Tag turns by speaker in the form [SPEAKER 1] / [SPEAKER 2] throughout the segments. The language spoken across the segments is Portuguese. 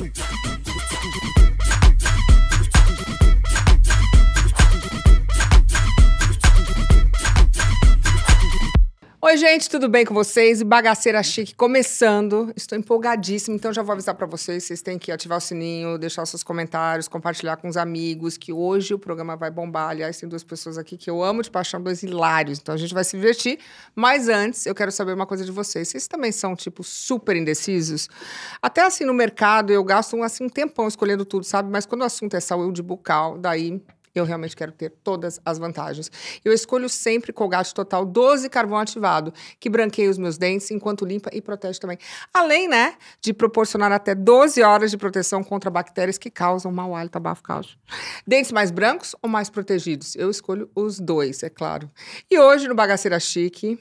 [SPEAKER 1] Tweet, tweet, tweet. Oi, gente, tudo bem com vocês? Bagaceira Chique começando. Estou empolgadíssima, então já vou avisar para vocês. Vocês têm que ativar o sininho, deixar seus comentários, compartilhar com os amigos, que hoje o programa vai bombar. Aliás, tem duas pessoas aqui que eu amo de paixão, dois hilários. Então a gente vai se divertir. Mas antes, eu quero saber uma coisa de vocês. Vocês também são, tipo, super indecisos? Até assim, no mercado, eu gasto um, assim, um tempão escolhendo tudo, sabe? Mas quando o assunto é saúde bucal, daí eu realmente quero ter todas as vantagens. Eu escolho sempre Colgate Total 12 carvão ativado, que branqueia os meus dentes enquanto limpa e protege também. Além, né, de proporcionar até 12 horas de proteção contra bactérias que causam mau hálito, abafo, Dentes mais brancos ou mais protegidos? Eu escolho os dois, é claro. E hoje no Bagaceira Chique,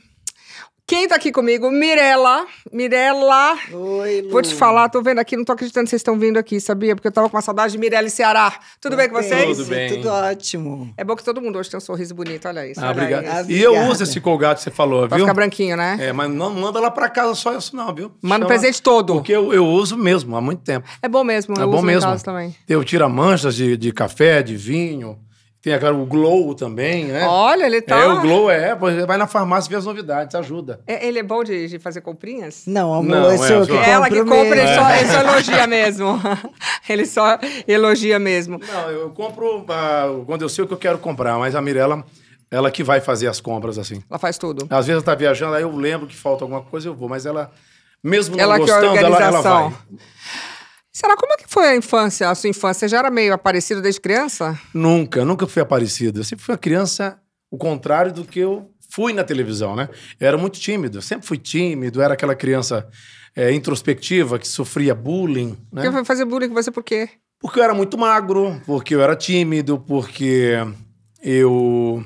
[SPEAKER 1] quem tá aqui comigo? Mirela? Mirela. Oi, Lu. Vou te falar, tô vendo aqui, não tô acreditando que vocês estão vindo aqui, sabia? Porque eu tava com uma saudade de Mirela e Ceará. Tudo bem, bem com vocês? Tudo bem. Tudo ótimo. É bom que todo mundo hoje tem um sorriso bonito, olha isso. Ah, olha obrigado. E eu uso esse
[SPEAKER 2] colgado que você falou, pra viu? Pra ficar
[SPEAKER 1] branquinho, né? É, mas não manda lá pra casa só isso não, viu?
[SPEAKER 2] Manda no presente todo. Porque eu, eu uso mesmo, há muito tempo.
[SPEAKER 1] É bom mesmo, é bom uso mesmo. também.
[SPEAKER 2] Eu tiro manchas de, de café, de vinho tem agora o Glow também, né? Olha, ele tá. É, o Glow é, é. Vai na farmácia ver as novidades, ajuda.
[SPEAKER 1] É, ele é bom de, de fazer comprinhas? Não, amor, não, é, é que é Ela que compra, ele, só, ele só elogia mesmo. ele só elogia mesmo. Não, eu compro uh, quando eu sei o
[SPEAKER 2] que eu quero comprar, mas a Mirella. Ela que vai fazer as compras, assim.
[SPEAKER 1] Ela faz tudo. Às vezes
[SPEAKER 2] ela tá viajando, aí eu lembro que falta alguma coisa, eu vou. Mas ela, mesmo não ela gostando, ela, ela vai.
[SPEAKER 1] Será como é que foi a infância, a sua infância? Você já era meio aparecido desde criança?
[SPEAKER 2] Nunca, nunca fui aparecido. Eu sempre fui uma criança o contrário do que eu fui na televisão, né? Eu era muito tímido, sempre fui tímido, era aquela criança é, introspectiva que sofria bullying, né? Eu
[SPEAKER 1] fazer bullying com você por quê?
[SPEAKER 2] Porque eu era muito magro, porque eu era tímido, porque eu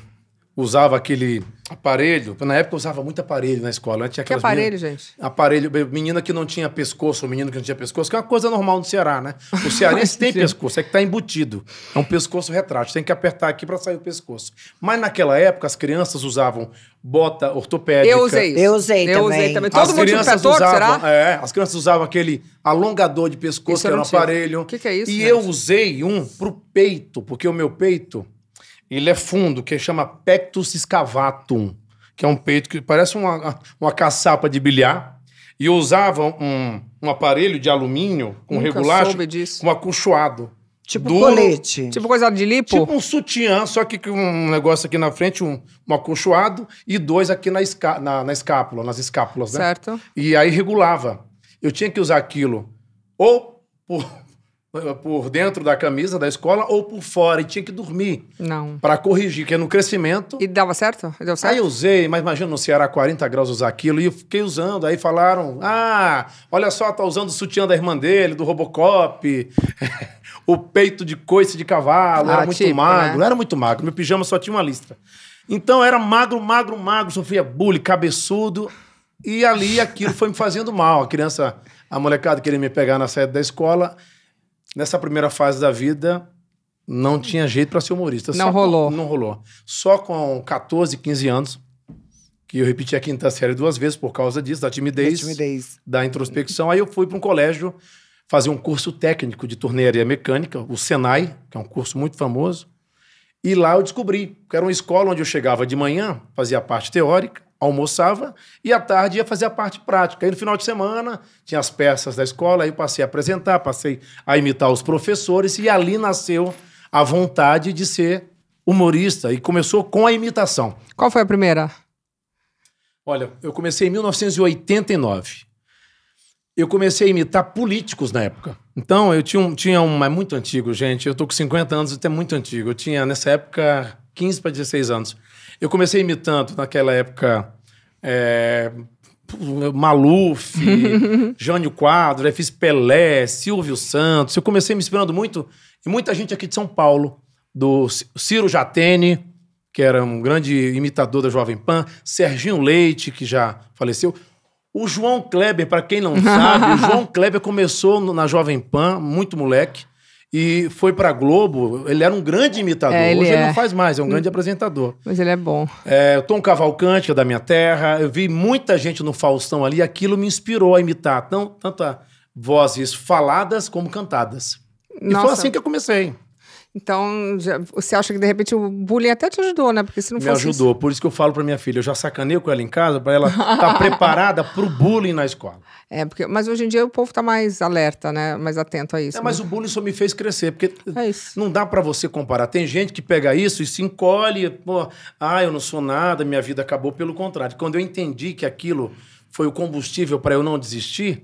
[SPEAKER 2] usava aquele Aparelho. Na época eu usava muito aparelho na escola. Né? Tinha que aparelho, meninas... gente? Aparelho. Menina que não tinha pescoço, ou menino que não tinha pescoço, que é uma coisa normal no Ceará, né? O cearense tem pescoço, é que tá embutido. É um pescoço retrátil. Tem que apertar aqui para sair o pescoço. Mas naquela época as crianças usavam bota ortopédica. Eu usei. Eu usei eu também. Usei também. Todo as mundo crianças tinha usavam, será? É, as crianças usavam aquele alongador de pescoço, que era um aparelho. O que, que, é isso? E gente? eu usei um pro peito, porque o meu peito ele é fundo, que chama pectus excavatum, que é um peito que parece uma, uma caçapa de bilhar. E usava um, um aparelho de alumínio com regulagem, com um acolchoado. Tipo duro, colete. Tipo coisa de lipo? Tipo um sutiã, só que com um negócio aqui na frente, um, um acolchoado, e dois aqui na, esca, na, na escápula, nas escápulas, né? Certo. E aí regulava. Eu tinha que usar aquilo ou por por dentro da camisa da escola ou por fora e tinha que dormir. Não. Para corrigir, que é no crescimento.
[SPEAKER 1] E dava certo? Deu
[SPEAKER 2] certo? Aí eu usei, mas imagina no Ceará 40 graus usar aquilo e eu fiquei usando. Aí falaram: "Ah, olha só, tá usando o sutiã da irmã dele, do RoboCop". o peito de coice de cavalo, ah, era muito tipo, magro, né? era muito magro. Meu pijama só tinha uma listra. Então era magro, magro, magro, sofria bullying, cabeçudo. E ali aquilo foi me fazendo mal. A criança, a molecada queria me pegar na saída da escola nessa primeira fase da vida, não tinha jeito para ser humorista. Não Só rolou. Com, não rolou. Só com 14, 15 anos, que eu repeti a quinta série duas vezes por causa disso, da timidez, da, timidez. da introspecção. Aí eu fui para um colégio fazer um curso técnico de tornearia mecânica, o Senai, que é um curso muito famoso. E lá eu descobri que era uma escola onde eu chegava de manhã, fazia a parte teórica, almoçava e à tarde ia fazer a parte prática. Aí no final de semana tinha as peças da escola, aí passei a apresentar, passei a imitar os professores e ali nasceu a vontade de ser humorista e começou com a imitação.
[SPEAKER 1] Qual foi a primeira?
[SPEAKER 2] Olha, eu comecei em 1989. Eu comecei a imitar políticos na época. Então, eu tinha um, tinha um é muito antigo, gente. Eu tô com 50 anos, até muito antigo. Eu tinha nessa época 15 para 16 anos. Eu comecei imitando naquela época é, Maluf, Jânio Quadro, fiz Pelé, Silvio Santos. Eu comecei me inspirando muito e muita gente aqui de São Paulo, do Ciro Jatene, que era um grande imitador da Jovem Pan, Serginho Leite, que já faleceu. O João Kleber, para quem não sabe, o João Kleber começou na Jovem Pan, muito moleque e foi para Globo. Ele era um grande imitador. É, ele Hoje é. ele não faz mais, é um hum. grande
[SPEAKER 1] apresentador. Mas ele é bom.
[SPEAKER 2] É, Tom Cavalcante, é da minha terra. Eu vi muita gente no Faustão ali. Aquilo me inspirou a imitar tão, tanto vozes faladas
[SPEAKER 1] como cantadas. Nossa. E foi assim que eu comecei. Então, já, você acha que de repente o bullying até te ajudou, né? Porque se não Me fosse ajudou,
[SPEAKER 2] isso... por isso que eu falo para minha filha, eu já sacaneio com ela em casa para ela estar
[SPEAKER 1] tá preparada
[SPEAKER 2] para o bullying na escola.
[SPEAKER 1] É, porque, mas hoje em dia o povo está mais alerta, né? Mais atento a isso. É, né? mas o
[SPEAKER 2] bullying só me fez crescer, porque é não dá para você comparar. Tem gente que pega isso e se encolhe, pô, ah, eu não sou nada, minha vida acabou. Pelo contrário, quando eu entendi que aquilo foi o combustível para eu não desistir,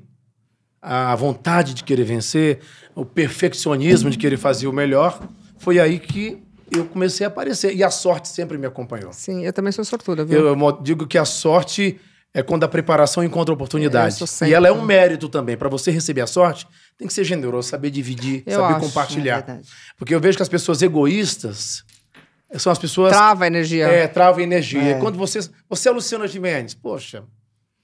[SPEAKER 2] a vontade de querer vencer, o perfeccionismo de querer fazer o melhor, foi aí que eu comecei a aparecer. E a sorte sempre me acompanhou. Sim, eu também sou sortuda, viu? Eu, eu digo que a sorte é quando a preparação encontra oportunidade. E ela é um mérito também. Para você receber a sorte, tem que ser generoso, saber dividir, eu saber acho, compartilhar. É Porque eu vejo que as pessoas egoístas eh, são as pessoas. Trava a energia. É, trava a energia. É. Quando você. Você é Luciana Gimenez. Poxa,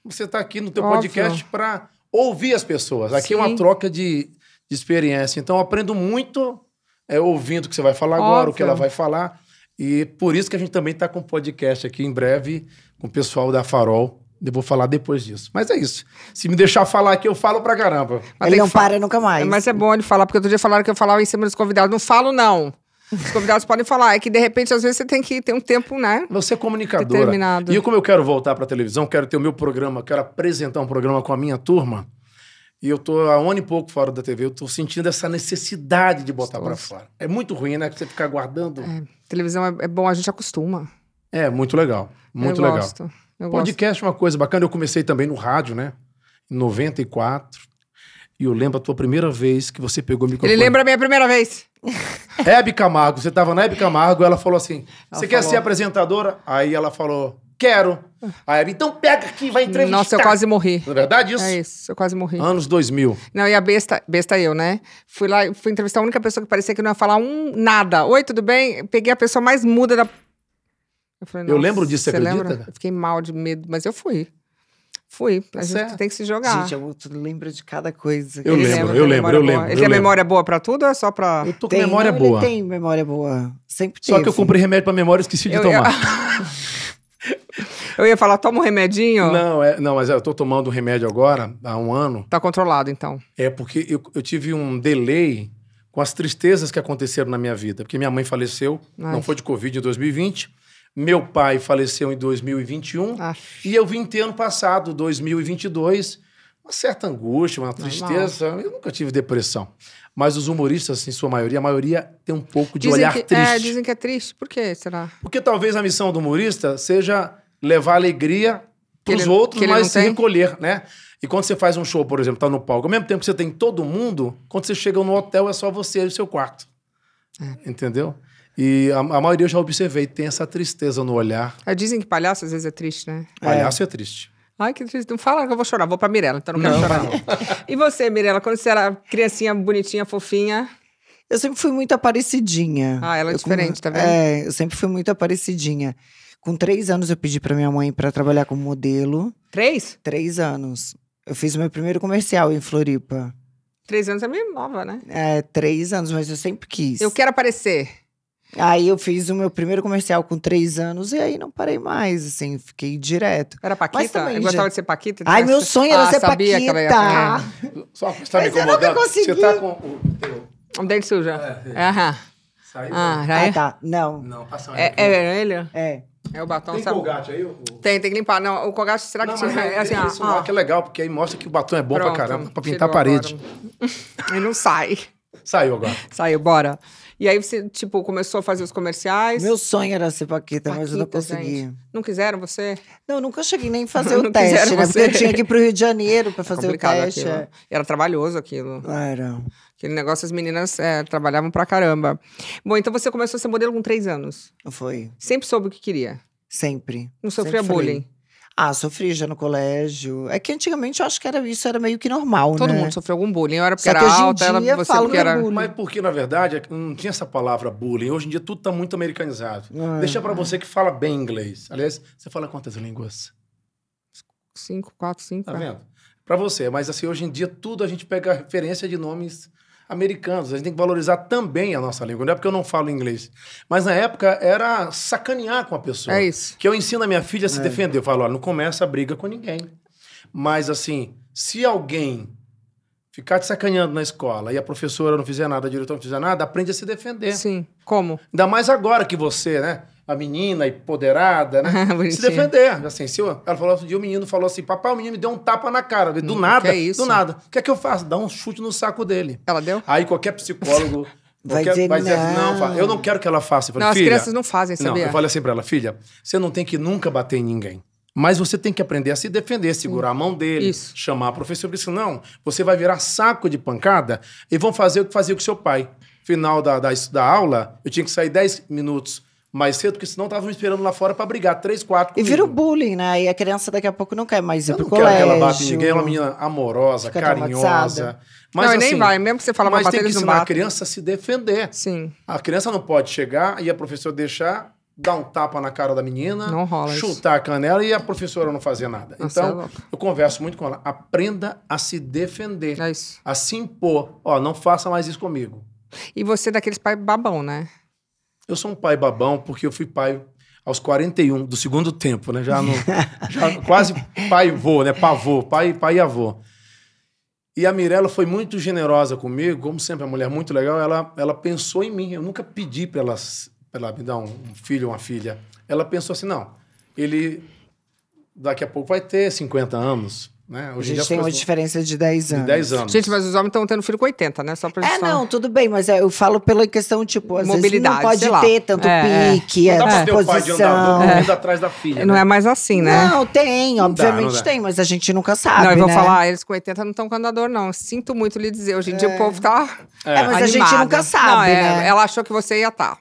[SPEAKER 2] você está aqui no teu Óbvio. podcast para ouvir as pessoas. Aqui Sim. é uma troca de, de experiência. Então, eu aprendo muito é, ouvindo o que você vai falar Óbvio. agora, o que ela vai falar. E por isso que a gente também está com um podcast aqui em breve com o pessoal da Farol. Eu vou falar depois disso. Mas é isso. Se me deixar falar aqui, eu falo pra caramba. Mas ele não
[SPEAKER 1] para nunca mais. É, mas é bom ele falar, porque outro dia falaram que eu falava em cima dos convidados. Não falo, não. Os convidados podem falar. É que, de repente, às vezes você tem que ter um tempo, né? Você é comunicadora. Determinado. E
[SPEAKER 2] como eu quero voltar pra televisão, quero ter o meu programa, quero apresentar um programa com a minha turma, e eu tô há um ano e pouco fora da TV, eu tô sentindo essa necessidade de botar para fora. É muito ruim, né? Que você ficar guardando. É, televisão
[SPEAKER 1] é, é, bom, a gente acostuma.
[SPEAKER 2] É, muito legal. Muito eu legal. Gosto, eu Podcast gosto. é uma coisa bacana. Eu comecei também no rádio, né? Em 94. E eu lembro a tua primeira vez que você pegou o microfone. Ele
[SPEAKER 1] lembra a minha primeira vez.
[SPEAKER 2] Hebe Camargo, você tava na Hebe Camargo, ela falou assim: ela Você falou... quer ser apresentadora? Aí ela falou: Quero. Aí ela, então pega aqui, vai entrevistar. Nossa, eu quase
[SPEAKER 1] morri. Na é verdade, isso? É isso, eu quase morri. Anos 2000. Não, e a besta, besta eu, né? Fui lá, fui entrevistar a única pessoa que parecia que não ia falar um nada. Oi, tudo bem? Peguei a pessoa mais muda da. Eu, falei, eu lembro disso, você acredita? Lembra? Eu fiquei mal de medo, mas eu fui. Fui. Tá a gente tem que se jogar. Gente,
[SPEAKER 3] eu lembro de cada coisa. Eu lembro, eu lembro, eu boa. lembro. Ele tem memória
[SPEAKER 1] boa pra tudo ou é só pra. Eu tô com tem, memória não, boa. Ele tem
[SPEAKER 3] memória boa. Sempre teve. Só que eu comprei
[SPEAKER 2] remédio pra memória e esqueci de eu, tomar. Eu... Eu
[SPEAKER 1] ia falar, toma um remedinho? Não,
[SPEAKER 2] é, não, mas é, eu tô tomando um remédio agora, há um ano.
[SPEAKER 1] Tá controlado, então.
[SPEAKER 2] É porque eu, eu tive um delay com as tristezas que aconteceram na minha vida. Porque minha mãe faleceu, Ai. não foi de Covid, em 2020. Meu pai faleceu em 2021. Aff. E eu vim ter ano passado, 2022 uma certa angústia, uma tristeza. Normal. Eu nunca tive depressão. Mas os humoristas, em sua maioria, a maioria tem um pouco de dizem olhar que, é, triste. É, dizem
[SPEAKER 1] que é triste. Por quê será?
[SPEAKER 2] Porque talvez a missão do humorista seja levar alegria para os outros, mas se recolher, né? E quando você faz um show, por exemplo, tá no palco, ao mesmo tempo que você tem todo mundo,
[SPEAKER 1] quando você chega no hotel é só você e o seu quarto.
[SPEAKER 2] É. Entendeu? E a, a, maioria eu já observei, tem essa tristeza no olhar.
[SPEAKER 1] É, dizem que palhaço às vezes é triste, né? Palhaço é, é triste. Ai, que triste. Não fala que eu vou chorar. Vou pra Mirella, então não quero não, chorar. Não. E você, Mirella, quando você era criancinha, bonitinha, fofinha?
[SPEAKER 3] Eu sempre fui muito aparecidinha.
[SPEAKER 1] Ah, ela é eu, diferente, tá vendo? É,
[SPEAKER 3] eu sempre fui muito aparecidinha. Com três anos eu pedi para minha mãe para trabalhar como modelo. Três? Três anos. Eu fiz meu primeiro comercial em Floripa.
[SPEAKER 1] Três anos é meio nova, né?
[SPEAKER 3] É, três anos, mas eu sempre quis. Eu
[SPEAKER 1] quero aparecer.
[SPEAKER 3] Aí eu fiz o meu primeiro comercial com três anos e aí não parei mais, assim, fiquei direto. Era Paquita? Mas também, eu já... gostava de ser
[SPEAKER 1] Paquita? Então Ai, meu sonho ah, era ah, ser sabia Paquita. Que ela ia... Só você tá me incomodando. Você tá com o teu... um dente sujo. É, é. Aham. Saiu? Ah, já ah, é? ah, tá. Não. Não, passa é, é ele? É. É o batom, tem sabe? colgate aí? Tem, tem que limpar. Não, o colgate, será que... Não, é, é, assim, é, ah, que é legal, porque aí mostra que o batom é bom Pronto, pra caramba, pra pintar a parede. Agora. e não sai. Saiu agora. Saiu, bora. E aí você, tipo, começou a fazer os comerciais? Meu sonho era ser Paquita, Paquita mas eu não consegui. Gente. Não quiseram você? Não, nunca cheguei nem fazer o teste, né? Porque eu tinha que ir pro
[SPEAKER 3] Rio de Janeiro para é fazer o teste. Aquilo. É.
[SPEAKER 1] Era trabalhoso aquilo. Ah, era. Aquele negócio, as meninas é, trabalhavam pra caramba. Bom, então você começou a ser modelo com três anos? Foi. Sempre soube o que queria?
[SPEAKER 3] Sempre. Não sofria Sempre bullying?
[SPEAKER 1] Falei. Ah, sofri já no
[SPEAKER 3] colégio. É que antigamente eu acho que era isso era meio que normal, Todo né? mundo sofreu algum bullying. Eu era porque Só era alta, ela, você porque era... Bullying. Mas
[SPEAKER 2] porque, na verdade, é não tinha essa palavra bullying. Hoje em dia tudo tá muito americanizado. Ah, é. Deixa para você que fala bem inglês. Aliás, você fala quantas línguas?
[SPEAKER 1] Cinco, quatro, cinco. Tá é. vendo?
[SPEAKER 2] Pra você. Mas assim, hoje em dia tudo a gente pega referência de nomes americanos. A gente tem que valorizar também a nossa língua. Não é porque eu não falo inglês. Mas na época era sacanear com a pessoa. É isso. Que eu ensino a minha filha a se é. defender. Eu falo, olha, não começa a briga com ninguém. Mas assim, se alguém ficar te sacaneando na escola e a professora não fizer nada, a diretora não fizer nada, aprende a se defender. Sim. Como? Ainda mais agora que você, né? a menina empoderada, né? Ah, se defender. Assim, se eu, ela falou outro dia, o menino falou assim: papai, o menino me deu um tapa na cara. Do hum, nada, é do nada. O que é que eu faço? Dá um chute no saco dele. Ela deu? Aí qualquer psicólogo. Vai, dizer, vai dizer, não. não. eu não quero que ela faça. falei, não, as crianças não fazem, sabia? Não, eu falei assim pra ela, filha, você não tem que nunca bater em ninguém. Mas você tem que aprender a se defender, segurar Sim. a mão dele, Isso. chamar a professora. Porque senão, você vai virar saco de pancada e vão fazer o que fazia com seu pai. Final da, da, da aula, eu tinha que sair 10 minutos mais cedo, porque senão estavam esperando lá fora para brigar três, quatro. Comigo. E vira
[SPEAKER 3] o bullying, né? E a criança daqui a pouco não quer mais ir eu pro não colégio. Quero que ela bate ninguém, é uma menina
[SPEAKER 2] amorosa, carinhosa. Mas, não, assim, nem vai,
[SPEAKER 1] mesmo que você fala mas tem que ensinar a criança
[SPEAKER 2] a se defender. Sim. A criança não pode chegar e a professora deixar dar um tapa na cara da menina, chutar isso. a canela e a professora não fazer nada. Nossa, então, é eu converso muito com ela. Aprenda a se defender. É a se impor. Ó, não faça mais isso comigo. E você é daqueles
[SPEAKER 1] pais babão, né?
[SPEAKER 2] Eu sou um pai babão porque eu fui pai aos 41 do segundo tempo, né? Já, no, já quase pai e vô, né? Pavô, pai, pai e avô. E a Mirella foi muito generosa comigo, como sempre, a mulher muito legal. Ela, ela pensou em mim. Eu nunca pedi para ela, ela me dar um, filho uma filha. Ela pensou assim: não, ele daqui a pouco vai ter 50
[SPEAKER 1] anos, né? Hoje a gente tem uma diferença de 10 anos. De 10 anos. Gente, mas os homens estão tendo filho com 80, né? Só pra É, não,
[SPEAKER 3] tudo bem, mas é, eu falo pela questão, tipo, às Mobilidade, vezes não pode ter tanto é, é. pique, é. Não dá é, posição. o pai de andar é. atrás da filha. Não né? é mais assim, né? Não, tem, não obviamente dá, não tem, mas a gente nunca sabe. Não, eu vou né? falar, eles
[SPEAKER 1] com 80 não estão com andador, não. Sinto muito lhe dizer. Hoje em dia o é. povo tá. É, mas a gente nunca sabe. né? Ela achou que você ia estar. Tá.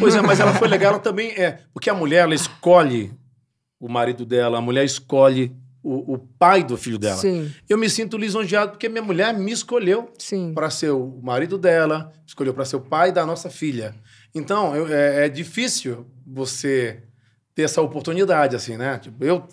[SPEAKER 1] Pois é, mas ela foi legal,
[SPEAKER 2] ela também é. Porque a mulher, ela escolhe o marido dela, a mulher escolhe o, o, pai do filho dela. Sim. Eu me sinto lisonjeado porque minha mulher me escolheu para ser o marido dela, escolheu para ser o pai da nossa filha. Então, eu, é, é, difícil você ter essa oportunidade, assim, né? Tipo, eu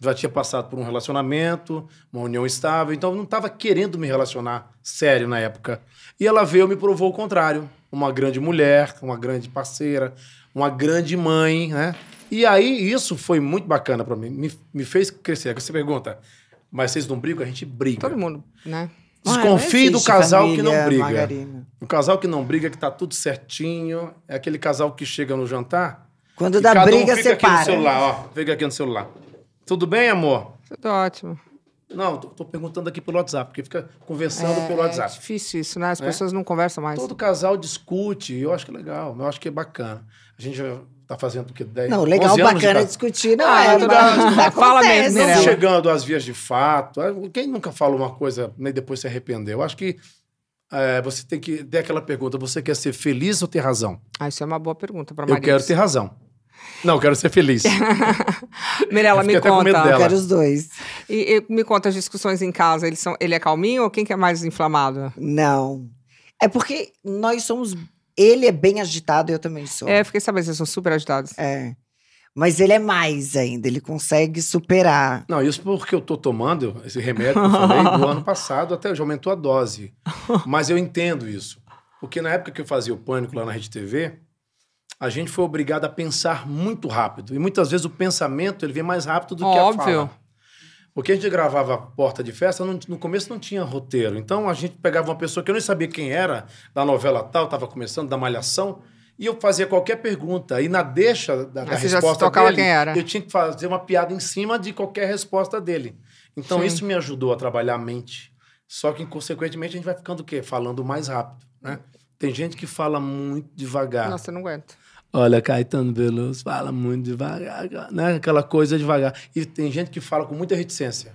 [SPEAKER 2] já tinha passado por um relacionamento, uma união estável, então eu não estava querendo me relacionar sério na época. E ela veio e me provou o contrário. Uma grande mulher, uma grande parceira, uma grande mãe, né? E aí isso foi muito bacana para mim, me, me fez crescer. Você pergunta, mas vocês não brigam? A gente briga. Todo
[SPEAKER 1] mundo, né? Desconfie do casal família, que não
[SPEAKER 2] briga. Margarina. O casal que não briga, que tá tudo certinho, é aquele casal que chega no
[SPEAKER 1] jantar. Quando dá cada briga, um fica separa. aqui no celular, ó.
[SPEAKER 2] Fica aqui no celular. Tudo bem, amor?
[SPEAKER 1] Tudo ótimo.
[SPEAKER 2] Não, tô, tô perguntando aqui pelo WhatsApp, porque fica conversando é, pelo WhatsApp. É difícil isso, né? As é? pessoas não conversam mais. Todo casal discute, eu acho que é legal, eu acho que é bacana. A gente Tá fazendo o que? 10, Não, legal, bacana de discutir. Não, ah, é, toda, então fala mesmo, né? Chegando às vias de fato. Ah, quem nunca fala uma coisa né, e depois se arrependeu? Eu acho que é, você tem que ter aquela pergunta: você quer ser feliz ou ter razão?
[SPEAKER 1] Ah, isso é uma boa pergunta para Eu quero
[SPEAKER 2] ter razão. Não, quero ser feliz.
[SPEAKER 1] Mirela, me conta. Eu quero os dois. E, e, me conta as discussões em casa. Eles são, ele é calminho ou quem que é mais inflamado? Não.
[SPEAKER 3] É porque nós somos ele é bem agitado, eu também sou. É, fiquei sabendo, vocês são super agitados. É. Mas ele é mais ainda, ele consegue superar. Não, isso
[SPEAKER 2] porque eu tô tomando esse remédio que eu falei do ano passado, até já aumentou a dose. Mas eu entendo isso. Porque na época que eu fazia o pânico lá na Rede TV, a gente foi obrigado a pensar muito rápido. E muitas vezes o pensamento ele vem mais rápido do Óbvio. que a fala. Porque a gente gravava Porta de Festa, não, no começo não tinha roteiro. Então a gente pegava uma pessoa que eu nem sabia quem era, da novela tal, estava começando, da Malhação, e eu fazia qualquer pergunta. E na deixa da, da resposta dele, eu tinha que fazer uma piada em cima de qualquer resposta dele. Então Sim. isso me ajudou a trabalhar a mente. Só que, consequentemente, a gente vai ficando o quê? Falando mais rápido, né? Tem gente que fala muito devagar. Nossa, eu não aguento. Olha, Caetano Veloso fala muito devagar, né? Aquela coisa devagar. E tem gente que fala com muita reticência.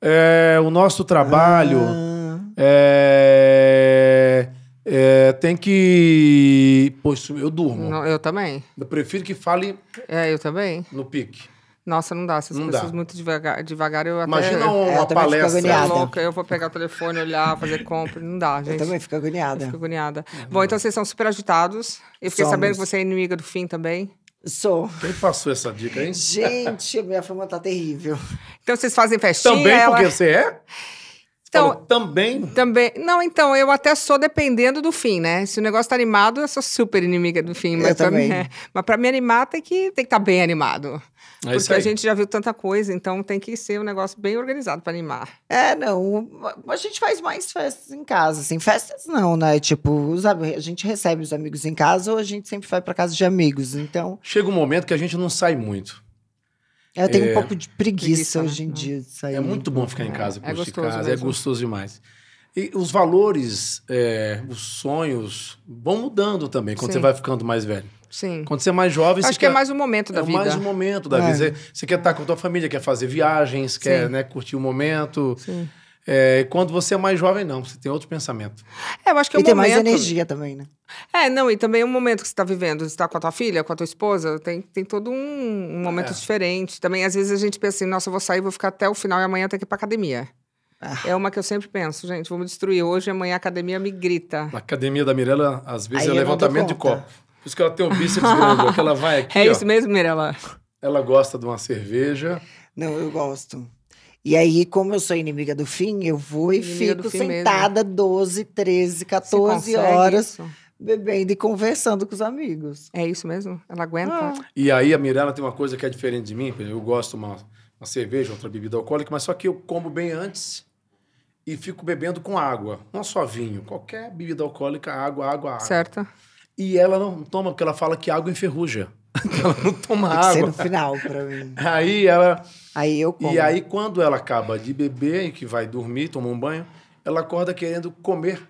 [SPEAKER 2] É, o nosso trabalho ah. é, é, tem que. Poxa, eu durmo. Não,
[SPEAKER 1] eu também. Eu prefiro que fale. É, eu também. No pique. Nossa, não dá. Essas não coisas dá. muito devagar, devagar eu até... Imagina uma, eu, uma palestra. Né? É louca, eu vou pegar o telefone, olhar, fazer compra. Não dá, gente. Eu também fico agoniada. Eu fico agoniada. Uhum. Bom, então vocês são super agitados. Eu fiquei Somos. sabendo que você é inimiga do fim também.
[SPEAKER 2] Sou. Quem passou essa dica, hein? Gente,
[SPEAKER 1] minha fama tá terrível. Então vocês fazem festinha? Também ela... porque você é? Então, também? Também. Não, então, eu até sou dependendo do fim, né? Se o negócio tá animado, eu sou super inimiga do fim. Mas eu pra também. Mim, é, mas pra me animar, tem que estar tem que tá bem animado. É porque a gente já viu tanta coisa, então tem que ser um negócio bem organizado para animar. É, não. A gente faz mais festas em casa, assim.
[SPEAKER 3] Festas não, né? Tipo, sabe, a gente recebe os amigos em casa ou a gente sempre vai para casa de amigos,
[SPEAKER 2] então... Chega um momento que a gente não sai muito. Eu tenho é... um pouco de
[SPEAKER 3] preguiça, preguiça né? hoje em né?
[SPEAKER 2] dia de sair. É muito bom ficar em casa, é, gostoso casa, é mesmo. é gostoso demais. E os valores, é, os sonhos vão mudando também quando Sim. você vai ficando mais velho. Sim. Quando você é mais jovem, acho que é quer... é mais um momento é da é vida. Mais um momento da é. vida. Você, você quer estar com a tua família, quer fazer viagens, quer né, curtir o momento. Sim. É, quando você é mais jovem, não, você tem outro pensamento.
[SPEAKER 1] É, eu acho que é um e tem mais energia também, né? É, não, e também é um momento que você está vivendo. Você está com a tua filha, com a tua esposa, tem, tem todo um, um momento é. diferente. Também, às vezes, a gente pensa assim, nossa, eu vou sair, vou ficar até o final e amanhã tem que ir para academia. Ah. É uma que eu sempre penso, gente, vamos destruir hoje, e amanhã a academia me grita. A
[SPEAKER 2] academia da Mirella, às vezes, Aí é levantamento de copo.
[SPEAKER 1] Por isso que ela tem o bíceps grande, é que ela vai aqui, É isso mesmo, Mirella?
[SPEAKER 2] Ela gosta de uma cerveja. Não, eu gosto.
[SPEAKER 3] E aí, como eu sou inimiga do fim, eu vou e inimiga fico sentada mesmo. 12, 13, 14 horas. Isso? Bebendo e conversando com os amigos. É isso mesmo?
[SPEAKER 1] Ela aguenta? Ah.
[SPEAKER 2] E aí, a Mirella tem uma coisa que é diferente de mim. Eu gosto uma, uma cerveja, outra bebida alcoólica, mas só que eu como bem antes e fico bebendo com água. Não só vinho, qualquer bebida alcoólica, água, água, água. Certo. E ela não toma, porque ela fala que água enferruja. ela não toma Tem água. Que ser no final para mim. Aí ela. Aí eu como. E aí, quando ela acaba de beber e que vai dormir, toma um banho, ela acorda querendo comer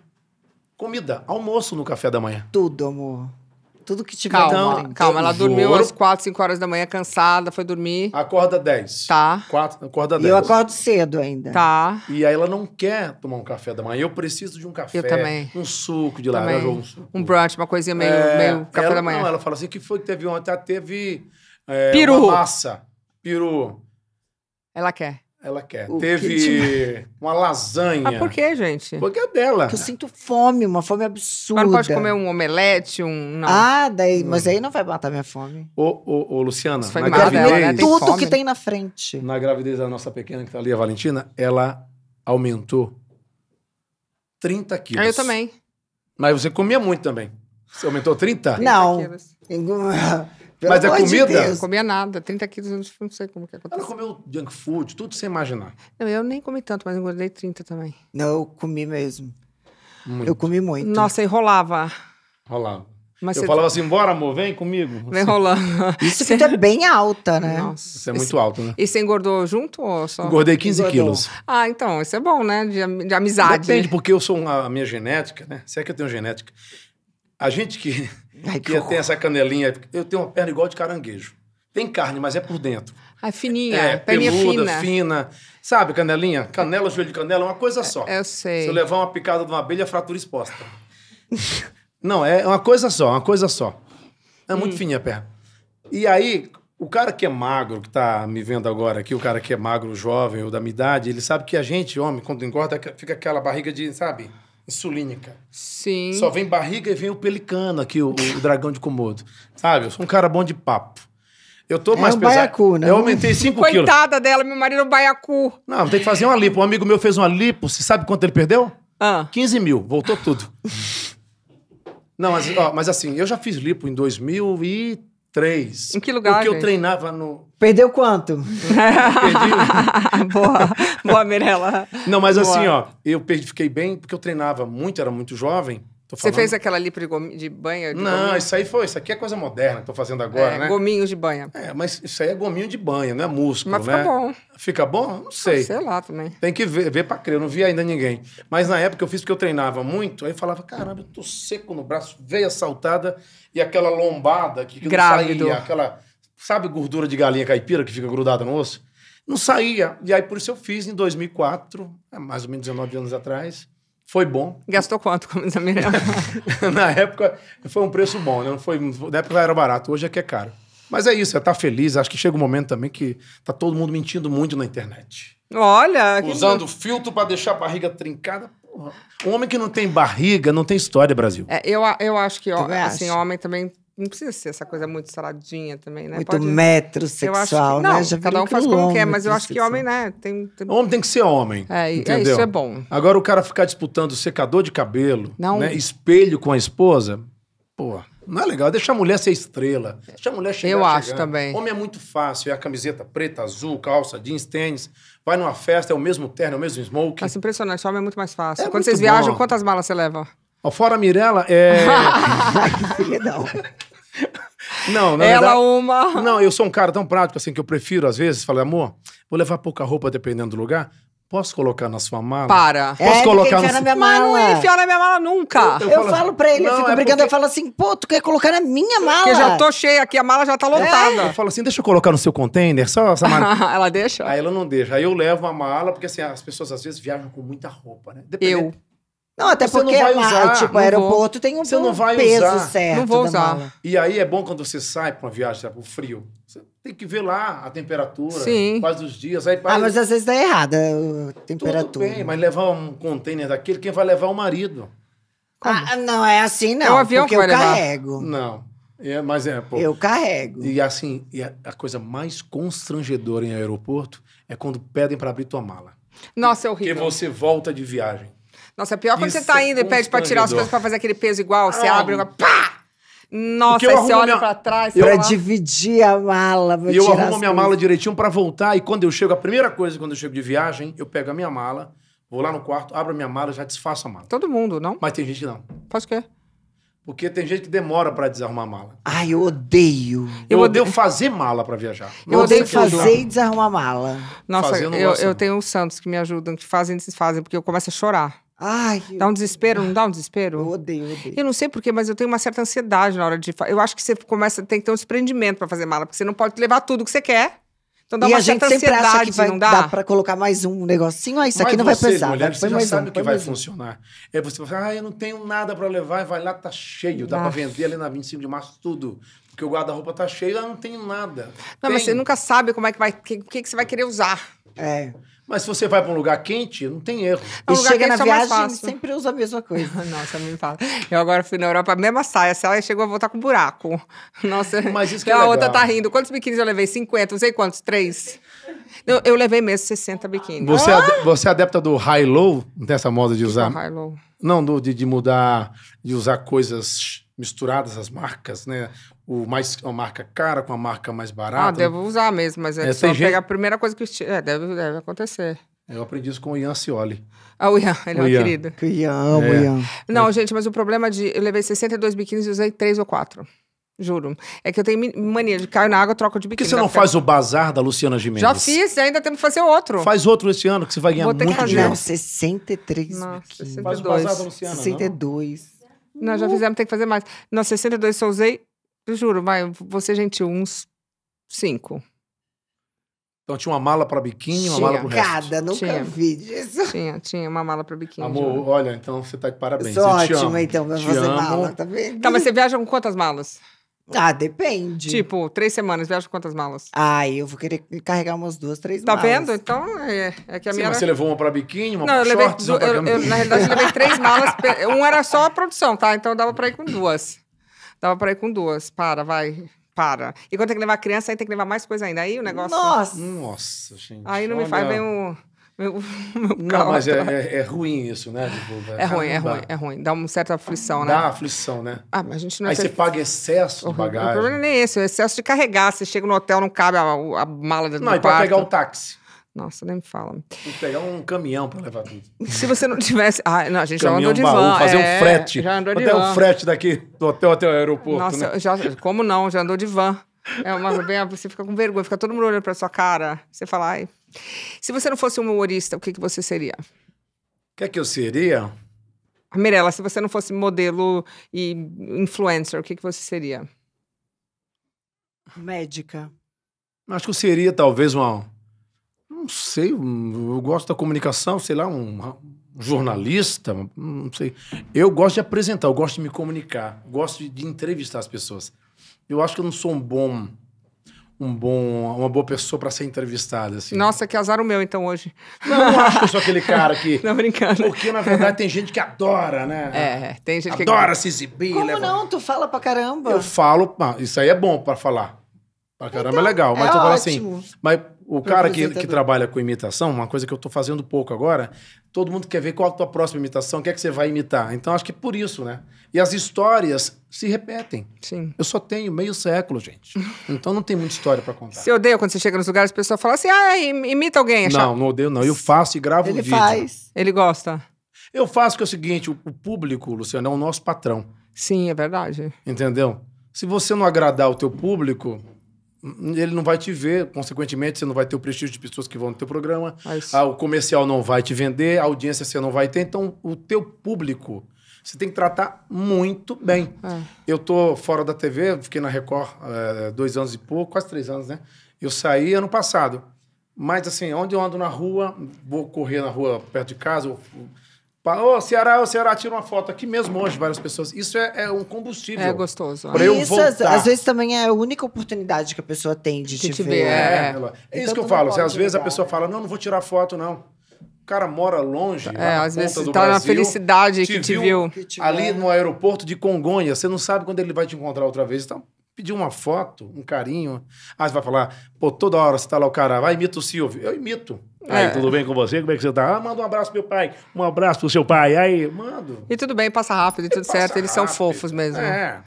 [SPEAKER 2] comida, almoço no café da manhã. Tudo, amor. Tudo que tiver. Calma, então, calma. Ela dormiu às
[SPEAKER 1] 4, 5 horas da manhã, cansada, foi dormir. Acorda 10. Tá. Quatro, acorda 10. E eu acordo
[SPEAKER 2] cedo ainda.
[SPEAKER 1] Tá. E
[SPEAKER 2] aí ela não quer tomar um café da manhã. Eu preciso de um café. Eu
[SPEAKER 3] também.
[SPEAKER 1] Um suco de laranja ou um suco. Um brunch, uma coisinha meio, é, meio café ela, da manhã. Não, ela
[SPEAKER 2] fala assim, que foi que teve ontem? Ela ah, teve é, massa. piru Ela quer. Ela quer. O Teve que... Tipo, uma lasanha. por
[SPEAKER 1] que, gente? Porque é dela. Porque eu sinto
[SPEAKER 3] fome, uma fome absurda. Mas não pode comer um omelete, um. Não. Ah, daí, hum. mas aí não vai matar minha fome.
[SPEAKER 2] Ô, ô, ô Luciana, na né? gravidez. né? Tudo fome. que tem na
[SPEAKER 3] frente.
[SPEAKER 2] Na gravidez da nossa pequena, que tá ali, a Valentina, ela aumentou 30 quilos. Ah, eu também. Mas você comia muito também. Você aumentou 30? Não.
[SPEAKER 3] Pelo Mas é comida? De não
[SPEAKER 1] comia nada, 30 quilos, não sei como que aconteceu. Ela
[SPEAKER 2] comeu junk food, tudo sem imaginar.
[SPEAKER 1] Não, eu nem comi tanto, mas engordei 30 também.
[SPEAKER 3] Não, eu comi mesmo. Muito. Eu comi muito. Nossa,
[SPEAKER 1] enrolava. Rolava. Mas eu falava tá...
[SPEAKER 2] assim, bora amor, vem comigo.
[SPEAKER 3] Vem
[SPEAKER 1] rolando. Isso você... é bem alta, né? Nossa.
[SPEAKER 3] Isso
[SPEAKER 2] é muito alto, né?
[SPEAKER 1] E você engordou junto ou só? Engordei 15 engordou. quilos. Ah, então, isso é bom, né? De, de amizade. Depende,
[SPEAKER 2] porque eu sou uma, a minha genética, né? Se é que eu tenho genética. A gente que... Ai, que tem essa canelinha. Eu tenho uma perna igual de caranguejo. Tem carne, mas é por dentro.
[SPEAKER 1] Ah, fininha, é, peluda, fina. fina.
[SPEAKER 2] Sabe, canelinha? Canela, joelho de canela, é uma coisa é, só.
[SPEAKER 1] Eu sei. Se eu
[SPEAKER 2] levar uma picada de uma abelha, fratura exposta. Não, é uma coisa só, uma coisa só. É muito hum. fininha a perna. E aí, o cara que é magro, que tá me vendo agora aqui, o cara que é magro, jovem ou da minha idade, ele sabe que a gente, homem, quando engorda, fica aquela barriga de, sabe? insulínica.
[SPEAKER 1] Sim. Só vem
[SPEAKER 2] barriga e vem o pelicano aqui, o, o dragão de Komodo. Sabe? Eu sou um cara bom de papo. Eu tô é mais um pesado. Baiacu, né? Eu aumentei 5 quilos.
[SPEAKER 1] Coitada dela, meu marido é um baiacu. Não, tem que
[SPEAKER 2] fazer uma lipo. Um amigo meu fez uma lipo. Você sabe quanto ele perdeu? Ah. 15 mil. Voltou tudo. Não, mas, ó, mas assim, eu já fiz lipo em 2003. Três. Em que lugar? Porque eu treinava no.
[SPEAKER 3] Perdeu quanto? perdi.
[SPEAKER 2] boa, boa, Mirella. Não, mas boa. assim, ó, eu perdi fiquei bem porque eu treinava muito, era muito jovem. Falando... Você fez aquela ali de banha? De não, gominho? isso aí foi. Isso aqui é coisa moderna que tô fazendo agora, é, né? Gominho de banha. É, mas isso aí é gominho de banha, não é músculo, mas né? fica bom. Fica bom? Não ah, sei. Ah, sei lá também. Tem que ver, ver pra crer. Eu não vi ainda ninguém. Mas na época eu fiz porque eu treinava muito, aí falava, caramba, eu tô seco no braço, veia saltada e aquela lombada que, que Grávido. não saía. Aquela, sabe gordura de galinha caipira que fica grudada no osso? Não saía. E aí por isso eu fiz em 2004, é mais ou menos 19 anos atrás. Foi bom.
[SPEAKER 1] Gastou quanto, como diz a Mirella?
[SPEAKER 2] na época foi um preço bom, né? Não foi, na época era barato, hoje é que é caro. Mas é isso, é tá feliz. Acho que chega um momento também que tá todo mundo mentindo muito na internet. Olha! Usando que... filtro para deixar a barriga trincada. Porra. Um homem que não tem barriga não tem história, Brasil.
[SPEAKER 1] É, eu, eu acho que, ó, assim, acha? homem também não precisa ser essa coisa muito saladinha também, né? Muito Pode... sexual, que, né? não, né? Já cada um faz como quer, mas eu acho que homem, né? Tem, tem...
[SPEAKER 2] Homem tem que ser homem. É, entendeu? É, isso é bom. Agora o cara ficar disputando secador de cabelo, não. Né? espelho com a esposa, pô, não é legal. Deixa a mulher ser estrela. Deixa
[SPEAKER 1] a mulher chegar. Eu acho chegar. também. Homem é
[SPEAKER 2] muito fácil. É a camiseta preta, azul, calça, jeans, tênis. Vai numa festa, é o mesmo terno, é o mesmo smoke. Nossa, impressionante. O homem é muito mais fácil. É Quando vocês bom. viajam,
[SPEAKER 1] quantas malas você leva?
[SPEAKER 2] fora Mirella é. não. Não, na Ela verdade, uma. Não, eu sou um cara tão prático assim que eu prefiro, às vezes, falar, amor, vou levar pouca roupa dependendo do lugar. Posso colocar na sua mala? Para.
[SPEAKER 1] Posso é, colocar na, na minha mala. Mas não é enfiar na minha mala
[SPEAKER 3] nunca. Eu, eu, eu falo, assim, falo pra ele, não, eu fico é brigando, porque... eu falo assim, pô, tu quer colocar na minha mala? Porque já tô
[SPEAKER 2] cheia aqui, a mala já tá lotada. É. Eu falo assim, deixa eu colocar no seu container, só essa mala. ela deixa? Aí ela não deixa. Aí eu levo a mala, porque assim, as pessoas às vezes viajam com muita roupa, né? Dependendo. Eu. Não, até você porque tipo, não vai usar, lá, tipo, aeroporto vou. tem um, você não vai peso usar. certo. Não vou usar. E aí é bom quando você sai para uma viagem, para tá o frio. Você tem que ver lá a temperatura, Sim. quais os dias. Aí, Ah, aí... mas às vezes dá errada a é, temperatura. Tudo bem, mas levar um container daquele, quem vai levar é o marido.
[SPEAKER 3] Ah, não é assim não. É o avião que vai eu levar. carrego.
[SPEAKER 2] Não. É, mas é, pô. Eu carrego. E assim, e a, a coisa mais constrangedora em aeroporto é quando pedem para abrir tua mala. Nossa, é horrível. Porque você volta de viagem.
[SPEAKER 1] Nossa, é pior quando Isso você tá é indo e pede pra tirar as coisas pra fazer aquele peso igual. Você Ah. abre e pá! Nossa, aí você olha minha- pra trás, eu Pra lá.
[SPEAKER 2] dividir a mala. E eu arrumo minha mala direitinho pra voltar. E quando eu chego, a primeira coisa quando eu chego de viagem, eu pego a minha mala, vou lá no quarto, abro a minha mala, já desfaço a mala. Todo mundo, não? Mas tem gente que não. Faz o quê? Porque tem gente que demora pra desarrumar a mala.
[SPEAKER 3] Ai, eu odeio.
[SPEAKER 1] Eu, Eu odeio
[SPEAKER 2] fazer mala pra viajar. Eu Nossa, odeio fazer e
[SPEAKER 1] desarrumar a mala. Nossa, Fazer eu eu, eu tenho os santos que me ajudam, que fazem e desfazem, porque eu começo a chorar. Ai, dá um desespero, eu... não dá um desespero? Eu odeio, eu odeio. Eu não sei porquê, mas eu tenho uma certa ansiedade na hora de. Eu acho que você começa, tem que ter um desprendimento para fazer mala, porque você não pode levar tudo que você quer. Então dá e uma a certa gente sempre acha que vai, não dá? dá para
[SPEAKER 3] colocar mais um negocinho, ah, isso mas aqui não você, vai pesar. Mulher, você já sabe um, que vai
[SPEAKER 1] funcionar. É você falar, ah, eu não
[SPEAKER 2] tenho nada para levar, vai lá, tá cheio, dá para vender ali na 25 de março tudo. Porque o guarda-roupa tá cheio, eu não tenho nada. Não, tem. mas você nunca sabe como é que vai, o
[SPEAKER 1] que, que, que você vai querer usar. É. Mas se você vai para um lugar quente, não tem erro. É e chega é na viagem, sempre usa a mesma coisa. Nossa, me fala. Eu agora fui na Europa, a mesma saia. Se saia chegou a voltar tá com buraco. Nossa. Mas isso que é A legal. outra tá rindo. Quantos biquínis eu levei? 50, não sei quantos, três. Eu, eu levei mesmo 60 biquínis. Você, ah! é,
[SPEAKER 2] você é adepta do high-low? Não tem essa moda de é usar? High-low. Não, do, de, de mudar, de usar coisas misturadas as marcas, né? o mais a marca cara com a marca mais barata. Ah, né? devo usar mesmo, mas é, é só pegar gente... a
[SPEAKER 1] primeira coisa que esti... é, deve, deve acontecer.
[SPEAKER 2] Eu aprendi isso com o Ian Cioli.
[SPEAKER 1] Ah, o Ian, ele é o é um querido. Que Ian, amo é. Ian. Não, é. gente, mas o problema de. Eu levei 62 biquínis e usei 3 ou 4. Juro. É que eu tenho mania de cair na água, troco de biquíni. Por que você não faz o
[SPEAKER 2] bazar da Luciana Gimenez? Já
[SPEAKER 1] fiz, ainda temos que fazer outro. Faz
[SPEAKER 2] outro esse ano, que você vai ganhar
[SPEAKER 1] Vou ter muito que fazer. dinheiro. Não,
[SPEAKER 2] 63
[SPEAKER 1] Nossa, biquínis. 62. Faz o bazar da Luciana, 62. Não, não já fizemos, tem que fazer mais. Não, 62 só usei eu juro, vai, você é gentil, uns cinco.
[SPEAKER 2] Então tinha uma mala para biquíni, uma mala para resto.
[SPEAKER 1] Cada, nunca tinha. vi disso. Tinha, tinha uma mala para biquíni. Amor,
[SPEAKER 2] olha, então você tá de parabéns. Eu sou ótima, então, pra fazer
[SPEAKER 1] amo. mala, tá vendo? Tá, mas você viaja com quantas malas? Ah, depende. Tipo, três semanas, viaja com quantas malas? Ah, eu vou querer carregar umas duas, três tá malas. Tá vendo? Então, é, é que a Sim, minha. Mas era... você levou uma pra biquíni, uma Não, pra eu shorts, levei, uma eu, pra eu, Na realidade, eu levei três malas. Um era só a produção, tá? Então dava pra ir com duas. Dava pra ir com duas. Para, vai. Para. E quando tem que levar criança, aí tem que levar mais coisa ainda. Aí o negócio. Nossa! Nossa,
[SPEAKER 2] gente. Aí não me faz bem o.
[SPEAKER 1] Meu, meu não, mas é, tá? é,
[SPEAKER 2] é, ruim isso, né? Tipo, é, ruim, é ruim,
[SPEAKER 1] é ruim. Dá uma certa aflição, né? Dá aflição, né? Ah, mas a gente não Aí é você ter... paga
[SPEAKER 2] excesso de bagagem. O problema
[SPEAKER 1] nem é esse, é o excesso de carregar. Você chega no hotel, não cabe a, a mala dentro não, do quarto. Não, e pra pegar o táxi. Nossa, nem me fala. Tem que pegar um caminhão para levar tudo. Se você não tivesse. Ah, não, a gente caminhão, já andou de baú, van. Fazer é, um frete. Já andou de até van. um frete
[SPEAKER 2] daqui do hotel até o aeroporto. Nossa, né? já,
[SPEAKER 1] como não? Já andou de van. É uma bem, você fica com vergonha, fica todo mundo olhando para sua cara. Você fala, ai. Se você não fosse um humorista, o que, que você seria? O que é que eu seria? Mirella, se você não fosse modelo e influencer, o que, que você seria? Médica.
[SPEAKER 2] Acho que eu seria talvez uma não sei, eu gosto da comunicação, sei lá, um jornalista, não sei. Eu gosto de apresentar, eu gosto de me comunicar, gosto de entrevistar as pessoas. Eu acho que eu não sou um bom um bom, uma boa pessoa para ser entrevistada. Assim.
[SPEAKER 1] Nossa, que azar o meu, então, hoje. Não, não acho que eu sou aquele cara que. não, brincando. Porque, na verdade, tem gente que adora, né? É, é tem gente adora que.
[SPEAKER 3] Adora se exibir.
[SPEAKER 2] Como leva... não? Tu fala pra caramba. Eu falo, ah, isso aí é bom para falar. Pra caramba é então, é legal, mas é fala assim. Mas o cara que, que, trabalha com imitação, uma coisa que eu estou fazendo pouco agora, todo mundo quer ver qual a tua próxima imitação, o que é que você vai imitar. Então acho que por isso, né? E as histórias se repetem. Sim. Eu só tenho meio século, gente. Então não tem muita história para contar.
[SPEAKER 1] Você odeia quando você chega nos lugares, as pessoas fala assim: ah, é, imita alguém. Acha? Não,
[SPEAKER 2] não odeio, não. Eu faço e gravo Ele um vídeo. Ele faz.
[SPEAKER 1] Ele gosta.
[SPEAKER 2] Eu faço que é o seguinte: o público, Luciano, é o nosso patrão.
[SPEAKER 1] Sim, é verdade.
[SPEAKER 2] Entendeu? Se você não agradar o teu público, ele não vai te ver, consequentemente, você não vai ter o prestígio de pessoas que vão no teu programa, ah, ah, o comercial não vai te vender, a audiência você não vai ter, então o teu público você tem que tratar muito bem. É. Eu tô fora da TV, fiquei na Record é, dois anos e pouco, quase três anos, né? Eu saí ano passado. Mas assim, onde eu ando na rua, vou correr na rua perto de casa, Ô, oh, Ceará, o Ceará, tira uma foto aqui mesmo hoje, várias pessoas. Isso é, é um combustível. É gostoso. Pra é. eu isso, voltar. Às,
[SPEAKER 3] vezes, também é a única oportunidade que a pessoa tem de que te, te ver. É, é, é então isso
[SPEAKER 2] que eu falo. Assim, às vezes a pessoa fala, não, não vou tirar foto, não. O cara mora longe, é, às vezes do tá Brasil, na felicidade te que te viu. Que te ali no aeroporto de Congonha, você não sabe quando ele vai te encontrar outra vez. Então, pedir uma foto, um carinho. Aí você vai falar, pô, toda hora você tá lá o cara, vai, imita o Silvio. Eu imito. Aí, é. tudo bem com você? Como é que você tá? Ah, manda
[SPEAKER 1] um abraço pro meu pai, um abraço pro seu pai. Aí, mando. E tudo bem, passa rápido, e tudo certo. Rápido. Eles são fofos mesmo. É.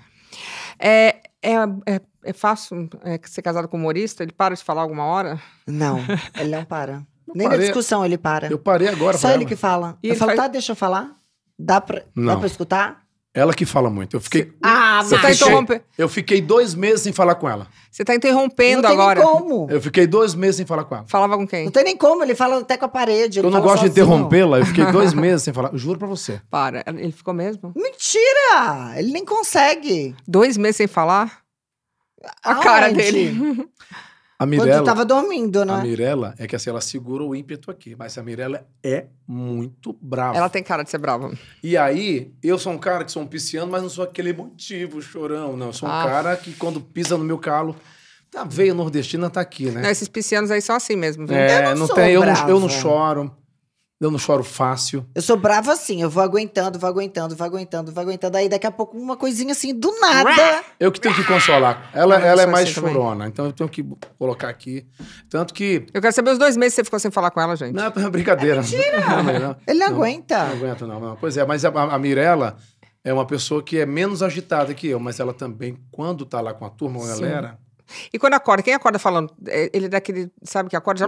[SPEAKER 1] É, é, é, é fácil é, ser casado com humorista? Ele para de falar alguma hora? Não, ele não para. Eu Nem parei. na discussão ele para. Eu parei agora. Só ele ela. que fala. E eu falo, faz... tá, deixa eu falar. Dá pra, não. dá pra
[SPEAKER 3] escutar?
[SPEAKER 2] Ela que fala muito. Eu fiquei.
[SPEAKER 1] Ah, você tá interrompendo.
[SPEAKER 2] Eu fiquei dois meses sem falar com ela.
[SPEAKER 1] Você tá interrompendo agora. Não tem nem
[SPEAKER 2] como. Eu fiquei dois meses sem falar com ela.
[SPEAKER 1] Falava com quem? Não tem nem como, ele fala até com a parede. Eu não gosto sozinho. de interrompê-la,
[SPEAKER 2] eu fiquei dois meses sem falar. Eu juro pra você.
[SPEAKER 1] Para, ele ficou mesmo? Mentira! Ele nem consegue. Dois meses sem falar?
[SPEAKER 4] A cara dele.
[SPEAKER 2] A Mirella, Quando tava
[SPEAKER 1] dormindo, né? A
[SPEAKER 2] Mirella é que assim, ela segura o ímpeto aqui. Mas a Mirella é muito brava. Ela tem cara de ser brava. E aí, eu sou um cara que sou um pisciano, mas não sou aquele emotivo, chorão, não. Eu sou um ah. cara
[SPEAKER 1] que quando pisa no meu calo...
[SPEAKER 2] Tá, veio nordestina tá aqui, né? Não,
[SPEAKER 1] esses piscianos aí são assim mesmo. Viu? É, eu não, não tem, eu não, eu não
[SPEAKER 2] choro. Eu não choro fácil.
[SPEAKER 3] Eu sou brava assim, eu vou aguentando, vou aguentando, vou aguentando, vou aguentando. Aí daqui a pouco uma coisinha assim, do nada.
[SPEAKER 2] Eu que tenho que consolar. Ela, ela é mais chorona, também. então eu tenho que colocar aqui. Tanto que. Eu quero saber os dois meses que você ficou sem falar com ela, gente. Não, é brincadeira. É mentira! Não, não, não, Ele não, aguenta. Não, aguento, não, Pois é, mas a, a Mirella é uma pessoa que é menos agitada que eu, mas ela também, quando tá lá com a turma, com a galera,
[SPEAKER 1] e quando acorda, quem acorda falando? É, ele é daquele, sabe que acorda já.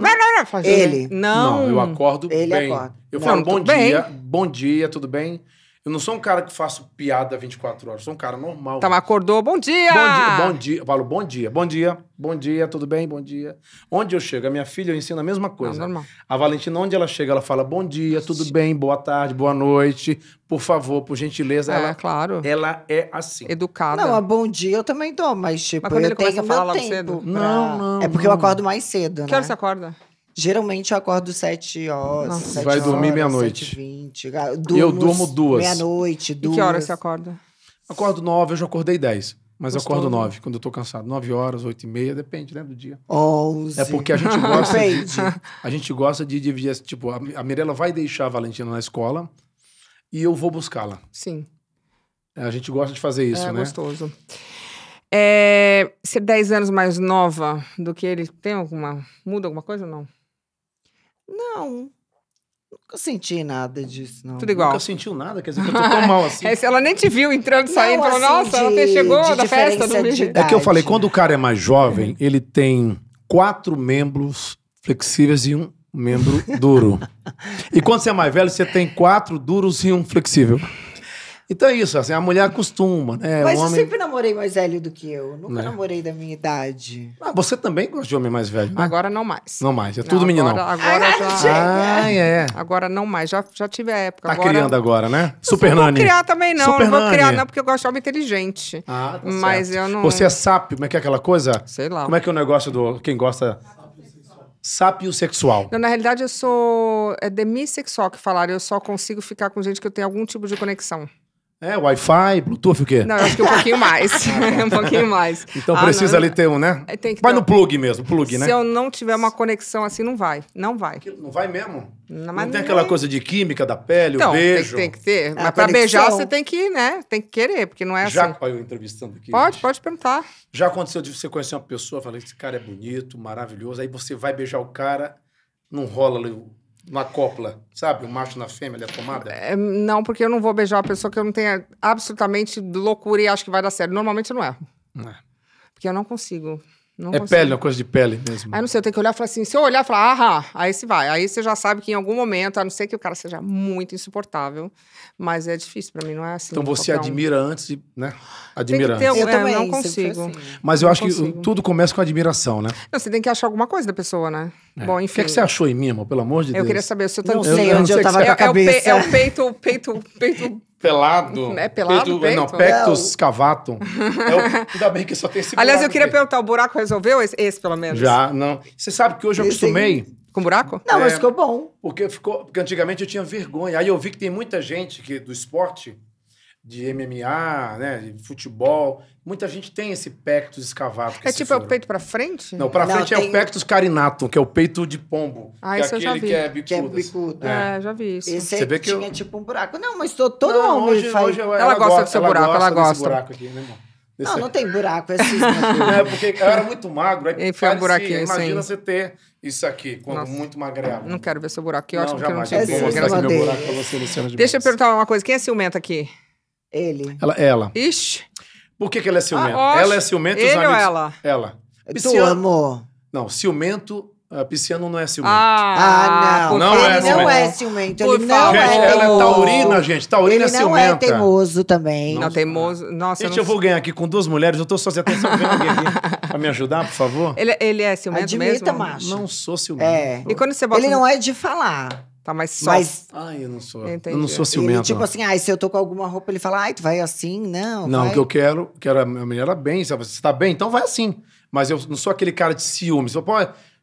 [SPEAKER 1] ele. Não. não. eu acordo ele bem. Acorda. Eu falo, bom dia, bem.
[SPEAKER 2] bom dia, tudo bem? Eu não sou um cara que faço piada 24 horas, sou um cara normal. Tá, acordou,
[SPEAKER 1] bom dia! Bom dia, bom
[SPEAKER 2] dia. Eu falo, bom dia, bom dia, bom dia, tudo bem, bom dia. Onde eu chego, a minha filha eu ensino a mesma coisa. Não, normal. A Valentina, onde ela chega, ela fala, bom dia, tudo bem, boa tarde, boa noite, por favor, por gentileza.
[SPEAKER 3] É, ela,
[SPEAKER 1] claro. Ela é assim. Educada. Não, a
[SPEAKER 3] bom dia eu também dou, mas tipo, mas quando eu ele tenho começa a falar logo tempo. cedo? Pra... Não, não. É porque não. eu acordo mais cedo, né? Que hora né? você acorda? Geralmente eu acordo 7 horas. Nossa, 7 vai dormir meia-noite. eu durmo duas. Meia-noite, duas. E que horas você acorda?
[SPEAKER 2] Acordo 9, eu já acordei 10. Mas Gostou. eu acordo 9, quando eu tô cansado. 9 horas, 8 e meia, depende, né, do dia. 11. É porque a gente gosta. de, a gente gosta de dividir. Tipo, a Mirella vai deixar a Valentina na escola e eu vou buscá-la. Sim. É, a gente gosta de fazer isso, é, né? É
[SPEAKER 1] gostoso. ser 10 anos mais nova do que ele, tem alguma. Muda alguma coisa ou não? Não.
[SPEAKER 3] Nunca senti nada disso, não. Tudo igual. Nunca sentiu nada, quer dizer que eu tô tão mal assim. É,
[SPEAKER 1] ela nem te viu entrando, saindo, falou, assim, nossa, de, chegou de da festa. Não É que eu
[SPEAKER 2] falei, quando o cara é mais jovem, ele tem quatro membros flexíveis e um membro duro. e quando você é mais velho, você tem quatro duros e um flexível. Então é isso, assim, a mulher acostuma, né? Mas homem... eu sempre
[SPEAKER 3] namorei mais velho do que eu. Nunca né. namorei da minha
[SPEAKER 1] idade. Ah, você também gosta de homem mais velho? Né? Agora não mais. Não mais, é tudo meninão. Agora, agora ah, já... Ah, é. Agora não mais, já, já tive a época. Tá agora... criando agora, né? Super Super Não vou criar também não, Super não vou criar não, porque eu gosto de homem inteligente. Ah, tá Mas certo. eu não... Você é
[SPEAKER 2] sábio, como é que é aquela coisa? Sei lá. Como é que é o negócio do... Quem gosta sápio sexual.
[SPEAKER 1] Não, na realidade, eu sou é demissexual que falaram. Eu só consigo ficar com gente que eu tenho algum tipo de conexão. É,
[SPEAKER 2] Wi-Fi, Bluetooth, o quê? Não,
[SPEAKER 1] acho que um pouquinho mais. um pouquinho mais. Então ah, precisa não, ali ter um, né? É, tem que vai ter... no
[SPEAKER 2] plug mesmo, plug, Se né? Se eu
[SPEAKER 1] não tiver uma conexão assim, não vai. Não vai. Não vai mesmo? Não, não tem aquela coisa
[SPEAKER 2] de química da pele, então, o beijo. Tem, tem que
[SPEAKER 1] ter. É, mas pra beijar você tem que, né? Tem que querer, porque não é Já, assim. Já
[SPEAKER 2] caiu entrevistando aqui. Pode, gente.
[SPEAKER 1] pode perguntar.
[SPEAKER 2] Já aconteceu de você conhecer uma pessoa, falar, esse cara é bonito, maravilhoso. Aí você vai beijar o cara, não rola ali o uma copla, sabe? O macho na fêmea, a tomada?
[SPEAKER 1] É, é, não, porque eu não vou beijar uma pessoa que eu não tenha absolutamente loucura e acho que vai dar certo. Normalmente eu não erro. Não. É. Porque eu não consigo. Não é consigo. pele, é uma coisa de pele mesmo. Aí não sei, eu tenho que olhar e falar assim, se eu olhar e falar, ah aí você vai. Aí você já sabe que em algum momento, a não ser que o cara seja muito insuportável, mas é difícil para mim, não é assim. Então você admira
[SPEAKER 2] um... antes de, né? Admira antes. Né, eu é, também não consigo. Assim. Mas eu não acho consigo. que tudo começa com admiração, né?
[SPEAKER 1] Não, você tem que achar alguma coisa da pessoa, né? É. Bom, enfim. O que, é que, você
[SPEAKER 2] achou em mim, amor? Pelo amor de eu Deus. Eu queria saber se eu também. Não sei onde eu, tava com a é- é cabeça. É, o
[SPEAKER 1] peito, o peito, peito.
[SPEAKER 2] Pelado. É pelado? Peito, peito? Não, pectus cavatum.
[SPEAKER 1] É o, ainda bem que só tem esse Aliás, eu queria perguntar, o buraco resolveu esse, esse, pelo menos? Já, não. Você sabe que hoje eu acostumei... Com buraco? Não, é, mas ficou bom.
[SPEAKER 2] Porque, ficou, porque antigamente eu tinha vergonha. Aí eu vi que tem muita gente que, do esporte de MMA, né, de futebol. Muita gente tem esse pectus escavato. é
[SPEAKER 1] tipo, é o peito pra frente? Não, pra frente tem... é o pectus
[SPEAKER 2] carinato, que é o peito de pombo. Ah, é isso é eu já vi. que é
[SPEAKER 1] bicudo.
[SPEAKER 3] Que é assim. bicudo. É. é. já vi isso. Esse Você vê que tinha eu... tipo um buraco. Não, mas todo Não, homem hoje, faz. Hoje ela, ela,
[SPEAKER 4] gosta do seu ela buraco, ela gosta. buraco aqui, né, irmão? Desse não, aí. não
[SPEAKER 1] tem buraco. Esses é, é, porque eu era muito magro. Aí foi um buraquinho, assim. imagina sim. você
[SPEAKER 2] ter isso aqui, quando Nossa. muito magrelo. Não quero ver seu
[SPEAKER 1] buraco aqui, eu acho que eu
[SPEAKER 2] não tinha é, eu vou mostrar meu buraco pra você, Luciano de
[SPEAKER 1] Deixa Mendes. eu perguntar uma coisa. Quem é ciumento aqui? Ele. Ela. ela. Ixi. Por que, que ela é ciumenta? Ah, ela é ciumenta Ele os amigos... ou ela?
[SPEAKER 2] Ela. Pisciano... Tu, amo. Não, ciumento ah, pisciano não é ciumento. Ah, ah não. não ele é ciumento. não é ciumento. Ele não favor. é Ela é taurina, gente. Taurina ele é ciumenta. Ele não é teimoso também. Não, não teimoso. Nossa, gente, eu, não... eu vou ganhar aqui com duas mulheres. Eu tô só Tem alguém aqui pra me ajudar, por favor.
[SPEAKER 1] Ele, é, ele é ciumento Admita, mesmo? Admita, macho. Não sou ciumento. É. E quando você bota... Ele não é de
[SPEAKER 3] falar. Tá mais só. Mas...
[SPEAKER 2] Ai, eu não sou. Entendi. Eu não sou ciumento. Ele, tipo assim,
[SPEAKER 3] ah se eu tô com alguma roupa, ele fala, ai, tu vai assim? Não. Não, vai. o que eu
[SPEAKER 2] quero, quero a minha mulher bem. se Você tá bem? Então vai assim. Mas eu não sou aquele cara de ciúmes. Eu, pô,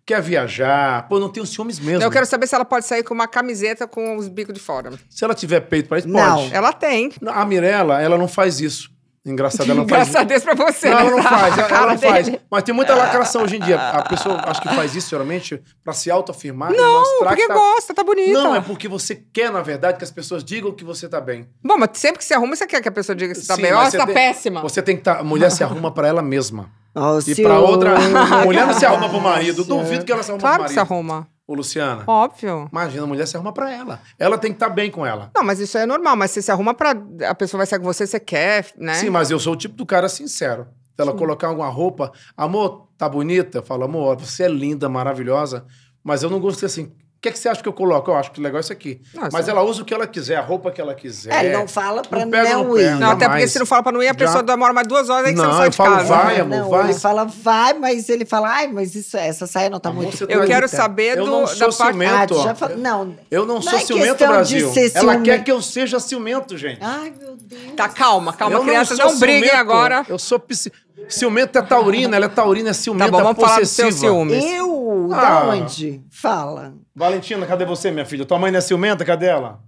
[SPEAKER 2] quer viajar. Pô, não tenho ciúmes mesmo. Eu quero
[SPEAKER 1] saber se ela pode sair com uma camiseta com os bicos de fora.
[SPEAKER 2] Se ela tiver peito para isso, pode. Não,
[SPEAKER 1] ela tem. A Mirella,
[SPEAKER 2] ela não faz isso. Engraçado, ela não faz. Engraçadez
[SPEAKER 1] pra você. Não, né? ela não faz, ela, ela não faz.
[SPEAKER 2] Mas tem muita lacração hoje em dia. A ah. pessoa acho que faz isso, geralmente, pra se autoafirmar. Não, porque tá... gosta, tá bonita. Não, é porque você quer, na verdade, que as pessoas digam que você tá bem.
[SPEAKER 1] Bom, mas sempre que se arruma, você quer que a pessoa diga que você tá Sim, bem. Ó, tá tem... péssima.
[SPEAKER 2] Você tem que tá... A mulher se arruma pra ela mesma. Oh, e senhor. pra outra. A mulher não se arruma pro marido. Duvido que ela se arruma claro pro marido. Claro que se arruma. Ô, Luciana. Óbvio. Imagina, a mulher se arruma pra ela. Ela tem que estar tá bem com ela.
[SPEAKER 1] Não, mas isso é normal. Mas você se arruma pra. A pessoa vai sair com você, você quer, né? Sim, mas
[SPEAKER 2] eu sou o tipo do cara sincero. Se ela Sim. colocar alguma roupa, amor, tá bonita? Eu falo, amor, você é linda, maravilhosa. Mas eu não gosto assim que, é que você acha que eu coloco? Eu acho que legal é isso aqui. Nossa. Mas ela usa o que ela quiser, a roupa que ela quiser. É, não fala pra não, não, não ir. Não, até porque se não fala pra não ir, a pessoa Já... demora
[SPEAKER 1] mais duas horas e você não sai de falo, casa. Vai, né? amor, não, vai. Ele
[SPEAKER 2] fala, vai,
[SPEAKER 3] mas ele fala, ai, mas isso, essa saia não tá amor, muito Eu quero saber eu do, não sou da ah, Ciumento, ah,
[SPEAKER 2] Não, eu não, não sou é ciumento, Brasil. Ela quer que eu seja ciumento, gente. Ai, meu Deus. Tá, calma, calma, crianças, não, briguem agora. Eu sou psi... ciumento é taurina, ela é taurina, é ciumenta, tá bom, vamos falar do seu ciúmes. Eu ah. da onde? Fala. Valentina, cadê você, minha filha? Tua mãe não é ciumenta? Cadê ela?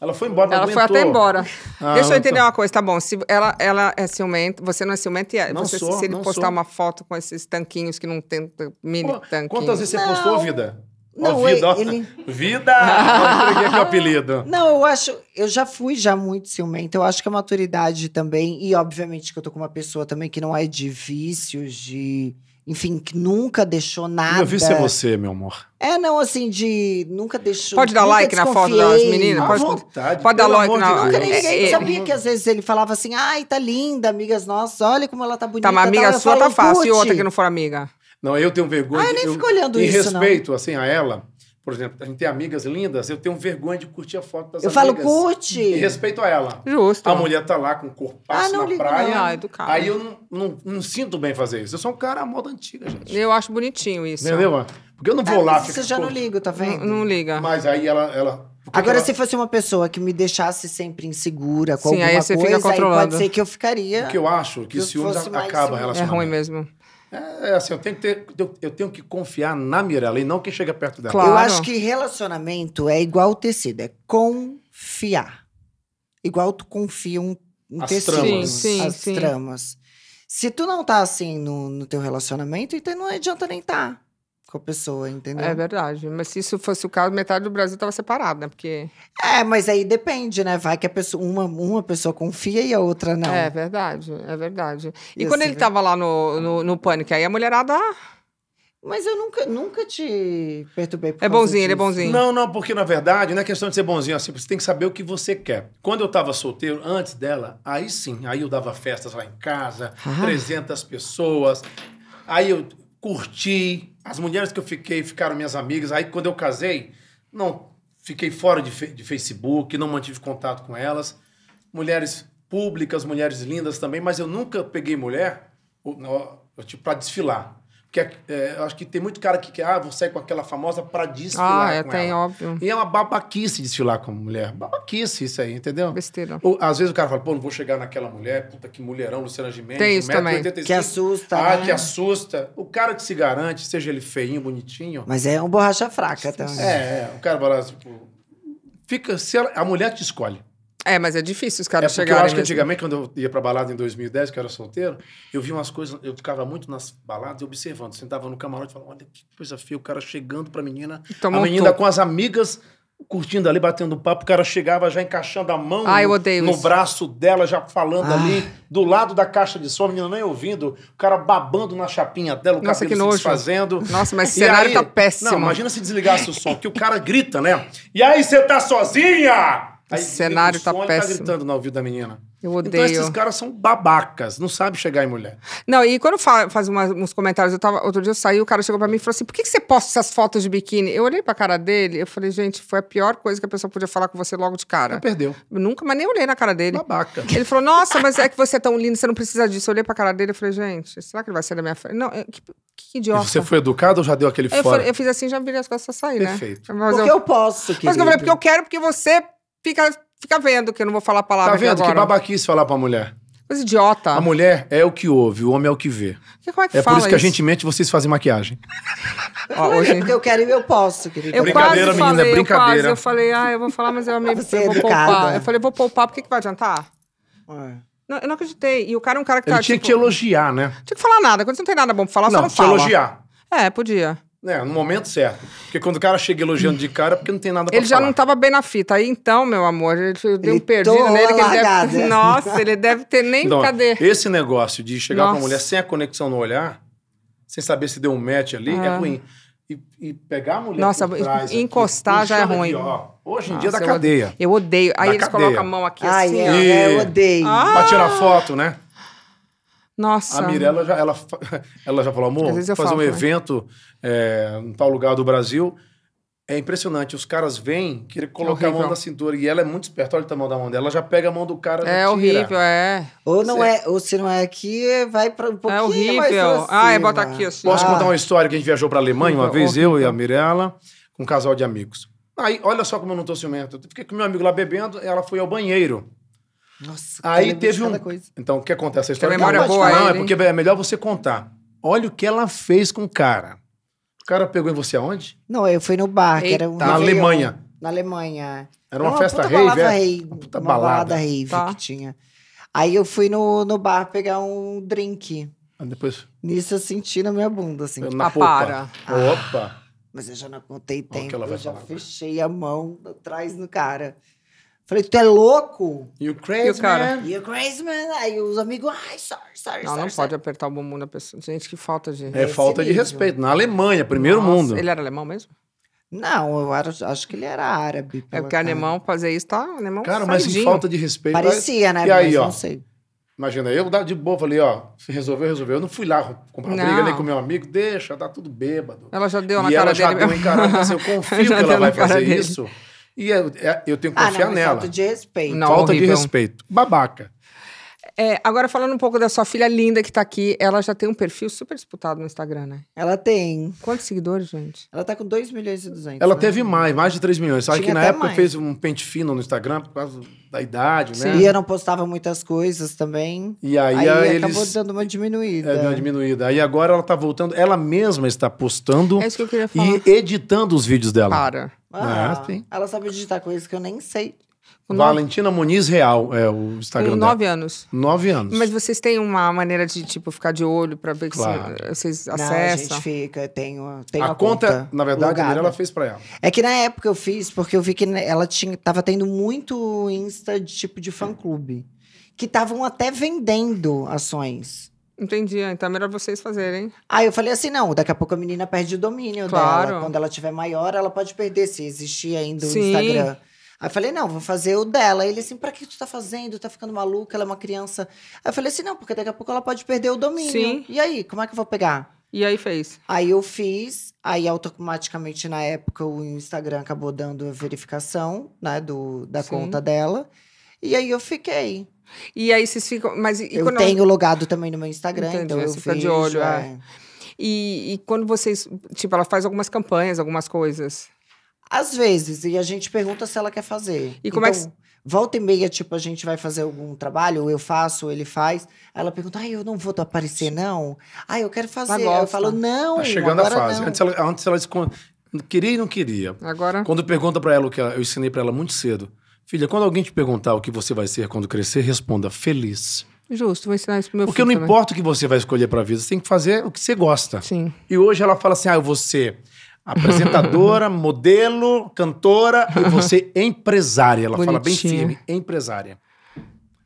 [SPEAKER 2] Ela foi embora, Ela foi até
[SPEAKER 1] embora. Ah, Deixa eu tá. entender uma coisa, tá bom. Se ela, ela é ciumenta, você não é ciumenta e é, não você, sou, se ele postar sou. uma foto com esses tanquinhos que não tem mini Pô, tanquinho. Quantas vezes você não. postou, vida? Não, ó, vida, ele... Vida!
[SPEAKER 2] eu entreguei aqui o apelido.
[SPEAKER 3] Não, eu acho... Eu já fui já muito ciumenta. Eu acho que a maturidade também... E, obviamente, que eu tô com uma pessoa também que não é de vícios, de enfim, que nunca deixou nada. Eu vi ser você, meu amor. É, não, assim, de nunca
[SPEAKER 1] deixou. Pode dar like na foto das meninas? pode, vontade, pode dar like na foto. Nunca ninguém é, é sabia é.
[SPEAKER 3] que às vezes ele falava assim: ai, tá linda, amigas nossas, olha como ela tá bonita. Tá, mas amiga tal. sua falo, tá fácil, e outra que não
[SPEAKER 1] for amiga.
[SPEAKER 2] Não, eu tenho vergonha. Ah, eu nem eu, fico olhando em isso. E respeito, não. assim, a ela, por exemplo, a gente tem amigas lindas, eu tenho vergonha de curtir a foto das eu amigas. Eu falo, curte! E respeito a ela. Justo. A mulher tá lá com o corpo ah, na ligo, praia. Não, ah, é educado. Aí eu não, não, não, sinto bem fazer isso. Eu sou um cara à moda antiga, gente.
[SPEAKER 1] Eu acho bonitinho isso. Entendeu? Porque eu não vou ah, lá... Fica, você já não liga, tá vendo? Não, não liga.
[SPEAKER 2] Mas aí ela... ela Agora, ela... se
[SPEAKER 3] fosse uma pessoa que me deixasse sempre insegura com Sim, alguma aí você coisa, fica controlando. pode ser que eu ficaria... O que eu acho
[SPEAKER 1] que se ciúmes acaba a é relacionamento. É ruim mesmo.
[SPEAKER 2] É, assim, eu tenho, que ter, eu tenho que confiar na Mirella e não quem chega perto dela. Claro. Eu acho que
[SPEAKER 3] relacionamento é igual o tecido, é confiar. Igual tu confia um,
[SPEAKER 4] um as tecido, tramas. Sim, sim, as sim. tramas.
[SPEAKER 3] Se tu não tá assim no, no teu relacionamento, então não adianta nem tá
[SPEAKER 1] com a pessoa, entendeu? É verdade. Mas se isso fosse o caso, metade do Brasil estava separado, né? Porque. É, mas aí depende, né? Vai que a pessoa, uma, uma pessoa confia e a outra não. É verdade, é verdade. E quando ele estava lá no, no, no pânico, aí a mulherada. Ah,
[SPEAKER 3] mas eu nunca, nunca te perturbei por É bonzinho, disso. ele é bonzinho. Não,
[SPEAKER 2] não, porque na verdade não é questão de ser bonzinho assim, você tem que saber o que você quer. Quando eu tava solteiro, antes dela, aí sim, aí eu dava festas lá em casa, ah. 300 pessoas. Aí eu curti. As mulheres que eu fiquei ficaram minhas amigas. Aí quando eu casei, não fiquei fora de, de Facebook, não mantive contato com elas. Mulheres públicas, mulheres lindas também, mas eu nunca peguei mulher para desfilar que é, é acho que tem muito cara que quer, ah, vou sair é com aquela famosa para desfilar. Ah, é, tem, ela. óbvio. E é uma babaquice desfilar com mulher. Babaquice isso aí, entendeu? Besteira. Ou, às vezes o cara fala, pô, não vou chegar naquela mulher, puta que mulherão, Luciana Gimenez. Tem isso também. Que assusta. Ah, né? que assusta. O cara que se garante, seja ele feinho, bonitinho. Mas
[SPEAKER 1] é um borracha fraca também. Tá? É,
[SPEAKER 2] é. O cara fala, tipo, fica, se ela, a mulher te escolhe.
[SPEAKER 1] É, mas é difícil os caras é chegarem. Eu acho que mesmo.
[SPEAKER 2] antigamente, quando eu ia pra balada em 2010, que eu era solteiro, eu vi umas coisas, eu ficava muito nas baladas e observando. Eu sentava no camarote e falava, olha que coisa feia, o cara chegando pra menina, Tomou a menina um com as amigas curtindo ali, batendo papo, o cara chegava já encaixando a mão Ai, ah, no braço dela, já falando ah. ali, do lado da caixa de som, a menina nem ouvindo, o cara babando na chapinha dela, o Nossa, cabelo que nojo. se desfazendo. Nossa, mas o cenário aí, tá péssimo. Não, imagina se desligasse o som, que o cara grita, né? E aí, você tá sozinha? Aí, o cenário o tá, tá péssimo. tá gritando no ouvido da menina. Eu então, odeio. Então esses caras são babacas, não sabe chegar em mulher.
[SPEAKER 1] Não, e quando faz, faz uma, uns comentários, eu tava, outro dia eu saí, o cara chegou pra mim e falou assim, por que, que você posta essas fotos de biquíni? Eu olhei pra cara dele, eu falei, gente, foi a pior coisa que a pessoa podia falar com você logo de cara. Eu perdeu. nunca, mas nem olhei na cara dele. Babaca. Ele falou, nossa, mas é que você é tão lindo, você não precisa disso. Eu olhei pra cara dele e falei, gente, será que ele vai ser da minha frente? Não, que, que idiota. Você foi
[SPEAKER 2] educado ou já deu aquele eu fora? Falei,
[SPEAKER 1] eu fiz assim, já virei as costas pra sair, Perfeito. né? Perfeito. Porque eu, eu posso,
[SPEAKER 2] querido. Mas eu falei, porque eu
[SPEAKER 1] quero, porque você fica, fica vendo, que eu não vou falar a tá palavra. Tá vendo? Que
[SPEAKER 2] babaquice falar pra mulher.
[SPEAKER 1] Coisa idiota. A mulher
[SPEAKER 2] é o que ouve, o homem é o que vê.
[SPEAKER 1] Que, como é que é por isso, isso? que a gente
[SPEAKER 2] mente vocês fazem maquiagem.
[SPEAKER 3] Ó, é hoje... É porque eu quero e eu posso, querido. Eu brincadeira, quase menina, falei, é
[SPEAKER 1] brincadeira. Eu, quase, eu falei, ah, eu vou falar, mas eu amei você, eu vou educada. poupar. Eu falei, vou poupar, porque que vai adiantar? Ué. Não, eu não acreditei. E o cara é um cara que Ele tá, tinha tipo, que te
[SPEAKER 2] elogiar, né?
[SPEAKER 1] Tinha que falar nada. Quando você não tem nada bom pra falar, não, não fala. te elogiar. É, podia.
[SPEAKER 2] É, no momento certo. Porque quando o cara chega elogiando de cara, é porque não tem
[SPEAKER 1] nada pra Ele falar. já não estava bem na fita. Aí então, meu amor, eu dei um perdido nele. Que ele deve... Nossa, ele deve ter nem... Não, cadê?
[SPEAKER 2] Esse negócio de chegar Nossa. pra mulher sem a conexão no olhar, sem saber se deu um match ali, é ah. é ruim.
[SPEAKER 1] E, e, pegar a mulher Nossa, aqui, encostar já é ruim. ó, hoje em Nossa, dia da cadeia. Eu odeio. Aí da eles cadeia. colocam a mão aqui Ai, assim. É, eu odeio. Ah. Pra tirar
[SPEAKER 2] foto, né?
[SPEAKER 1] Nossa. A Mirella
[SPEAKER 2] já, ela, ela já falou, amor, fazer falo, um né? evento é, em tal lugar do Brasil. É impressionante, os caras vêm, querer é colocar é a mão na cintura e ela é muito esperta, olha o tamanho da mão dela, ela já pega a mão do cara É horrível, é. Ou
[SPEAKER 3] não Você... é, ou se não é aqui, é, vai para um pouquinho É horrível. ah, é botar aqui
[SPEAKER 2] assim. Posso ah. contar uma história que a gente viajou para a Alemanha uma vez, horrível. eu e a Mirella, com um casal de amigos. Aí, olha só como eu não tô ciumento. Eu fiquei com meu amigo lá bebendo, ela foi ao banheiro. Nossa, aí teve um. Então, o que acontece? A história memória não, boa não, é porque é melhor você contar. Olha o que ela fez com o cara. O cara pegou em você aonde?
[SPEAKER 3] Não, eu fui no bar, Eita. que era um Na Alemanha. Na Alemanha.
[SPEAKER 2] Era uma, uma festa puta rave, balada, é? rave,
[SPEAKER 3] uma puta balada, balada
[SPEAKER 2] rave tá. que tinha.
[SPEAKER 3] Aí eu fui no, no bar pegar um drink. Ah, depois... Nisso eu senti na minha bunda, assim. Na tipo, para. Ah, Opa! Mas eu já não contei tempo, eu já falar, fechei a
[SPEAKER 1] mão atrás no cara. Falei, tu é louco? E o crazy, Man. cara? E o
[SPEAKER 3] crazy, man. Aí os amigos, ai, sorry, sorry, Não, sorry, não sorry.
[SPEAKER 1] pode apertar o bumbum da pessoa. Gente, que falta de... É, é falta de respeito. Na
[SPEAKER 2] Alemanha,
[SPEAKER 3] primeiro Nossa, mundo. Ele era alemão mesmo? Não, eu era, acho que ele era árabe. É porque cara. alemão fazer isso, tá? Alemão Cara, mas falta de respeito. Parecia, né? E aí, mas ó, não sei.
[SPEAKER 2] Imagina, eu dava de boa, falei, ó, se resolveu, resolveu. Eu não fui lá comprar não. briga nem com meu amigo, deixa, tá tudo bêbado. Ela já deu na cara dele. dele. Ela já deu encarada, assim, eu confio que ela vai fazer dele. isso. E eu, é, é, eu tenho que ah, confiar não, nela. Falta de respeito. Não, falta horrível. de respeito. Babaca.
[SPEAKER 1] É, agora, falando um pouco da sua filha linda que tá aqui, ela já tem um perfil super disputado no Instagram, né? Ela tem. Quantos seguidores, gente?
[SPEAKER 3] Ela tá com 2 milhões e 200. Ela né?
[SPEAKER 2] teve mais, mais de 3 milhões. Sabe Tinha que na época mais. fez um pente fino no Instagram por causa da idade, né? e eu não
[SPEAKER 3] postava muitas coisas também. E aí, aí eles... acabou dando uma diminuída. É, deu uma
[SPEAKER 2] diminuída. Aí agora ela tá voltando, ela mesma está postando. É isso que eu queria falar. E editando os vídeos dela. Para. Ah, é,
[SPEAKER 3] sim.
[SPEAKER 1] Ela sabe digitar coisas que eu nem sei. Valentina
[SPEAKER 2] Muniz Real é o Instagram Com nove dela. anos. Nove anos.
[SPEAKER 1] Mas vocês têm uma maneira de, tipo, ficar de olho para ver claro. se vocês acessam? Não, a gente fica, tem, uma, tem a uma conta, conta na verdade, logada. ela fez
[SPEAKER 3] para
[SPEAKER 2] ela.
[SPEAKER 1] É que na época eu fiz,
[SPEAKER 3] porque eu vi que né, ela tinha, tava tendo muito Insta de tipo de fã-clube. Que estavam até vendendo ações.
[SPEAKER 1] Entendi, ah, então é melhor vocês fazerem. Aí ah, eu falei
[SPEAKER 3] assim: não, daqui a pouco a menina perde o domínio claro. dela. Quando ela tiver maior, ela pode perder, se existir ainda o Sim. Instagram. Aí eu falei, não, vou fazer o dela. Aí ele assim, pra que tu tá fazendo? Tá ficando maluca, ela é uma criança. Aí eu falei assim, não, porque daqui a pouco ela pode perder o domínio. Sim. E aí, como é que eu vou pegar? E aí fez. Aí eu fiz, aí automaticamente na época o Instagram acabou dando a verificação, né, do, da Sim. conta dela.
[SPEAKER 1] E aí eu fiquei. E aí vocês ficam. Mas eu tenho
[SPEAKER 3] logado também no meu Instagram, Entendi, então eu fica fiz, de olho. É. É.
[SPEAKER 1] E, e quando vocês. Tipo, ela faz algumas campanhas, algumas coisas. Às vezes,
[SPEAKER 3] e a gente pergunta se ela quer fazer. E como é que... Então, volta e meia, tipo, a gente vai fazer algum trabalho, ou eu faço, ou ele faz. Ela pergunta, ai, eu não vou aparecer, não. Ai, eu quero fazer. eu falo, não, tá chegando a fase. Antes
[SPEAKER 2] ela, antes ela queria e não queria. Agora... Quando pergunta para ela o que eu ensinei para ela muito cedo. Filha, quando alguém te perguntar o que você vai ser quando crescer, responda feliz.
[SPEAKER 1] Justo, vou ensinar isso pro meu Porque filho. Porque não também. importa
[SPEAKER 2] o que você vai escolher pra vida, você tem que fazer o que você gosta. Sim. E hoje ela fala assim: ah, eu vou ser apresentadora, modelo, cantora, e você empresária. Ela Bonitinho. fala bem firme, empresária.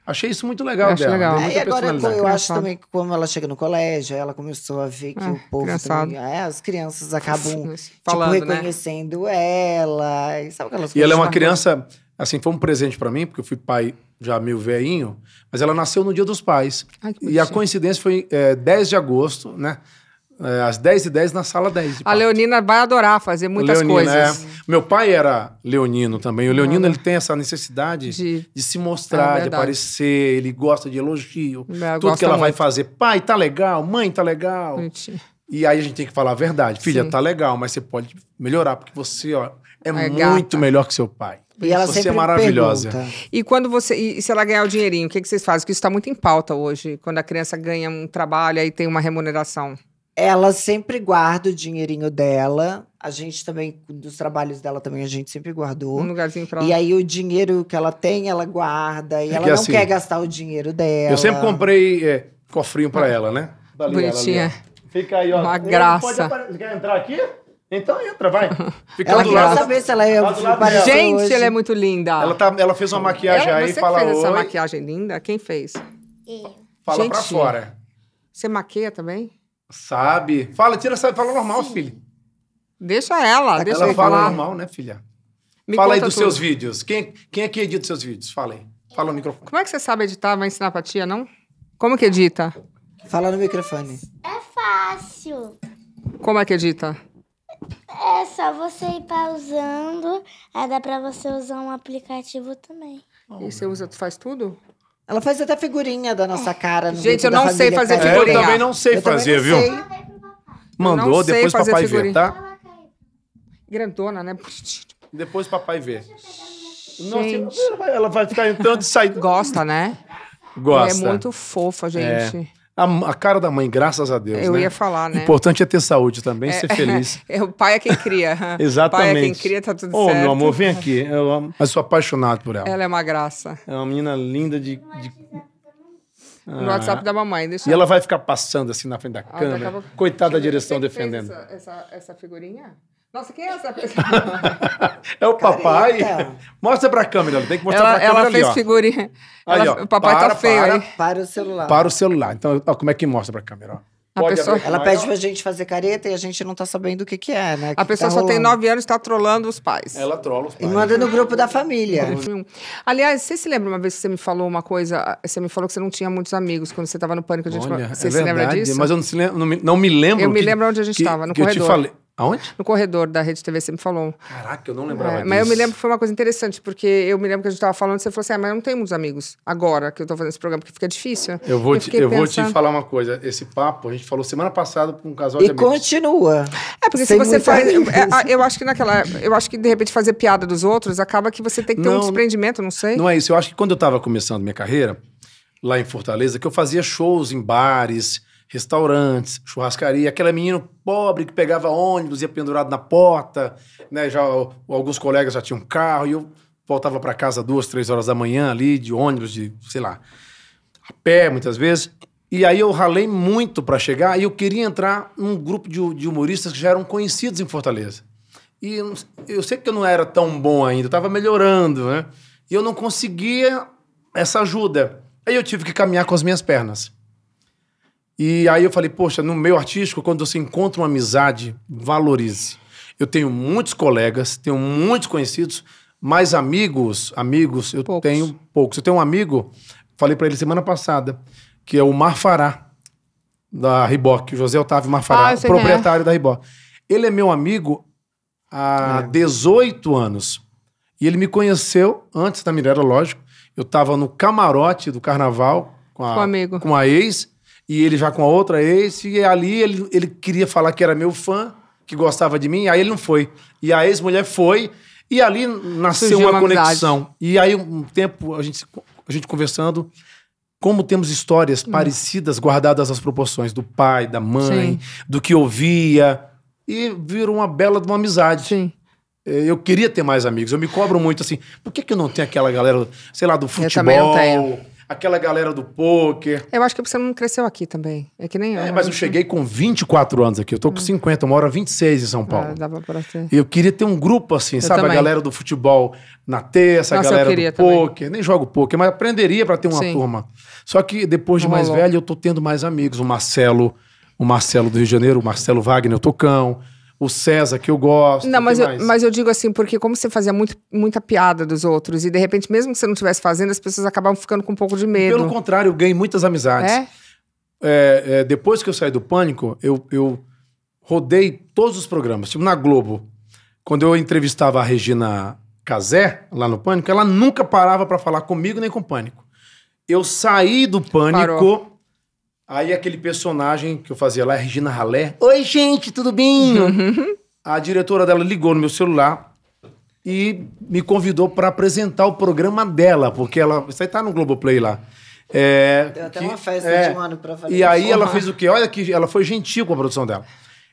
[SPEAKER 2] Achei isso muito legal acho dela. Legal. Né? É, e agora eu acho também
[SPEAKER 3] que como ela chega no colégio, ela começou a ver que ah, o povo também, é, as crianças acabam tipo, Falando, tipo, reconhecendo né? ela. E, sabe
[SPEAKER 4] aquelas e ela é uma criança.
[SPEAKER 2] Assim, foi um presente para mim, porque eu fui pai já meio veinho, mas ela nasceu no Dia dos Pais. Ai, e a coincidência foi é, 10 de agosto, né? É, às 10 e 10 na sala 10.
[SPEAKER 1] A Leonina vai adorar fazer muitas Leonina, é. coisas.
[SPEAKER 2] É. Meu pai era leonino também. O leonino ah, ele tem essa necessidade de, de se mostrar, é de aparecer. Ele gosta de elogio. É, eu tudo que ela muito. vai fazer. Pai, tá legal. Mãe, tá legal. Mentira. E aí a gente tem que falar a verdade. Filha, Sim. tá legal, mas você pode melhorar, porque você ó, é, muito gata. melhor que seu pai. E ela você é sempre é maravilhosa. Pergunta.
[SPEAKER 1] E quando você. E, se ela ganhar o dinheirinho, o que, que vocês fazem? Porque isso está muito em pauta hoje, quando a criança ganha um trabalho e tem uma remuneração. Ela
[SPEAKER 3] sempre guarda o dinheirinho dela. A gente também, dos trabalhos dela também, a gente sempre guardou. Um lugarzinho pra ela. E aí o dinheiro que ela tem, ela guarda. E é ela que, não assim, quer gastar o dinheiro
[SPEAKER 2] dela. Eu sempre comprei é, cofrinho para ah, ela, né? Bonitinha. ali, Fica aí, ó. Uma graça. Pode, quer entrar aqui? Então entra, vai. Fica ela do lado. saber se ela é tá do Gente, hoje. ela é muito linda. Ela, tá, ela fez uma é maquiagem ela, aí, você fala fez essa
[SPEAKER 1] maquiagem linda? Quem fez? Eu. É.
[SPEAKER 2] Fala Gente, pra fora.
[SPEAKER 1] Você maquia também?
[SPEAKER 2] Sabe. Fala,
[SPEAKER 1] tira, sabe, fala normal, Sim. filho. Deixa ela, deixa ela. Ela fala normal, né, filha? Me fala aí dos tudo. seus
[SPEAKER 2] vídeos. Quem, quem é que edita os seus vídeos? Fala aí. Fala no microfone.
[SPEAKER 1] Como é que você sabe editar? Vai ensinar pra tia, não? Como que edita? Fala no microfone. É fácil. Como é que edita?
[SPEAKER 3] É só você ir pausando.
[SPEAKER 4] Aí
[SPEAKER 1] dá pra você usar um aplicativo também. E você usa, tu faz tudo? Ela
[SPEAKER 3] faz até figurinha da nossa cara. No Gente, eu não sei fazer É, eu também não sei fazer, viu?
[SPEAKER 2] Mandou, não depois fazer papai vê,
[SPEAKER 1] tá? Grandona, né?
[SPEAKER 2] Depois papai vê.
[SPEAKER 1] Gente. Nossa, ela vai ficar entrando e saindo. Gosta, né? Gosta. É muito fofa, é. gente
[SPEAKER 2] a, a, cara da mãe, graças a Deus. Eu né? ia falar, né? O importante é ter saúde também, é, ser feliz.
[SPEAKER 1] É, é, o pai é quem cria. Exatamente. O pai é quem cria, tá tudo oh, certo. Ô, meu amor, vem
[SPEAKER 2] aqui. Eu, eu sou apaixonado por ela.
[SPEAKER 1] Ela é uma graça.
[SPEAKER 2] É uma menina linda de. de... No ah. WhatsApp da mamãe. Deixa e ela vai ficar passando assim na frente da ah, câmera. Coitada da direção defendendo.
[SPEAKER 1] Essa, essa, essa figurinha? Nossa, quem é essa pessoa? é o papai. Careta.
[SPEAKER 2] Mostra pra câmera, tem que mostrar ela, pra câmera ela ali, fez ó.
[SPEAKER 1] figurinha. Aí, ela, ó, o papai tá para, tá feio
[SPEAKER 2] para,
[SPEAKER 3] aí. Para o celular. Para o
[SPEAKER 2] celular. Então, ó, como é que mostra pra câmera, ó. Pessoa... Ela pede
[SPEAKER 3] pra gente fazer
[SPEAKER 1] careta e a gente não tá sabendo o que que é, né? Que a pessoa tá só tem 9 anos e tá trolando os pais. Ela trola os pais. E manda no grupo da família. Hum. Aliás, você se lembra uma vez que você me falou uma coisa? Ah, você me falou que você não tinha muitos amigos quando você tava no pânico. A gente Olha, você é se verdade, lembra disso? Mas eu não, se
[SPEAKER 2] lembra, não, me, não me lembro. Eu que, me lembro onde a gente que, tava, no que corredor. Eu te falei.
[SPEAKER 1] Aonde? No corredor da Rede TV, você me falou. Caraca, eu não lembrava é, disso. Mas eu me lembro que foi uma coisa interessante, porque eu me lembro que a gente estava falando, você falou assim, ah, mas eu não tenho muitos amigos agora que eu estou fazendo esse programa, porque fica difícil. Eu vou, eu te, eu pensando... vou te
[SPEAKER 2] falar uma coisa, esse papo, a gente falou semana passada com um casal e de amigos. E continua.
[SPEAKER 1] É, porque Sem se você faz... É, é, eu acho que naquela... Eu acho que, de repente, fazer piada dos outros, acaba que você tem que ter não, um desprendimento, não sei. Não
[SPEAKER 2] é isso, eu acho que quando eu estava começando minha carreira, lá em Fortaleza, que eu fazia shows em bares restaurantes, churrascaria. Aquela menina pobre que pegava ônibus, ia pendurado na porta, né? Já, alguns colegas já tinham carro e eu voltava para casa duas, três horas da manhã ali, de ônibus, de, sei lá, a pé muitas vezes. E aí eu ralei muito para chegar e eu queria entrar num grupo de, de humoristas que já eram conhecidos em Fortaleza. E eu, eu sei que eu não era tão bom ainda, eu tava melhorando, né? E eu não conseguia essa ajuda. Aí eu tive que caminhar com as minhas pernas. E aí eu falei, poxa, no meio artístico, quando você encontra uma amizade, valorize. Eu tenho muitos colegas, tenho muitos conhecidos, mas amigos, amigos, eu poucos. tenho poucos. Eu tenho um amigo, falei para ele semana passada, que é o Marfará, da Riboc, José Otávio Marfará, ah, é. proprietário é. da Riboc. Ele é meu amigo há é. 18 anos. E ele me conheceu antes da Mirella, lógico. Eu estava no camarote do carnaval com a, com, com a ex e ele já com a outra ex, e ali ele, ele queria falar que era meu fã, que gostava de mim, aí ele não foi. E a ex-mulher foi, e ali
[SPEAKER 4] nasceu uma, uma conexão.
[SPEAKER 2] E aí, um tempo, a gente, a gente conversando, como temos histórias hum. parecidas, guardadas as proporções, do pai, da mãe, Sim. do que ouvia, e virou uma bela de uma amizade. Sim. É, eu queria ter mais amigos, eu me cobro muito assim, por que, que eu não tenho aquela galera, sei lá, do futebol? Eu também não tenho aquela galera do
[SPEAKER 1] poker. Eu acho que você não cresceu aqui também.
[SPEAKER 2] É que nem é, eu. mas eu né? cheguei com 24 anos aqui. Eu tô com 50, hum. eu moro há 26 em São ah, Paulo. Ah,
[SPEAKER 1] dava pra ter.
[SPEAKER 2] Eu queria ter um grupo assim, eu sabe? Também. A galera do futebol na terça, Nossa, a galera do poker. Nem jogo poker, mas aprenderia para ter uma Sim. turma. Só que depois de mais velho, eu tô tendo mais amigos. O Marcelo, o Marcelo do Rio de Janeiro, o Marcelo Wagner, o Tocão o César, que eu gosto. Não, mas eu,
[SPEAKER 1] mas eu digo assim, porque como você fazia muito, muita piada dos outros, e de repente, mesmo que você não estivesse fazendo, as pessoas acabavam ficando com um pouco de medo. Pelo contrário,
[SPEAKER 2] eu ganhei muitas amizades. É? É, é, depois que eu saí do Pânico, eu, eu rodei todos os programas. Tipo, na Globo, quando eu entrevistava a Regina Casé, lá no Pânico, ela nunca parava para falar comigo nem com o Pânico. Eu saí do Pânico... Parou Aí aquele personagem que eu fazia lá, é Regina Ralé. Oi, gente, tudo bem? a diretora dela ligou no meu celular e me convidou para apresentar o programa dela, porque ela. Isso aí tá no Globoplay lá. É, Deu até que, uma festa é, de um ano pra fazer. E aí ela fez o quê? Olha que ela foi gentil com a produção dela.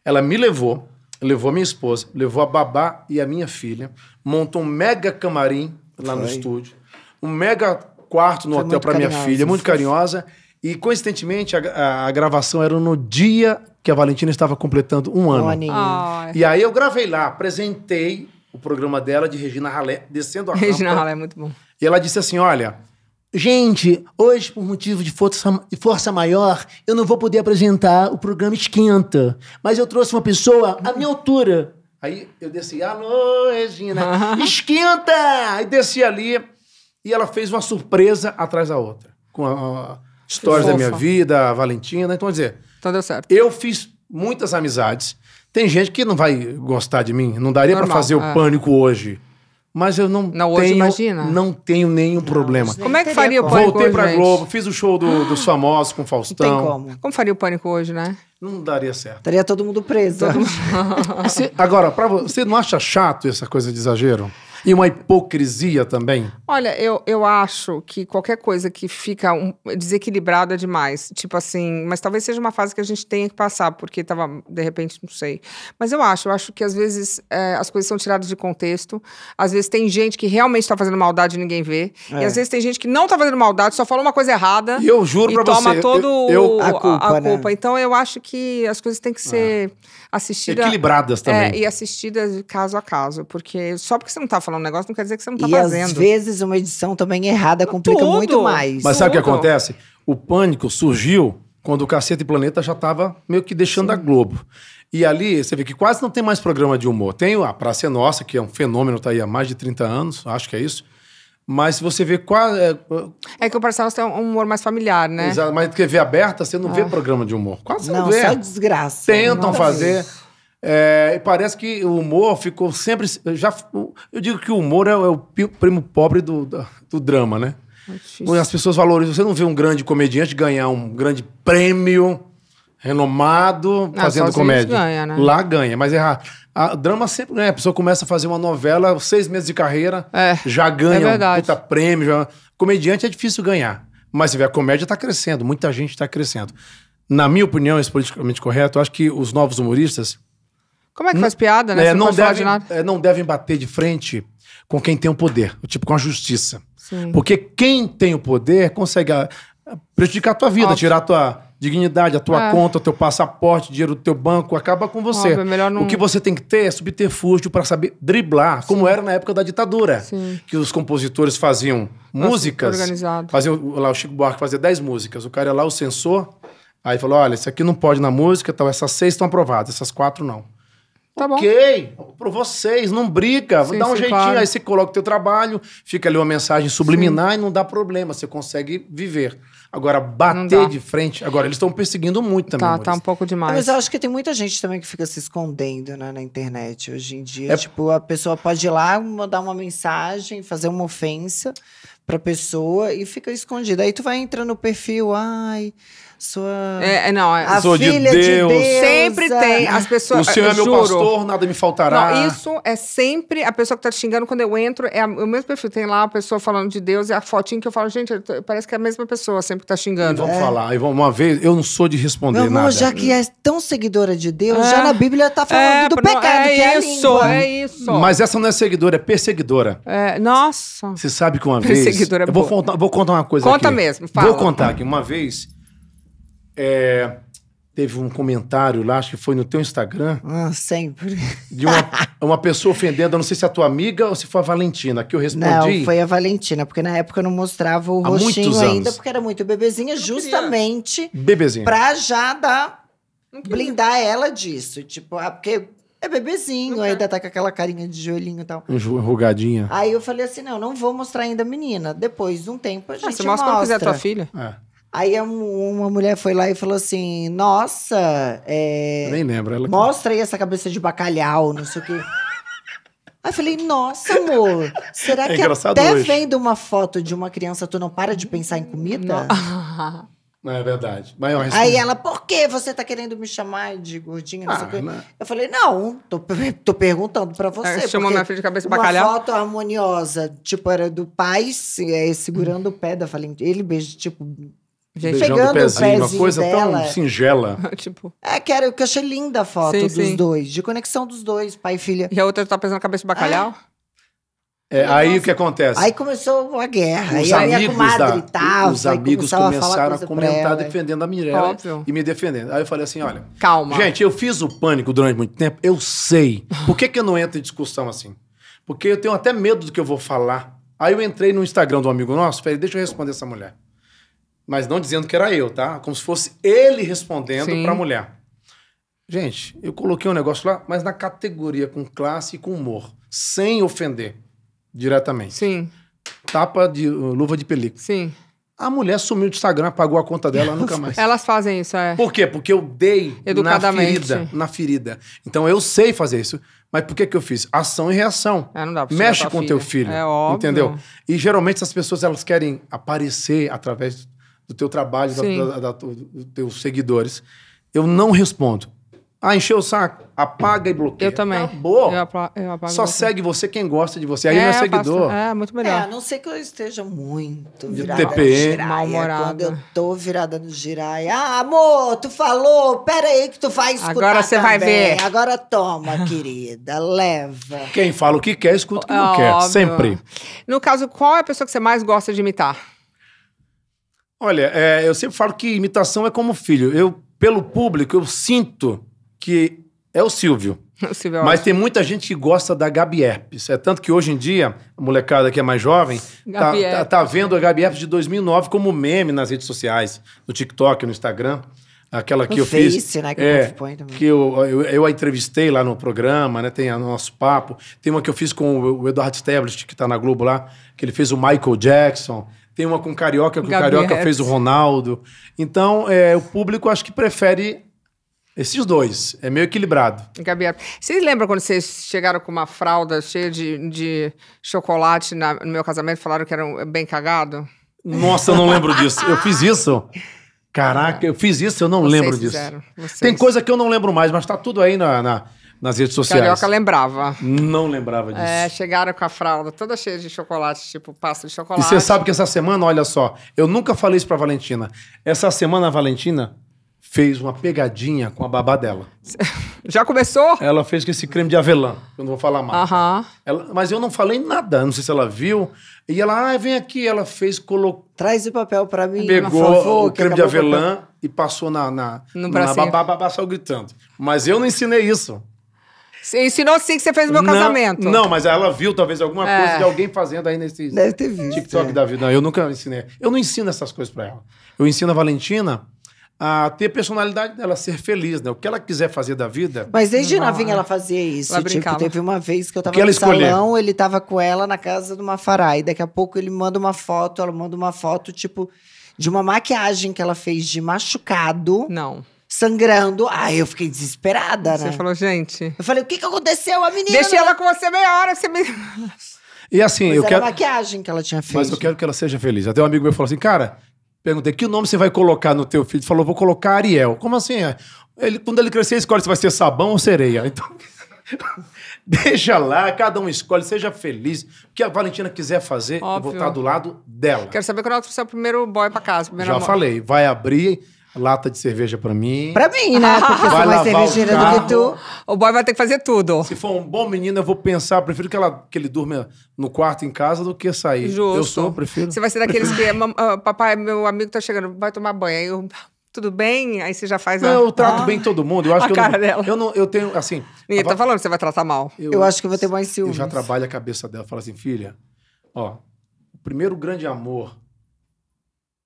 [SPEAKER 2] Ela me levou, levou a minha esposa, levou a babá e a minha filha, montou um mega camarim lá foi. no estúdio, um mega quarto no foi hotel para minha filha, muito carinhosa. E coincidentemente, a, a, gravação era no dia que a Valentina estava completando um ano. Oh, e aí eu gravei lá, apresentei o programa dela de Regina Ralé, descendo a Regina rampa, é muito bom. E ela disse assim: olha. Gente, hoje, por motivo de força, força maior, eu não vou poder apresentar o programa Esquenta. Mas eu trouxe uma pessoa à minha altura. Aí eu desci, alô, Regina, esquenta! E desci ali. E ela fez uma surpresa atrás da outra. Com a, histórias da minha vida, a Valentina. Né? Então, vamos dizer. Então deu certo. Eu fiz muitas amizades. Tem gente que não vai gostar de mim, não daria para fazer o é. pânico hoje. Mas
[SPEAKER 1] eu não, não tenho, hoje, imagina.
[SPEAKER 2] não tenho nenhum não, problema. Como é que faria o pânico Voltei hoje, pra gente? Globo, fiz o show do, dos ah. famosos com Faustão. Não tem
[SPEAKER 1] como. Como faria o pânico hoje, né? Não daria certo. Daria todo mundo
[SPEAKER 2] preso. Todo mundo... Você, agora, pra, você não acha chato essa coisa de exagero? E uma hipocrisia também?
[SPEAKER 1] Olha, eu, eu acho que qualquer coisa que fica um, desequilibrada demais, tipo assim, mas talvez seja uma fase que a gente tenha que passar, porque tava, de repente, não sei. Mas eu acho, eu acho que às vezes é, as coisas são tiradas de contexto, às vezes tem gente que realmente está fazendo maldade e ninguém vê, é. e às vezes tem gente que não está fazendo maldade, só fala uma coisa errada. E eu juro e pra toma você. todo eu, eu, a culpa. A, a né? culpa. Então eu acho que as coisas têm que é. ser ah. assistidas. Equilibradas é, também. É, e assistidas caso a caso, porque só porque você não está falando falando um negócio, não quer dizer que você não tá e fazendo. E às
[SPEAKER 3] vezes uma edição também errada complica Tudo. muito mais. Mas sabe o que acontece?
[SPEAKER 2] O pânico surgiu quando o Cacete Planeta já estava meio que deixando Sim. a Globo. E ali você vê que quase não tem mais programa de humor. Tem a Praça é Nossa, que é um fenômeno, tá aí há mais de 30 anos, acho que é isso. Mas se você vê quase é, é,
[SPEAKER 1] é que o Nossa tem um humor mais familiar, né?
[SPEAKER 2] Exato, mas TV aberta, você não ah. vê programa de humor. Quase não, não vê. Só desgraça. Tentam fazer. É, e parece que o humor ficou sempre. Já, eu digo que o humor é, é o primo pobre do, do, drama, né? É As pessoas valorizam. Você não vê um grande comediante ganhar um grande prêmio renomado não, fazendo comédia.
[SPEAKER 4] Ganha, né? Lá
[SPEAKER 2] ganha, mas é raro. A drama sempre ganha. A pessoa começa a fazer uma novela, seis meses de carreira, é, já é ganha é um puta prêmio. Já... Comediante é difícil ganhar. Mas se vê, a comédia está crescendo, muita gente está crescendo. Na minha opinião, isso é politicamente correto, eu acho que os novos humoristas
[SPEAKER 1] como é que faz piada, né? É, não, não devem,
[SPEAKER 2] é, não devem bater de frente com quem tem o poder, tipo com a justiça. Sim. Porque quem tem o poder consegue ah, prejudicar a tua vida, Óbvio. tirar a tua dignidade, a tua é. conta, o teu passaporte, dinheiro do teu banco, acaba com você. Óbvio, é não... O que você tem que ter é subterfúgio para saber driblar, Sim. como era na época da ditadura, Sim. que os compositores faziam Nossa, músicas, faziam lá o Chico Buarque fazia 10 músicas, o cara ia lá o censor, aí falou: "Olha, isso aqui não pode na música, tal, essas seis estão aprovadas, essas quatro não".
[SPEAKER 4] Tá Ok,
[SPEAKER 2] para vocês, não briga, Sim, dá um sim, jeitinho, claro. aí você coloca o teu trabalho, fica ali uma mensagem subliminar e não dá problema, você consegue viver. Agora, bater de frente, agora eles estão perseguindo muito também. Tá, amores. tá um pouco demais. Mas eu
[SPEAKER 3] acho que tem muita gente também que fica se escondendo né, na internet hoje em dia. É... Tipo, a pessoa pode ir lá, mandar uma mensagem, fazer uma ofensa pra pessoa e fica escondida. Aí tu vai entrando no perfil,
[SPEAKER 1] ai sua. É, é não, é. A sou filha de Deus.
[SPEAKER 3] de Deus. Sempre é. tem. As
[SPEAKER 1] pessoas. O senhor é meu juro. pastor, nada
[SPEAKER 2] me faltará. Não, isso
[SPEAKER 1] é sempre a pessoa que tá te xingando quando eu entro. É o mesmo perfil. Tem lá a pessoa falando de Deus e é a fotinha que eu falo, gente, parece que é a mesma pessoa sempre que tá xingando. vamos é. falar.
[SPEAKER 2] E uma vez, eu não sou de responder não, nada. Já que
[SPEAKER 3] é tão seguidora de
[SPEAKER 1] Deus, é. já na Bíblia tá falando do pecado, é que é isso, É isso. Mas
[SPEAKER 2] essa não é seguidora, é perseguidora.
[SPEAKER 1] É, nossa. Você
[SPEAKER 2] sabe que uma vez. Perseguidora eu vou contar, vou contar
[SPEAKER 1] uma coisa Conta aqui. mesmo, fala. Vou contar aqui.
[SPEAKER 2] Uma vez é, teve um comentário lá, acho que foi no teu Instagram. Ah, sempre. De uma, uma pessoa ofendendo, não sei se é a tua amiga ou se foi a Valentina, que eu respondi. Não, foi
[SPEAKER 3] a Valentina, porque na época eu não mostrava o Há rostinho ainda, porque era muito bebezinha, justamente
[SPEAKER 2] bebezinha. pra
[SPEAKER 3] já dar, blindar ela disso. Tipo, ah, porque é bebezinho, okay. ainda tá com aquela carinha de joelhinho e tal.
[SPEAKER 2] Enrugadinha.
[SPEAKER 3] Aí eu falei assim: não, não vou mostrar ainda a menina. Depois de um tempo a gente. Ah, você mostra, mostra. quando quiser a tua filha. É. Aí uma mulher foi lá e falou assim: Nossa, é, nem lembro. Ela... Mostra aí essa cabeça de bacalhau, não sei o quê. Aí eu falei, nossa, amor,
[SPEAKER 2] será é que até hoje. vendo
[SPEAKER 3] uma foto de uma criança, tu não para de pensar em comida? Não.
[SPEAKER 2] Não, é verdade. maior. Aí ela,
[SPEAKER 3] por que você tá querendo me chamar de gordinha? Ah, não... Né? Eu falei, não, tô, tô perguntando pra você. Você chamou minha filha de cabeça de bacalhau? Uma foto harmoniosa, tipo, era do pai se, é, segurando o pé da falei, Ele beijo, tipo, Gente, beijando o pezinho, uma coisa dela, tão singela. tipo... É, quero, que eu achei linda a foto sim, dos sim. dois, de conexão dos dois, pai e filha. E a outra tá pesando a cabeça de bacalhau?
[SPEAKER 2] É, é aí o que acontece? Aí
[SPEAKER 3] começou a guerra. Os aí amigos a minha comadre tava, Os amigos começaram
[SPEAKER 2] a, a comentar defendendo a Mirella Óbvio. e me defendendo. Aí eu falei assim, olha... Calma. Gente, eu fiz o pânico durante muito tempo, eu sei. Por que, que eu não entro em discussão assim? Porque eu tenho até medo do que eu vou falar. Aí eu entrei no Instagram do amigo nosso, falei, deixa eu responder essa mulher mas não dizendo que era eu, tá? Como se fosse ele respondendo para a mulher. Gente, eu coloquei um negócio lá, mas na categoria com classe e com humor, sem ofender diretamente. Sim. Tapa de uh, luva de película. Sim. A mulher sumiu do Instagram, apagou
[SPEAKER 1] a conta dela, nunca mais. Elas fazem isso, é. Por quê? Porque eu dei na ferida,
[SPEAKER 2] na ferida. Então eu sei fazer isso. Mas por que que eu fiz? Ação e reação. É, não dá pra Mexe com filha. teu filho, é óbvio. entendeu? E geralmente as pessoas elas querem aparecer através do teu trabalho, da, da, da, dos teus seguidores. Eu não respondo. Ah, encheu o saco? Apaga e bloqueia. Eu também. Acabou. Eu eu apago Só você. segue você quem gosta de você. Aí é, não é, é seguidor.
[SPEAKER 3] é, muito melhor. É, a não ser que eu esteja muito virada TPM. no giraia. Quando eu tô virada no
[SPEAKER 2] giraia.
[SPEAKER 3] Ah, amor, tu falou. Pera aí que tu vai escutar Agora você vai ver.
[SPEAKER 1] Agora toma,
[SPEAKER 2] querida.
[SPEAKER 1] Leva.
[SPEAKER 2] Quem fala o que quer, escuta o que é, não quer. Óbvio. Sempre.
[SPEAKER 1] No caso, qual é a pessoa que você mais gosta de imitar?
[SPEAKER 2] Olha, é, eu sempre falo que imitação é como filho. Eu, pelo público, eu sinto que é o Silvio.
[SPEAKER 1] O Silvio é Mas tem
[SPEAKER 2] muita gente que gosta da Gabi Herpes. É tanto que hoje em dia, a molecada que é mais jovem, tá, tá, tá, vendo a Gabi Herpes de 2009 como meme nas redes sociais, no TikTok, no Instagram. Aquela que eu Face, fiz. Né, que, é, que eu, eu, eu, a entrevistei lá no programa, né? Tem o nosso papo. Tem uma que eu fiz com o Eduardo Stablet, que está na Globo lá, que ele fez o Michael Jackson. Tem uma com Carioca, que o Carioca Hertz. fez o Ronaldo. Então, é, o público acho que prefere esses dois. É meio equilibrado.
[SPEAKER 1] Gabi, vocês lembram quando vocês chegaram com uma fralda cheia de, de chocolate na, no meu casamento e falaram que era um, bem cagado? Nossa, eu não lembro
[SPEAKER 2] disso. Eu fiz isso. Caraca, eu fiz isso, eu não vocês lembro disso. Fizeram, Tem coisa que eu não lembro mais, mas tá tudo aí na, na nas redes sociais. Carioca lembrava. Não lembrava disso. É,
[SPEAKER 1] chegaram com a fralda toda cheia de chocolate, tipo pasta de chocolate. E você sabe que
[SPEAKER 2] essa semana, olha só, eu nunca falei isso pra Valentina. Essa semana a Valentina fez uma pegadinha com a babá dela. Já começou? Ela fez com esse creme de avelã, eu não vou falar mais. Uhum. Ela, mas eu não falei nada, não sei se ela viu. E ela, ah, vem aqui, ela fez, colocou... Traz o papel para mim. Pegou o creme de avelã e passou na, na, no na babá, babá, saiu gritando. Mas eu não ensinei isso.
[SPEAKER 1] Você ensinou sim que você fez o meu não, casamento. Não,
[SPEAKER 2] mas ela viu talvez alguma é. coisa de alguém fazendo aí nesse Deve ter visto, TikTok é. da vida. Não, eu nunca ensinei. Eu não ensino essas coisas para ela. Eu ensino a Valentina a ter a personalidade dela, ser feliz, né? O que ela quiser fazer da vida. Mas desde navinha novinha ela fazia isso. Ela tipo, brincava. teve
[SPEAKER 3] uma vez que eu tava que no salão, ele tava com ela na casa de uma fará. daqui a pouco ele manda uma foto, ela manda uma foto, tipo, de uma maquiagem que ela fez de machucado. Não sangrando. Aí eu fiquei desesperada, Você né? falou,
[SPEAKER 1] gente. Eu falei, o que, que aconteceu, a menina? Deixei ela com você meia hora, você me.
[SPEAKER 2] E
[SPEAKER 3] assim,
[SPEAKER 1] Mas eu era quero.
[SPEAKER 2] maquiagem que ela tinha feito. Mas eu quero que ela seja feliz. Até um amigo meu falou assim, cara, perguntei, que nome você vai colocar no teu filho? Ele falou, vou colocar Ariel. Como assim? Ele, quando ele crescer, escolhe se vai ser sabão ou sereia. Então. Deixa lá, cada um escolhe, seja feliz. O que a Valentina quiser fazer, Óbvio. eu vou estar do lado dela.
[SPEAKER 1] Quero saber qual é o seu primeiro boy pra casa. Já falei,
[SPEAKER 2] vai abrir lata de cerveja pra mim. Pra mim, né? Porque é vai sou mais cervejeira do que tu. O boy vai ter que fazer tudo. Se for um bom menino, eu vou pensar. Prefiro que, ela, que ele durma no quarto em casa do que sair. Justo. Eu sou, prefiro. Você vai ser daqueles que. É
[SPEAKER 1] ah, papai, meu amigo tá chegando, vai tomar banho. Aí eu. Tudo bem? Aí você já faz não, a. Não, eu trato ah. bem
[SPEAKER 2] todo mundo. Eu acho a que eu não, dela. Eu não. Eu tenho, assim. Ninguém tá va... falando que você vai tratar mal. Eu, eu acho que eu vou ter mais ciúmes. Eu já trabalho a cabeça dela. Fala assim, filha, ó. O primeiro grande amor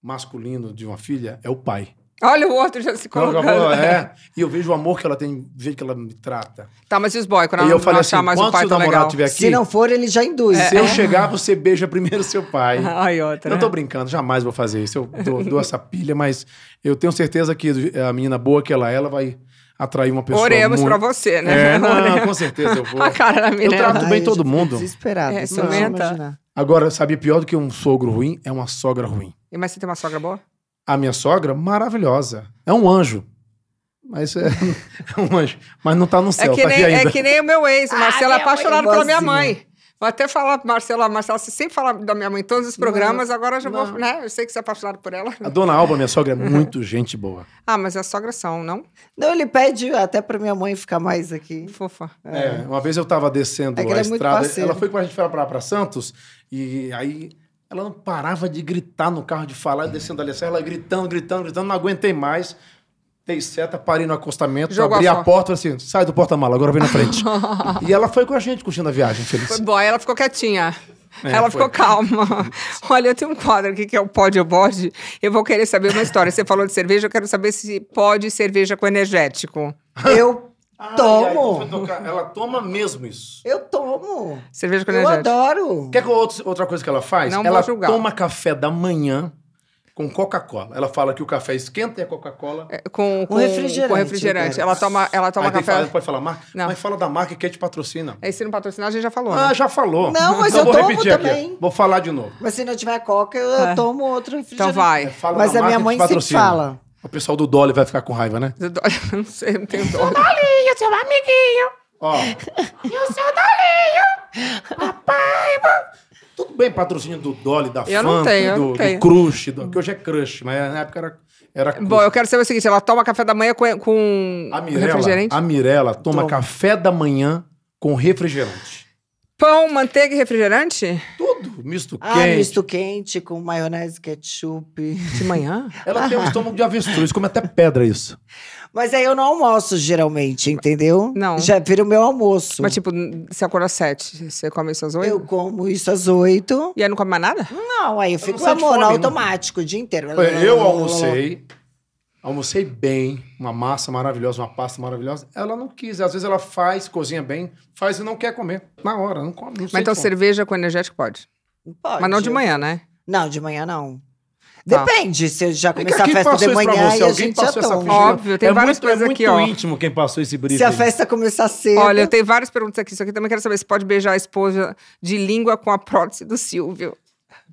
[SPEAKER 2] masculino de uma filha é o pai.
[SPEAKER 1] Olha o outro já se colocando. é.
[SPEAKER 2] E eu vejo o amor que ela tem, o jeito que ela me
[SPEAKER 1] trata. Tá, mas e os boys? Quando e eu falei assim, quando seu namorado tão Tiver aqui, se não for, ele já induz. É, se eu é. chegar,
[SPEAKER 2] você beija primeiro seu pai. Ai, outra. Não né? tô brincando, jamais vou fazer isso. Eu dou, dou essa pilha, mas eu tenho certeza que a menina boa que ela é, ela vai atrair uma pessoa. Oremos muito... pra você, né? É, não, com
[SPEAKER 4] certeza eu vou. A cara da menina. Eu
[SPEAKER 1] trato Ai, bem todo mundo. Desesperado. É, não,
[SPEAKER 2] Agora, sabe, pior do que um sogro ruim é uma sogra ruim.
[SPEAKER 1] E mas você tem uma sogra boa?
[SPEAKER 2] A minha sogra, maravilhosa. É um anjo. Mas é, é um anjo. Mas não tá no é céu. É que, tá nem, é que
[SPEAKER 1] nem o meu ex, Marcela, ah, apaixonado pela minha mãe. Vou até falar, Marcela, Marcela, você sempre fala da minha mãe em todos os programas, não, agora eu já não. vou, né? Eu sei que você é apaixonado por ela. A dona Alba,
[SPEAKER 2] minha sogra, é muito gente boa.
[SPEAKER 3] Ah, mas as sogras são, não? Não, ele pede até pra minha mãe ficar mais
[SPEAKER 2] aqui. Fofa. É, é uma vez eu tava descendo é a é estrada, ela foi com a gente pra, pra, pra Santos, e aí ela não parava de gritar no carro, de falar, descendo ali a ela gritando, gritando, gritando, não aguentei mais. Dei seta, parei no acostamento, Jogou abri a, a porta assim, sai do porta-mala, agora vem na frente. e ela foi com a gente curtindo a viagem, feliz.
[SPEAKER 1] Foi boa, ela ficou quietinha. É, ela foi. ficou calma. Olha, eu tenho um quadro aqui que é o pode ou bode. Eu vou querer saber uma história. Você falou de cerveja, eu quero saber se pode cerveja com energético. Eu Ai, tomo.
[SPEAKER 2] Ai, ela toma mesmo isso. Eu tomo.
[SPEAKER 1] Cerveja com energética. Eu
[SPEAKER 2] adoro. Quer que outra coisa que ela faz? Não ela toma café da manhã com Coca-Cola. Ela fala que o café esquenta e a Coca-Cola. É, com, com, refrigerante. Com refrigerante. Ela toma, ela toma café. Fala, pode falar marca? Não. Mas fala da marca que a gente patrocina. Aí é, se não patrocinar, a gente já falou. Ah, né? já falou. Não, mas então eu vou tomo repetir também. Aqui. Vou falar de novo.
[SPEAKER 3] Mas se não tiver Coca, eu é. tomo outro refrigerante. Então vai. É,
[SPEAKER 2] mas a minha mãe sempre fala. O pessoal do Dolly vai ficar com raiva, né? Do Dolly, não sei, não tenho Dolly. Seu Dolinho, seu amiguinho. Ó. E o seu Dolinho. Papai, mano. Tudo bem, patrocínio do Dolly, da eu Fanta, tenho, do, do Crush, do, que hoje é Crush, mas na época era... era crush. Bom, eu
[SPEAKER 1] quero saber o seguinte, ela toma café da manhã com, com a Mirella, refrigerante?
[SPEAKER 2] A Mirella toma, toma café da manhã com refrigerante.
[SPEAKER 1] Pão, manteiga e refrigerante?
[SPEAKER 3] Tudo. Misto ah, quente. Ah, misto quente com maionese, ketchup. De manhã? Ela tem um estômago
[SPEAKER 2] de avestruz, come é até pedra isso.
[SPEAKER 3] Mas aí eu não almoço geralmente, entendeu? Não.
[SPEAKER 1] Já vira o meu almoço. Mas tipo, você acorda às sete, você come isso às oito? Eu como isso às oito. E aí não come mais nada? Não, aí eu, eu fico amor, fome, né? automático o dia inteiro. Eu, almocei
[SPEAKER 2] almocei bem, uma massa maravilhosa, uma pasta maravilhosa.
[SPEAKER 1] Ela não quis. Às vezes
[SPEAKER 2] ela faz, cozinha bem, faz e não quer comer. Na hora, não come. Não Mas então
[SPEAKER 1] cerveja com energético pode?
[SPEAKER 3] Pode. Mas não de manhã, né? Não, de manhã não.
[SPEAKER 2] Tá. Depende, se eu já é começar a festa de manhã e a gente já toma. Óbvio, tem é várias muito, é coisas é aqui, ó. É muito íntimo quem passou esse brilho. Se a festa
[SPEAKER 1] começar cedo... Olha, eu tenho várias perguntas aqui. Isso aqui também quero saber se pode beijar a esposa de língua com a prótese do Silvio.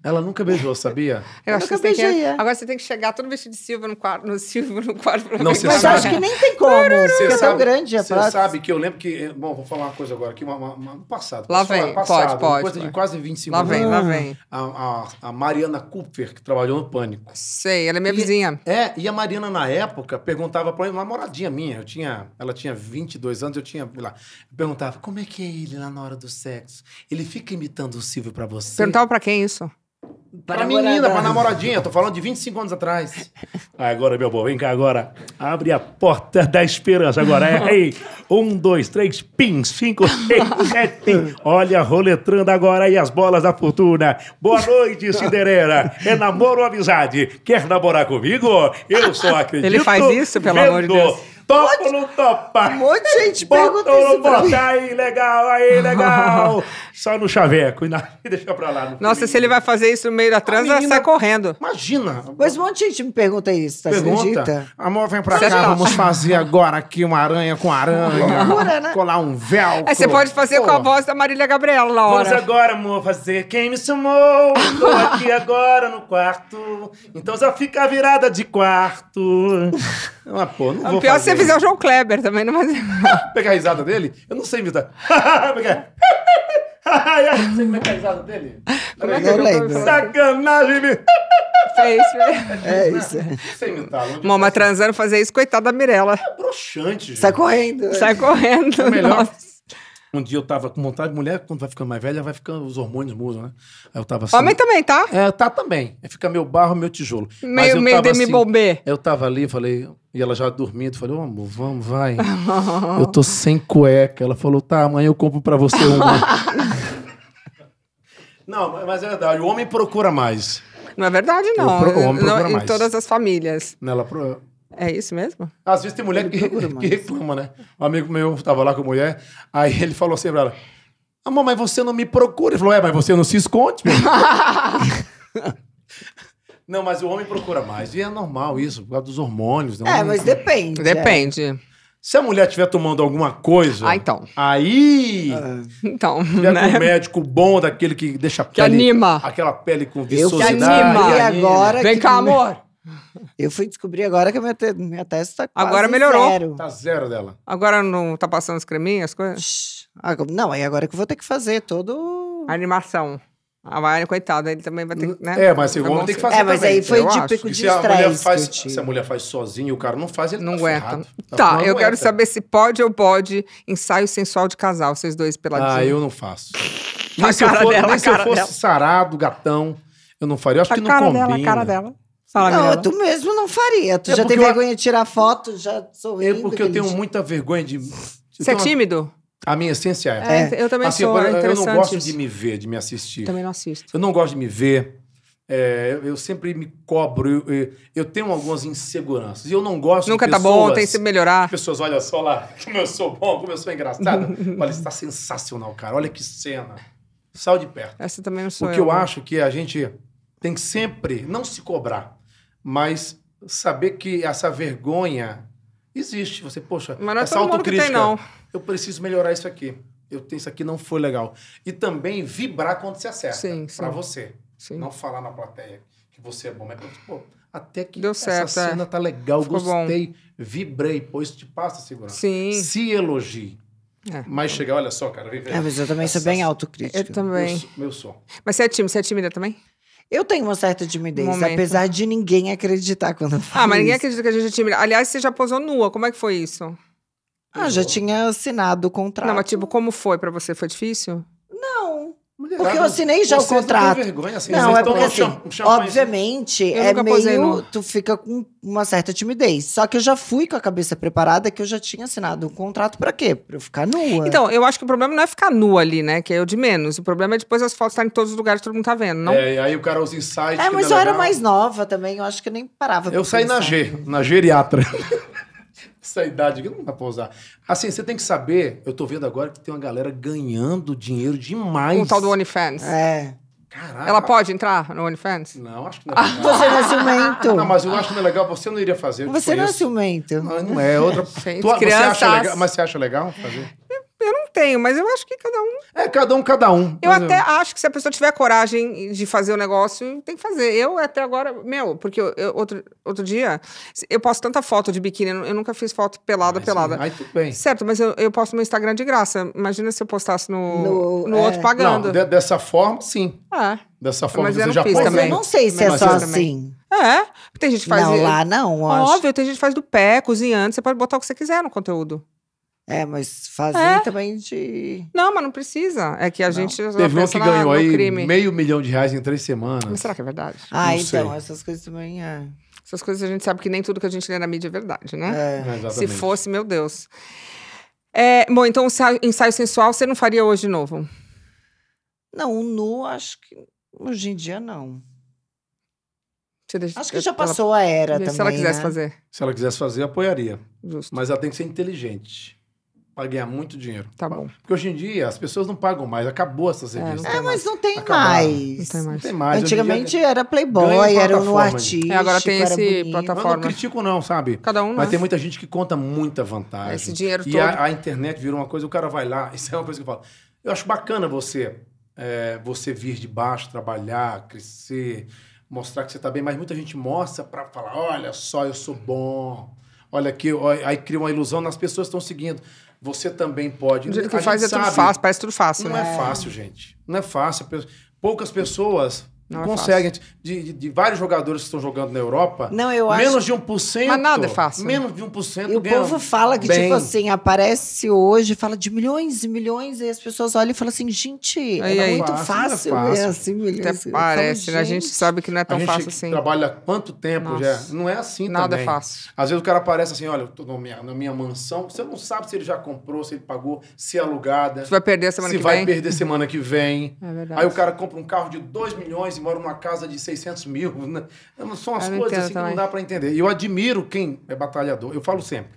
[SPEAKER 1] Ela nunca beijou, sabia? Eu, eu acho nunca que beijei. Que... É. Agora você tem que chegar todo vestido de Silva no quarto, no Silva no quarto. Pra não, você é Mas sabe. acho que nem tem como, porque é tão grande a Você sabe
[SPEAKER 2] que eu lembro que... Bom, vou falar uma coisa agora aqui, uma, passado. Lá vem, passado, pode, pode. Coisa pode. de quase 25 lá anos. Lá vem, lá vem. A, a, Mariana Cooper, que trabalhou no Pânico. Sei, ela é minha e, vizinha. É, e a Mariana, na época, perguntava pra uma namoradinha minha, eu tinha, ela tinha 22 anos, eu tinha, lá, perguntava, como é que é ele lá na hora do sexo? Ele fica imitando o Silvio pra você? Perguntava
[SPEAKER 1] pra quem isso? Pra, pra
[SPEAKER 2] menina, pra namoradinha. tô falando de 25 anos atrás. Agora, meu bom, vem cá agora. Abre a porta da esperança. Agora é aí. Um, dois, três, pin cinco, seis, sete. Olha, roletrando agora aí as bolas da fortuna. Boa noite, Cinderela. É namoro ou amizade? Quer namorar comigo? Eu só acredito. Ele faz isso, pelo vendo. amor de Deus. Topa ou não topa? Um monte de gente Bota pergunta
[SPEAKER 1] ou não bota? Aí, legal,
[SPEAKER 2] aí, legal. Só no chaveco e na...
[SPEAKER 1] deixa pra lá. Nossa, se ele vai fazer isso no meio da transa, menina... sai correndo. Imagina.
[SPEAKER 2] Mas um monte de gente me pergunta isso,
[SPEAKER 3] tá
[SPEAKER 1] pergunta. Amor, vem pra você cá, vamos fazer
[SPEAKER 2] agora aqui uma aranha com aranha. Loucura,
[SPEAKER 1] né? Colar um véu. É, você pode fazer Pô. com a voz da Marília Gabriela na hora. Vamos agora, amor, fazer Quem
[SPEAKER 2] Me sumou Tô aqui agora no quarto. Então já fica virada de quarto. Ah, pô, não o vou pior é fazer você fizer o João Kleber também, não vai Pegar a risada dele? Eu não sei imitar. Pegar. Você como é que é a risada dele?
[SPEAKER 1] Como é, é que eu lembro? Sacanagem, Fez, É isso. Sem mental. Mama transando fazer isso, coitada da Mirella. É broxante, gente. Sai correndo. Sai correndo. É melhor, nossa.
[SPEAKER 2] Um dia eu tava com vontade, mulher, quando vai ficando mais velha, vai ficando, os hormônios mudam, né? Aí eu tava assim. Homem também,
[SPEAKER 1] tá? É, tá também.
[SPEAKER 2] Fica meu barro, meu tijolo. Meio, meio de assim, me bomber. Eu tava ali, falei, e ela já dormindo, falei, ô oh, amor, vamos, vai. eu tô sem cueca. Ela falou, tá, amanhã eu compro pra você uma. Não, mas é verdade, o homem procura mais. Não é verdade, não. O homem procura não, mais. Em todas
[SPEAKER 1] as famílias. Nela procura. É isso
[SPEAKER 2] mesmo? Às vezes tem mulher que, que, reclama, né? Um amigo meu estava lá com a mulher, aí ele falou assim pra ela: Amor, mas você não me procura. Ele falou: É, mas você não se esconde, meu. não, mas o homem procura mais. E é normal isso, por causa dos hormônios. não né? É, mas depende. É. Depende. É. Se a mulher estiver tomando alguma coisa. Ah, então. Aí. Ah.
[SPEAKER 1] então. Tiver né? um
[SPEAKER 2] médico bom, daquele que deixa a pele. Que anima. Aquela pele com
[SPEAKER 1] viscosidade. Que anima. E agora. Vem cá, amor.
[SPEAKER 2] Eu fui
[SPEAKER 3] descobrir agora que a minha, te minha tese tá quase Agora melhorou. Zero. Tá
[SPEAKER 1] zero dela. Agora não tá passando os creminhos, as coisas? Shhh. Agora, não, aí agora que eu vou ter que fazer todo... A animação. A Maia, coitada, ele também vai ter que. Né? É, mas o homem tem que fazer. É, mas também, aí foi de pico de estresse. Faz,
[SPEAKER 4] se
[SPEAKER 2] a
[SPEAKER 1] mulher faz sozinha e o cara não faz, ele não
[SPEAKER 2] tá aguenta. Ferrado. Tá, eu aguenta. quero
[SPEAKER 1] saber se pode ou pode ensaio sensual de casal, vocês dois peladinhos. Ah, eu não faço. Mas se cara eu for, dela, se eu fosse dela. sarado, gatão, eu não faria. Eu acho a que não cara combina. Dela, a cara dela. Fala, não,
[SPEAKER 3] tu mesmo não faria. Tu é já tem vergonha eu... de tirar foto, já sou Eu, é porque eu tenho
[SPEAKER 2] muita vergonha de. Você é tímido? A minha essência é. é eu também assim, sou. Eu, é eu não gosto de me ver, de me assistir. Também não assisto. Eu não gosto de me ver. É, eu sempre me cobro, eu, eu, tenho algumas inseguranças. E eu não gosto Nunca de pessoas... Nunca tá bom, tem que se melhorar. As pessoas, olha só lá, como eu sou bom, como eu sou engraçado. olha, está sensacional, cara. Olha que cena. Saiu de perto. Essa também não sou O que eu acho que a gente tem que sempre não se cobrar mas saber que essa vergonha existe. Você, poxa, mas não é essa autocrítica. Tem, não. Eu preciso melhorar isso aqui. Eu tenho isso aqui não foi legal. E também vibrar quando se acerta. Sim, sim. Pra você. Sim. Não falar na plateia que você é bom. Mas, pô,
[SPEAKER 1] até que Deu certo, essa
[SPEAKER 2] cena é. tá legal, Ficou gostei, bom. vibrei. Pô, isso te passa segurança. Sim. Se elogie. É. Mas chegar, olha só, cara, vem, vem. É, mas eu também essa, sou bem autocrítica. Eu também. Meu, meu som. Mas você é tímida, você é tímida também? Eu tenho uma certa timidez,
[SPEAKER 1] apesar
[SPEAKER 3] de ninguém acreditar quando eu falo Ah, mas ninguém acredita
[SPEAKER 1] que a gente é tímida. Aliás, você já posou nua, como é que foi isso?
[SPEAKER 3] Ah, já tipo tinha assinado
[SPEAKER 1] o contrato. Não, mas tipo, como foi para você? Foi difícil? porque eu assinei já o contrato. Não, vergonha, assim, não é porque assim, obviamente é meio tu fica com
[SPEAKER 3] uma certa timidez. Só que eu já fui com a cabeça preparada que eu já tinha assinado um contrato para quê? Para eu ficar
[SPEAKER 1] nua. Então, eu acho que o problema não é ficar nua ali, né, que é o de menos. O problema é depois as fotos estarem em todos os lugares, todo mundo tá vendo, não? É, e aí o cara usa insights É, mas é eu era mais
[SPEAKER 3] nova também, eu acho que nem parava Eu saí na G,
[SPEAKER 2] na geriatra. essa idade aqui não dá pra usar. Assim, você tem que saber, eu tô vendo agora que tem uma galera ganhando dinheiro demais. o tal do
[SPEAKER 1] OnlyFans. É. Caraca. Ela pode entrar no OnlyFans? Não, acho que não. É legal. Você não é ciumento. Não, mas
[SPEAKER 2] eu acho que não é legal, você não iria fazer. Você não é ciumento. Não, não é, é outra. Gente, tu, crianças... você acha legal, mas você acha legal fazer?
[SPEAKER 1] Eu não tenho, mas eu acho que cada um. É, cada um, cada um. Eu até eu... acho que se a pessoa tiver coragem de fazer o negócio, tem que fazer. Eu até agora, meu, porque eu, eu, outro, outro dia, eu posto tanta foto de biquíni, eu nunca fiz foto pelada, mas, pelada. Aí tudo bem. Certo, mas eu, eu posto no Instagram de graça. Imagina se eu postasse no, no, no é. outro pagando. Não, de, dessa forma, sim. É. Dessa forma, mas você já pode. Também. Eu não sei se é só assim. É. Tem gente que faz. Não, lá não, Óbvio, tem gente que faz do pé, cozinhando. Você pode botar o que você quiser no conteúdo. É, mas fazer é. também de. Não, mas não precisa. É que a não. gente. Teve um que ganhou aí crime. meio milhão
[SPEAKER 2] de reais em três semanas. Mas será que é verdade? Ah, não então, sei.
[SPEAKER 1] essas coisas também é. Essas coisas a gente sabe que nem tudo que a gente lê na mídia é verdade, né? É, é Se fosse, meu Deus. É, bom, então o ensaio sensual você não faria hoje de novo? Não, o nu, acho que
[SPEAKER 3] hoje em dia não. Deixa, acho que já passou ela, a era também. Se ela quisesse né? fazer.
[SPEAKER 2] Se ela quisesse fazer, apoiaria. Justo. Mas ela tem que ser inteligente para ganhar muito dinheiro. Tá bom. Porque hoje em dia as pessoas não pagam mais, acabou essas revistas. É, não é mas não tem, mais. não tem,
[SPEAKER 1] mais. Não tem mais. Antigamente era Playboy, era no artista. É, agora tem esse plataforma. Eu não critico
[SPEAKER 2] não, sabe? Cada um. Mas né? tem muita gente que conta muita vantagem. Esse dinheiro e todo. E a, a, internet virou uma coisa, o cara vai lá, isso é uma coisa que eu falo. Eu acho bacana você é, você vir de baixo, trabalhar, crescer, mostrar que você tá bem, mas muita gente mostra para falar, olha só, eu sou bom. Olha aqui, aí cria uma ilusão nas pessoas que estão seguindo. Você também pode. Do jeito que faz é tudo fácil, parece tudo fácil. Não é né? é fácil, gente. Não é fácil. Poucas pessoas não é consegue. É de, de, vários jogadores que estão jogando na Europa, não, eu acho... menos de 1%. Mas nada é fácil. Né? Menos de 1%. E o povo fala que, tipo bem. tipo assim,
[SPEAKER 3] aparece hoje, fala de milhões e milhões, e as pessoas olham e falam assim, gente, é, é muito fácil. fácil. É assim, Até parece, falo, né? A gente
[SPEAKER 1] sabe que não é tão fácil assim. trabalha quanto tempo Nossa. já? Não é assim nada
[SPEAKER 4] é também. Nada é
[SPEAKER 2] fácil. Às vezes o cara aparece assim, olha, eu tô na minha, na minha mansão, você não sabe se ele já comprou, se ele pagou, se é alugada. Você vai perder semana que vem? Se vai perder semana que vem. É verdade. Aí o cara compra um carro de 2 milhões, milhões e mora numa casa de 600 mil. Né? São as eu coisas assim que não dá para entender. E eu admiro quem é batalhador. Eu falo sempre.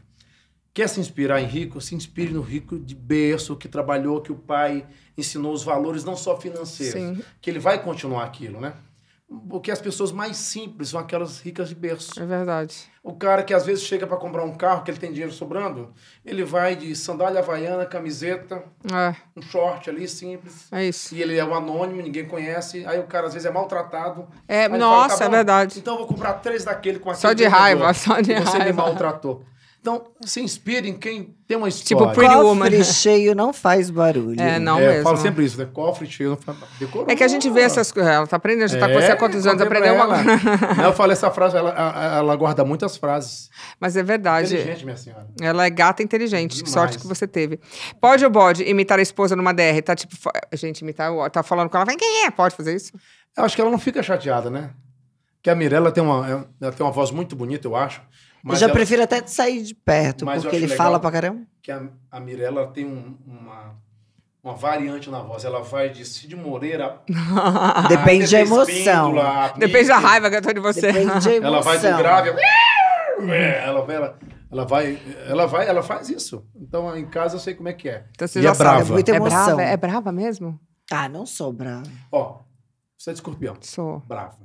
[SPEAKER 2] Quer se inspirar em rico? Se inspire no rico de berço, que trabalhou, que o pai ensinou os valores, não só financeiros. Sim. Que ele vai continuar aquilo, né? Porque as pessoas mais simples são aquelas ricas de berço. É verdade. O cara que às vezes chega para comprar um carro, que ele tem dinheiro sobrando, ele vai de sandália havaiana, camiseta, é. um short ali simples. É isso. E ele é o um anônimo, ninguém conhece. Aí o cara às vezes é maltratado. É, nossa, fala, tá é verdade. Então eu vou comprar três daquele com aquele. Só de raiva, só de raiva. Você me maltratou. Então, se inspire em quem tem uma tipo história. Tipo Pretty Woman. Cofre cheio
[SPEAKER 3] não faz barulho. É, não é, mesmo. Eu falo sempre
[SPEAKER 2] isso, né? Cofre cheio não faz barulho.
[SPEAKER 1] É que a gente vê essas coisas. Ela tá aprendendo, já é, tá com é, você há quantos anos? Aprendeu uma... não, eu falei essa frase, ela, ela guarda muitas frases. Mas é verdade. Inteligente, minha senhora. Ela é gata inteligente. Demais. Que sorte que você teve. Pode ou pode imitar a esposa numa DR? Tá tipo... Gente, imitar... Tá falando com ela, vem quem é? Pode fazer isso? Eu acho que
[SPEAKER 2] ela não fica chateada, né? Que a Mirella tem uma, é, ela tem uma voz muito bonita, eu acho. Mas eu já ela... prefiro até sair de perto, mas porque ele fala pra caramba. Que a, a Mirella tem um, uma, uma variante na voz. Ela vai de Cid Moreira.
[SPEAKER 4] Depende da emoção. Depende da raiva que eu tô de você. Depende da emoção. Ela vai do grave.
[SPEAKER 2] É, ela vai. Ela... Ela vai, ela vai, ela faz isso. Então, em casa eu sei como é que é.
[SPEAKER 1] Então, você e é já é brava. É É brava, é brava mesmo? Ah, não sou brava. Ó, você é de escorpião. Sou. Brava.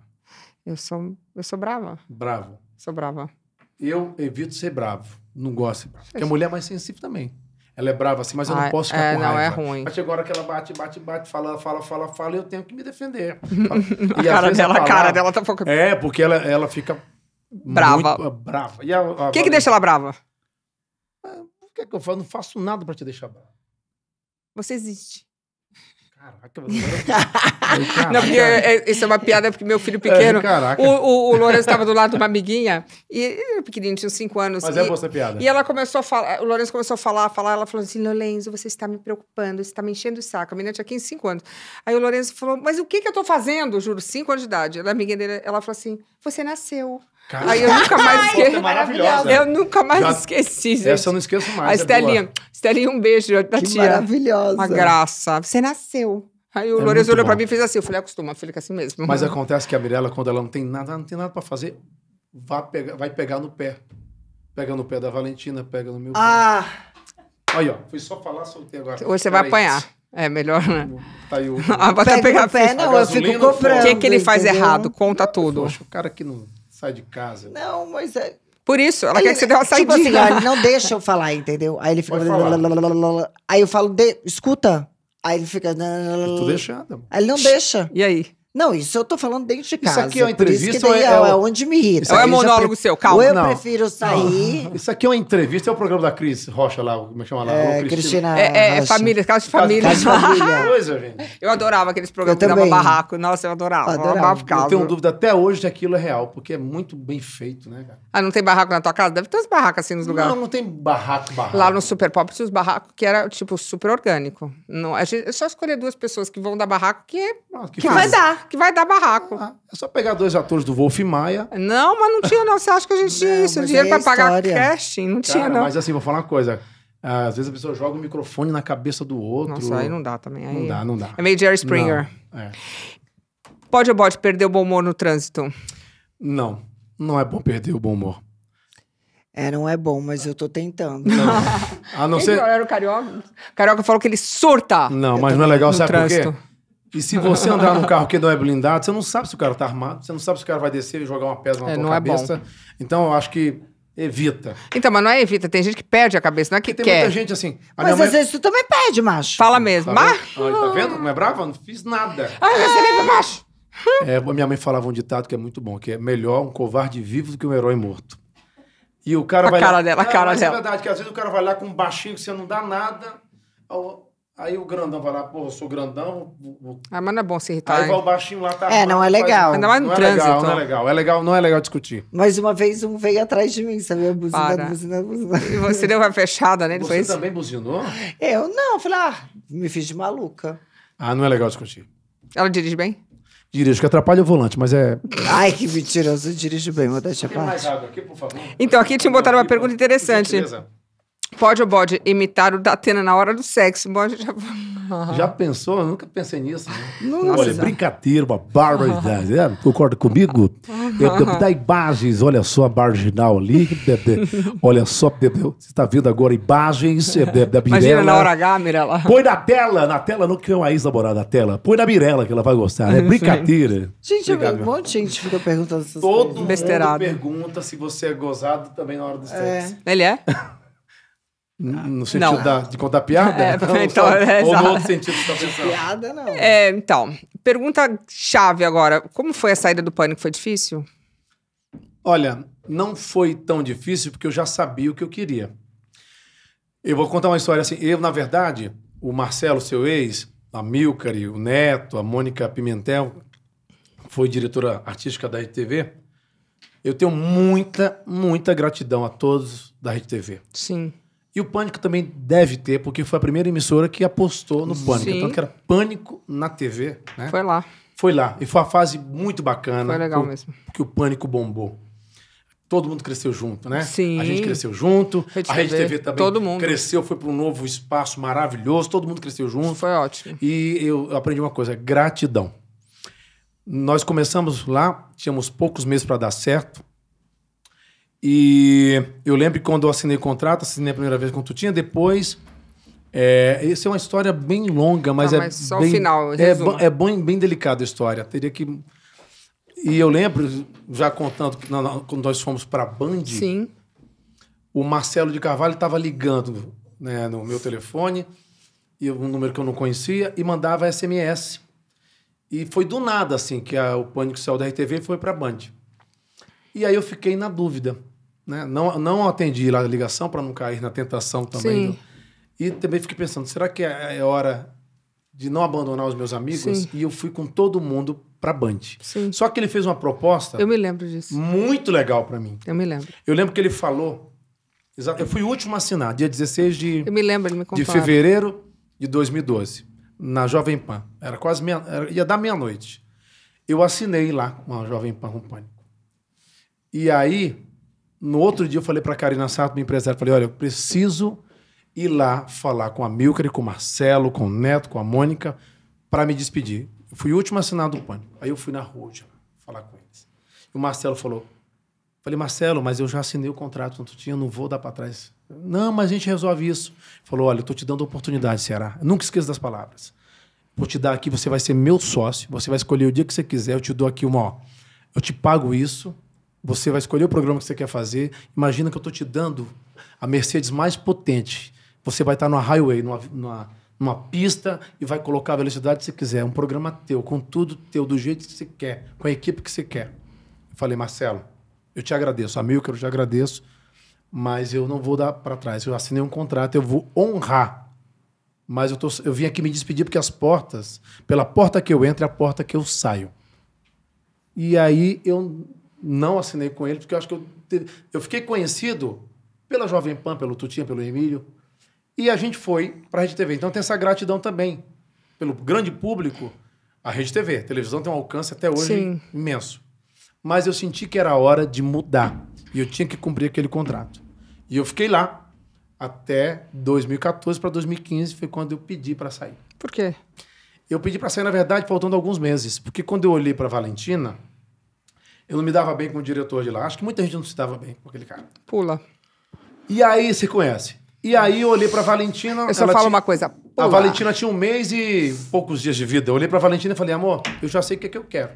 [SPEAKER 1] Eu sou, eu sou brava. Brava. Sou brava.
[SPEAKER 2] Eu evito ser bravo. Não gosto de ser bravo. Porque a mulher é mais
[SPEAKER 1] sensível também.
[SPEAKER 2] Ela é brava assim, mas eu não ah, posso ficar é, com não, raiva. é ruim. Mas chega a hora que ela bate, bate, bate, fala, fala, fala, fala, e eu tenho que me defender. a cara dela, a palavra... cara dela tá um pouco... É, porque ela, ela fica... Brava. Muito, uh, brava. O a... que que deixa
[SPEAKER 1] ela brava? O
[SPEAKER 2] ah, por que, que eu falo? Não faço nada pra te deixar brava.
[SPEAKER 1] Você existe. Caraca, você Caraca. Não, porque é, é, isso é uma piada, porque meu filho é, pequeno. caraca. O, o, o Lourenço estava do lado de uma amiguinha, e pequenininho, tinha 5 anos. Mas é e, é você piada. E ela começou a falar, o Lourenço começou a falar, a falar, ela falou assim: Lourenço, você está me preocupando, você está me enchendo o saco. A menina tinha 15, 5 anos. Aí o Lourenço falou: Mas o que, que eu estou fazendo? Juro, 5 anos de idade. A amiguinha dele, ela falou assim: Você nasceu.
[SPEAKER 4] Cara, Aí eu nunca mais é esqueci. Maravilhosa. Eu
[SPEAKER 1] nunca mais Já, esqueci. Gente. Essa eu não esqueço mais. A é Estelinha. Estelinha, um beijo da que tia. Maravilhosa. Uma graça. Você nasceu. Aí o é Lourenço olhou pra mim e fez assim. Eu falei, acostuma, fica é assim mesmo. Mas
[SPEAKER 2] acontece que a Mirella, quando ela não tem nada, não tem nada pra fazer,
[SPEAKER 1] vai pegar,
[SPEAKER 2] vai pegar no pé. Pega no pé da Valentina, pega no meu ah. pé. Aí, ó. Foi só falar, soltei agora.
[SPEAKER 3] Hoje você vai aí. apanhar.
[SPEAKER 1] É melhor, né? Tá aí o... ah, vai pegar pé, não, eu fico comprando. O que, que ele faz entendeu? errado? Conta tudo. Poxa, o cara que não sai de casa.
[SPEAKER 2] Não, mas é. Por isso, ela quer que você dê uma saída. Tipo assim, ele não
[SPEAKER 3] deixa eu falar, entendeu? Aí ele fica. Aí eu falo, escuta. Aí ele fica. Eu tô deixando. Aí ele não deixa. E aí? Não, isso eu tô falando dentro de casa. Isso aqui é uma entrevista ou é, é, é onde me irrita. Ou é monólogo pre... seu, calma. Ou eu não. prefiro sair...
[SPEAKER 2] Não. Isso aqui é uma entrevista, é o programa da Cris Rocha lá, como é que chama lá? É, Cristina, Cristina É, é, é família,
[SPEAKER 1] casa de família. Casa de família. Eu adorava aqueles programas que dava barraco. Nossa, eu adorava. adorava. adorava eu tenho dúvida
[SPEAKER 2] até hoje se aquilo é real, porque é muito bem feito, né, cara?
[SPEAKER 1] Ah, não tem barraco na tua casa? Deve ter uns barracos assim nos lugares. Não, não tem
[SPEAKER 2] barraco, barraco. Lá
[SPEAKER 1] no Super Pop tinha os barracos que era, tipo, super orgânico. Não, a gente, é só escolher duas pessoas que vão dar barraco que, ah, que, que vai dar que vai dar barraco. Ah,
[SPEAKER 2] é só pegar dois atores do Wolf Maia.
[SPEAKER 1] Não, mas não tinha, não. Você acha que a gente tinha não, isso? Dinheiro é pra pagar casting? Não Cara, tinha, não. Mas
[SPEAKER 2] assim, vou falar uma coisa. Ah, às vezes a pessoa joga o microfone na cabeça do outro. Nossa, aí não dá também. Aí... Não dá, não dá. É meio Jerry Springer.
[SPEAKER 4] Não, é.
[SPEAKER 1] Pode ou pode perder o bom humor no trânsito? Não, não é bom perder o bom humor. É, não é bom, mas eu tô tentando. Não. a não ser... Era o Carioca. O Carioca falou que ele surta. Não, mas não é legal, sabe trânsito. por quê?
[SPEAKER 2] E se você andar num carro que não é blindado, você não sabe se o cara tá armado, você não sabe se o cara vai descer e jogar uma pedra na é, tua é cabeça. É então, eu acho que evita.
[SPEAKER 1] Então, mas não é evita, tem gente que perde a cabeça, não é que tem quer. Tem muita gente assim. Mas mãe... às vezes tu também perde, macho. Fala mesmo. Tá
[SPEAKER 2] macho. Vendo? Ah, tá vendo? Não é brava? Não fiz nada. Ah, recebi pro macho. É, minha mãe falava um ditado que é muito bom, que é melhor um covarde vivo do que um herói morto.
[SPEAKER 1] E o cara a vai cara lá... dela, a cara é dela. É
[SPEAKER 2] verdade, que às vezes o cara vai lá com um baixinho que você não dá nada. Aí o grandão vai lá, pô, eu sou grandão.
[SPEAKER 1] Ah, mas não é bom se irritar. Aí vai o
[SPEAKER 2] baixinho lá, tá. É, não é legal. Faz... Ainda mais no não é trânsito. É legal, não é então. legal, é legal, não é legal discutir.
[SPEAKER 3] Mas uma vez um veio atrás de mim, sabia? Buzinando, buzinando, buzinando.
[SPEAKER 1] E você deu uma fechada né, né? Você também buzinou? Eu
[SPEAKER 3] não, falei, ah, me fiz de maluca.
[SPEAKER 2] Ah, não é legal discutir.
[SPEAKER 3] Ela dirige bem?
[SPEAKER 2] Dirijo, que atrapalha o volante, mas é. Ai, que mentiroso, dirige bem, deixar
[SPEAKER 1] à parte. mais água aqui, por favor? Então, aqui te botaram uma pergunta interessante. Beleza. Pode ou pode imitar o da Atena na hora do sexo? pode já. Já pensou? Eu nunca pensei nisso. Né? Nossa. Olha,
[SPEAKER 2] brincadeira, uma barbaridade. É, concorda comigo? É, dá imagens, olha só a marginal ali. olha só, você está vendo agora imagens é, da Mirella. Imagina na hora H,
[SPEAKER 1] Mirella. Põe na tela, na
[SPEAKER 2] tela, não que é uma ex-namorada na tela. Põe na Mirella que ela vai gostar. É né? brincadeira. Gente, Obrigado, um monte de gente fica perguntando essas Todo coisas. Todo mundo pergunta se você é gozado
[SPEAKER 1] também na hora do é. sexo. É. Ele é?
[SPEAKER 2] Ah, no sentido não. Da, de contar piada? É,
[SPEAKER 1] então, é, ou no outro sentido de você pensando? Piada, não. É, então, pergunta chave agora. Como foi a saída do pânico? Foi difícil? Olha, não foi tão
[SPEAKER 2] difícil porque eu já sabia o que eu queria. Eu vou contar uma história assim. Eu, na verdade, o Marcelo, seu ex, a Milcar, o Neto, a Mônica Pimentel, foi diretora artística da RTV. Eu tenho muita, muita gratidão a todos da RTV. Sim e o Pânico também deve ter, porque foi a primeira emissora que apostou no Pânico. Sim. Tanto que era Pânico na TV. Né? Foi lá. Foi lá. E foi uma fase muito bacana. Foi legal que, mesmo. Que o Pânico bombou. Todo mundo cresceu junto, né? Sim. A gente cresceu junto. Rede a Rede TV, TV também todo mundo. cresceu, foi para um novo espaço maravilhoso. Todo mundo cresceu junto. Foi ótimo. E eu aprendi uma coisa: gratidão. Nós começamos lá, tínhamos poucos meses para dar certo. E eu lembro que quando eu assinei o contrato, assinei a primeira vez com o Tutinha, depois. É, essa é uma história bem longa, mas, ah, é mas é. só bem, o final. É, é bem, bem delicada a história. Teria que. E eu lembro, já contando que quando nós fomos para a Band, Sim. o Marcelo de Carvalho estava ligando né, no meu telefone, e um número que eu não conhecia, e mandava SMS. E foi do nada, assim, que a, o Pânico saiu da RTV e foi para a Band. E aí eu fiquei na dúvida. Né? Não, não atendi lá a ligação para não cair na tentação também. Do... E também fiquei pensando, será que é, é hora de não abandonar os meus amigos? Sim. E eu fui com todo mundo para Band. Sim. Só que ele fez uma proposta. Eu me
[SPEAKER 1] lembro disso. Muito
[SPEAKER 2] legal para mim. Eu me lembro. Eu lembro que ele falou. Exato, eu fui o último a assinar, dia 16 de. Eu me
[SPEAKER 1] lembro, ele me contou. De fevereiro
[SPEAKER 2] de 2012, na Jovem Pan. Era quase meia, era, ia dar meia-noite. Eu assinei lá com a Jovem Pan Rumpânico. E aí no outro dia eu falei para a Karina Sato, minha empresária, falei, olha, eu preciso ir lá falar com a Milker, com o Marcelo, com o Neto, com a Mônica, para me despedir. Eu fui o último assinado do Pânico. Aí eu fui na rua falar com eles. E o Marcelo falou, falei, Marcelo, mas eu já assinei o contrato, não tinha, não vou dar para trás. Não, mas a gente resolve isso. Falou, olha, eu estou te dando oportunidade, Ceará. Eu nunca esqueça das palavras. Vou te dar aqui, você vai ser meu sócio, você vai escolher o dia que você quiser, eu te dou aqui uma, ó, eu te pago isso, você vai escolher o programa que você quer fazer. Imagina que eu estou te dando a Mercedes mais potente. Você vai estar tá numa highway, numa, numa, numa pista e vai colocar a velocidade que você quiser. É um programa teu, com tudo teu, do jeito que você quer, com a equipe que você quer. Eu falei, Marcelo, eu te agradeço. Amigo, eu te agradeço. Mas eu não vou dar para trás. Eu assinei um contrato, eu vou honrar. Mas eu, tô, eu vim aqui me despedir porque as portas, pela porta que eu entro, é a porta que eu saio. E aí eu não assinei com ele, porque eu acho que eu, teve... eu fiquei conhecido pela Jovem Pan, pelo Tutinha, pelo Emílio. E a gente foi para a Rede TV. Então tem essa gratidão também pelo grande público, a Rede TV. A televisão tem um alcance até hoje Sim. imenso. Mas eu senti que era hora de mudar e eu tinha que cumprir aquele contrato. E eu fiquei lá até 2014 para 2015 foi quando eu pedi para sair. Por quê? Eu pedi para sair, na verdade, faltando alguns meses, porque quando eu olhei para Valentina, eu não me dava bem com o diretor de lá. Acho que muita gente não se dava bem com aquele cara. Pula. E aí se conhece. E aí eu olhei pra Valentina. Eu só falo tinha... uma coisa. Pula. A Valentina tinha um mês e poucos dias de vida. Eu olhei pra Valentina e falei, amor, eu já sei o que é que eu quero.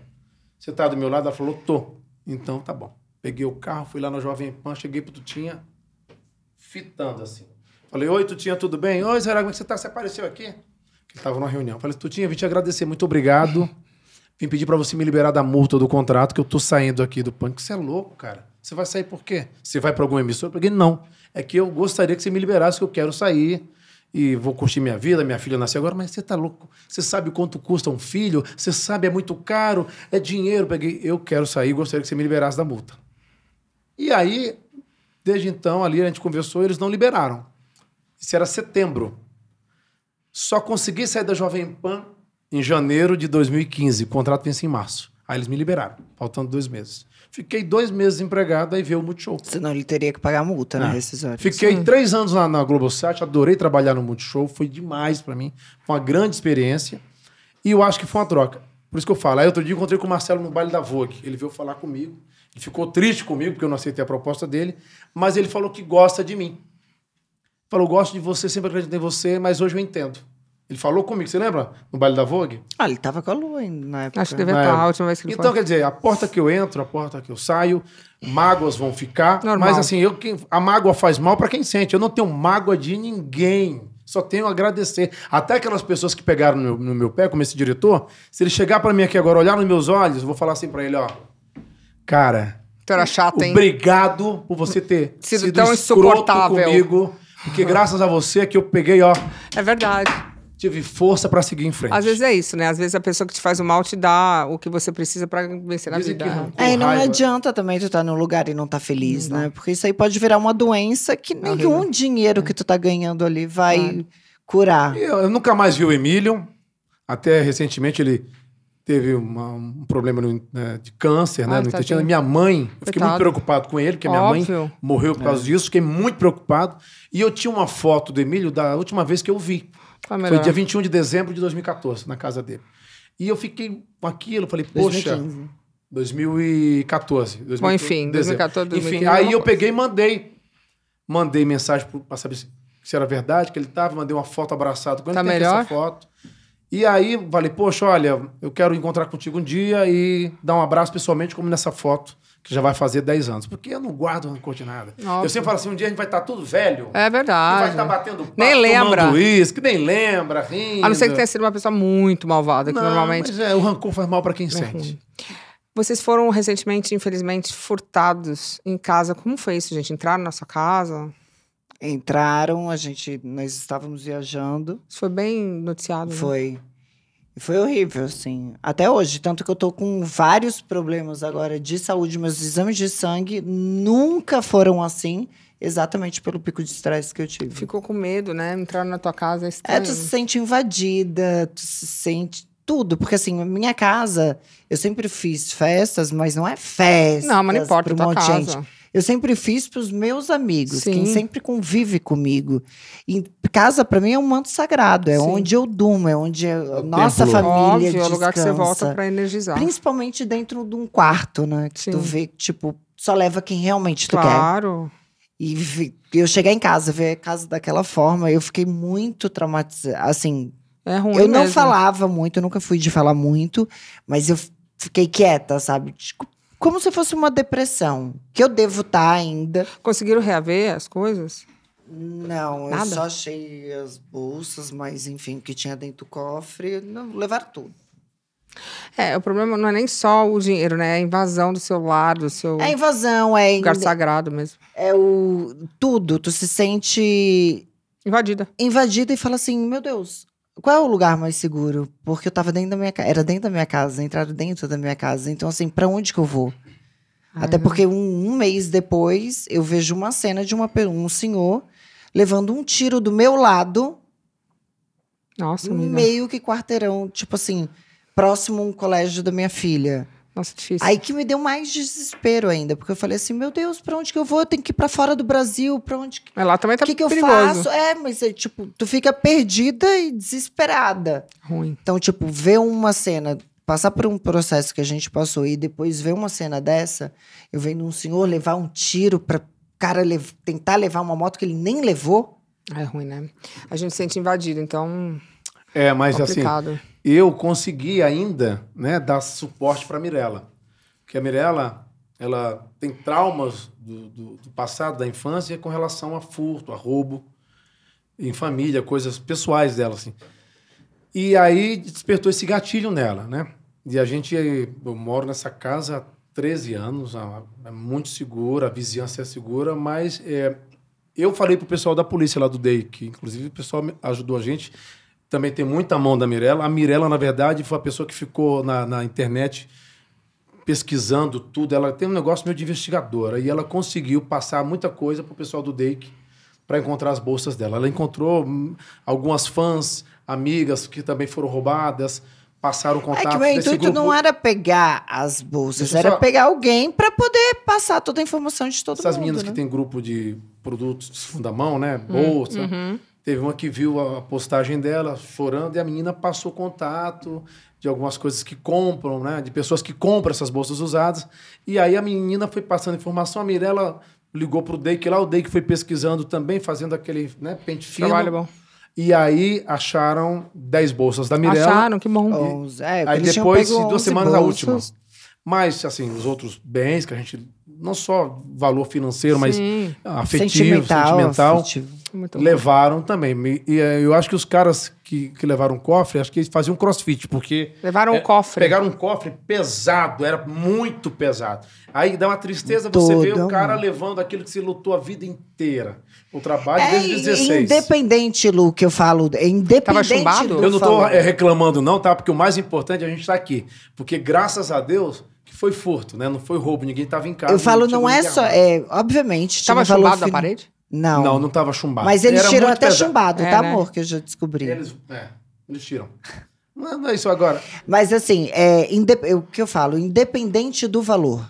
[SPEAKER 2] Você tá do meu lado? Ela falou, tô. Então tá bom. Peguei o carro, fui lá na Jovem Pan, cheguei pro Tutinha, fitando assim. Falei, oi, Tutinha, tudo bem? Oi, Zé, como é que você tá? Você apareceu aqui? ele tava numa reunião. Falei, Tutinha, vim te agradecer, muito obrigado. Vim pedir para você me liberar da multa do contrato que eu tô saindo aqui do pânico. Você é louco, cara. Você vai sair por quê? Você vai para alguma emissora? Porque não. É que eu gostaria que você me liberasse, que eu quero sair e vou curtir minha vida, minha filha nasceu agora, mas você tá louco. Você sabe quanto custa um filho? Você sabe, é muito caro, é dinheiro. Peguei, eu quero sair, gostaria que você me liberasse da multa. E aí, desde então, ali a gente conversou, eles não liberaram. Isso era setembro. Só consegui sair da Jovem Pan em janeiro de 2015. O contrato vence em março. Aí eles me liberaram, faltando dois meses. Fiquei dois meses empregado, aí veio o Multishow. Senão ele teria que pagar multa, né? anos é. Fiquei Sim. três anos na, na Globosat, adorei trabalhar no Multishow, foi demais para mim. Foi uma grande experiência. E eu acho que foi uma troca. Por isso que eu falo. Aí outro dia encontrei com o Marcelo no baile da Vogue. Ele veio falar comigo. Ele ficou triste comigo, porque eu não aceitei a proposta dele. Mas ele falou que gosta de mim. Falou, gosto de você, sempre acreditei em você, mas hoje eu entendo. Ele falou comigo, você lembra? No baile da Vogue? Ah, ele tava com a lua ainda na época. Acho que deve estar a última vez que ele Então, foi. quer dizer, a porta que eu entro, a porta que eu saio, mágoas vão ficar. Normal. Mas assim, eu, a mágoa faz mal para quem sente. Eu não tenho mágoa de ninguém. Só tenho a agradecer. Até aquelas pessoas que pegaram no meu, no meu pé, como esse diretor, se ele chegar para mim aqui agora, olhar nos meus olhos, eu vou falar assim para ele, ó. Cara,
[SPEAKER 1] tu era chato, hein?
[SPEAKER 2] Obrigado por você ter sido, sido tão insuportável comigo, porque graças a você que eu peguei, ó. É verdade tive força para seguir em frente.
[SPEAKER 3] Às
[SPEAKER 1] vezes é isso, né? Às vezes a pessoa que te faz o mal te dá o que você precisa para vencer na Dizem vida. É, é, não raiva.
[SPEAKER 3] adianta também tu estar tá num lugar e não estar tá feliz, não. né? Porque isso aí pode virar uma doença que é nenhum dinheiro que tu tá ganhando ali vai claro. curar. Eu,
[SPEAKER 2] eu, nunca mais vi o Emílio. Até recentemente ele teve uma, um problema no, né, de câncer, Ai, né, ah, no tá intestino. Minha mãe, eu fiquei muito preocupado com ele, porque Óbvio. minha mãe morreu por causa é. disso, fiquei muito preocupado. E eu tinha uma foto do Emílio da última vez que eu vi. Foi dia 21 de dezembro de 2014, na casa dele. E eu fiquei com aquilo, falei, poxa. 2015. 2014. 2015, Bom, enfim, 2014, 2015. Enfim, é aí eu peguei e mandei. Mandei mensagem para saber se, se, era verdade que ele estava, mandei uma foto abraçado com ele. Tá melhor? Essa foto. E aí falei, poxa, olha, eu quero encontrar contigo um dia e dar um abraço pessoalmente, como nessa foto que já vai fazer 10 anos. Porque eu não guardo rancor de nada. Eu sempre falo assim, um dia a gente vai estar tá tudo velho.
[SPEAKER 1] É verdade. vai estar tá
[SPEAKER 2] batendo papo, nem lembra. uísque, nem lembra,
[SPEAKER 1] rindo. A não ser que tenha sido uma pessoa muito malvada, que não, normalmente... Mas é, o rancor faz mal para quem é sente. Vocês foram recentemente, infelizmente, furtados em casa. Como foi isso, gente? Entraram na sua casa?
[SPEAKER 3] Entraram, a gente, nós estávamos viajando. Isso foi bem noticiado. Né? Foi. Né? foi horrível, assim. Até hoje. Tanto que eu tô com vários problemas agora de saúde. Meus exames de sangue nunca foram assim. Exatamente pelo pico de estresse que eu tive. Ficou
[SPEAKER 1] com medo, né? Entrar na tua casa é estranho. É, tu
[SPEAKER 3] se sente invadida, tu se sente tudo, porque assim, minha casa, eu sempre fiz festas, mas não é festa. Não, mas não importa, pra um tua casa. Gente. Eu sempre fiz para os meus amigos, Sim. quem sempre convive comigo. E casa para mim é um manto sagrado, é Sim. onde eu durmo, é onde a é nossa templo. família Óbvio, descansa. é o lugar que você volta para
[SPEAKER 1] energizar. Principalmente
[SPEAKER 3] dentro de um quarto, né? Que Sim. tu vê que tipo só leva quem realmente tu claro. quer. Claro. E eu chegar em casa, ver a casa daquela forma, eu fiquei muito traumatizada, assim, é ruim eu não mesmo. falava muito, eu nunca fui de falar muito, mas eu fiquei quieta, sabe? Tipo, como se fosse uma depressão, que eu devo estar ainda. Conseguiram
[SPEAKER 1] reaver as coisas?
[SPEAKER 3] Não, Nada? eu só achei as bolsas, mas enfim, o que tinha dentro do cofre, não, levaram tudo.
[SPEAKER 1] É, o problema não é nem só o dinheiro, né? É a invasão do seu lado, do seu. É a invasão, é. Lugar sagrado mesmo. É o. Tudo. Tu se sente. Invadida. Invadida e fala assim: meu
[SPEAKER 3] Deus, qual é o lugar mais seguro? Porque eu tava dentro da minha casa. Era dentro da minha casa, entraram dentro da minha casa. Então, assim, para onde que eu vou? Ai, ah, Até é. porque um, um, mês depois eu vejo uma cena de uma, um senhor levando um tiro do meu lado. Nossa, amiga. Meio que quarteirão, tipo assim, próximo um colégio da minha filha. Nossa, difícil. Aí que me deu mais desespero ainda, porque eu falei assim, meu Deus, para onde que eu vou? Eu tenho que ir para fora do Brasil, para onde? Mas lá também tá que perigoso. que eu faço? É, mas é, tipo, tu fica perdida e desesperada. Ruim. Então, tipo, ver uma cena, passar por um processo que a gente passou e depois ver uma cena dessa, eu vendo um senhor levar um tiro para cara
[SPEAKER 1] lev tentar levar uma moto que ele nem levou. É ruim, né? A gente se sente invadido, então
[SPEAKER 2] É, mas assim, complicado. assim, eu consegui ainda né, dar suporte para a Mirella. Porque a Mirella ela tem traumas do, do, do, passado, da infância, com relação a furto, a roubo, em família, coisas pessoais dela. Assim. E aí despertou esse gatilho nela. Né? E a gente, eu moro nessa casa há 13 anos, é muito segura, a vizinhança é segura, mas é, eu falei pro pessoal da polícia lá do DEI, que inclusive o pessoal ajudou a gente também tem muita mão da Mirella. A Mirella, na verdade, foi a pessoa que ficou na, na internet pesquisando tudo. Ela tem um negócio meio de investigadora e ela conseguiu passar muita coisa para o pessoal do Dake para encontrar as bolsas dela. Ela encontrou hum, algumas fãs, amigas que também foram roubadas, passaram contato. É que o intuito grupo. não era
[SPEAKER 3] pegar
[SPEAKER 2] as bolsas, era só... pegar
[SPEAKER 3] alguém para poder passar toda a informação de todo Essas mundo. Essas meninas né? que têm
[SPEAKER 2] grupo de produtos de segunda mão, né? Bolsa. Uhum. Teve uma que viu a postagem dela chorando e a menina passou contato de algumas coisas que compram, né? De pessoas que compram essas bolsas usadas. E aí a menina foi passando informação, a Mirella ligou pro Dake lá, o Dake foi pesquisando também, fazendo aquele né, pente fino. Trabalho bom. E aí acharam 10 bolsas da Mirella. Acharam, que bom. 11, é, aí depois, duas semanas, bolsas. a última. Mas, assim, os outros bens que a gente não só valor financeiro, Sim. mas afetivo, sentimental, sentimental afetivo. levaram também. E eh, eu acho que os caras que, que levaram o cofre, acho que eles faziam crossfit, porque... Levaram é, um cofre. Pegaram um cofre pesado, era muito pesado. Aí dá uma tristeza Todo você ver o cara mundo. levando aquilo que se lutou a vida
[SPEAKER 4] inteira.
[SPEAKER 2] O trabalho é, desde 16.
[SPEAKER 3] Independente, Lu, que eu falo. É independente. Tava chumbado? eu não estou eh,
[SPEAKER 2] reclamando não, tá? Porque o mais importante é a gente estar tá aqui. Porque graças a Deus que foi furto, né? Não foi roubo, ninguém estava em casa. Eu falo, não é só.
[SPEAKER 3] É, obviamente. Tava chumbado fil... na parede?
[SPEAKER 2] Não. Não, não estava chumbado. Mas eles Era tiram até pesado. chumbado, é, tá, né? amor? Que eu já descobri. Eles, é, eles tiram.
[SPEAKER 3] Não, é isso agora. Mas assim, é, indep... É o que eu falo, independente do valor.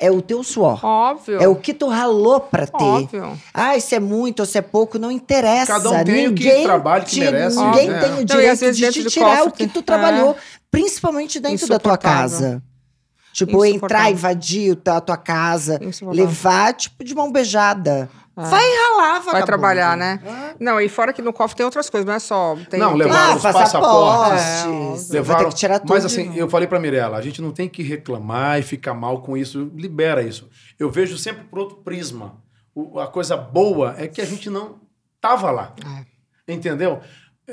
[SPEAKER 3] É o teu suor.
[SPEAKER 2] Óbvio. É o
[SPEAKER 3] que tu ralou pra ter. Óbvio. Ah, isso é muito ou isso é pouco, não interessa. Cada um tem ninguém o que trabalha, que merece. Ninguém né? tem o direito de te tirar cofre, o que tu é trabalhou, principalmente dentro da tua casa. Tipo, entrar, invadir a tua casa, levar, tipo, de mão beijada. É. Vai ralar, vagabundo. Vai trabalhar, né?
[SPEAKER 1] É. Não, e fora que no cofre tem outras coisas, não é só... Tem, não, levar ah, os passaportes. É, levaram, vai ter que tirar tudo. Mas
[SPEAKER 2] assim, eu falei pra Mirella, a gente não tem que reclamar e ficar mal com isso. Libera isso. Eu vejo sempre por outro prisma. O, a coisa boa é que a gente não tava lá. É. Entendeu?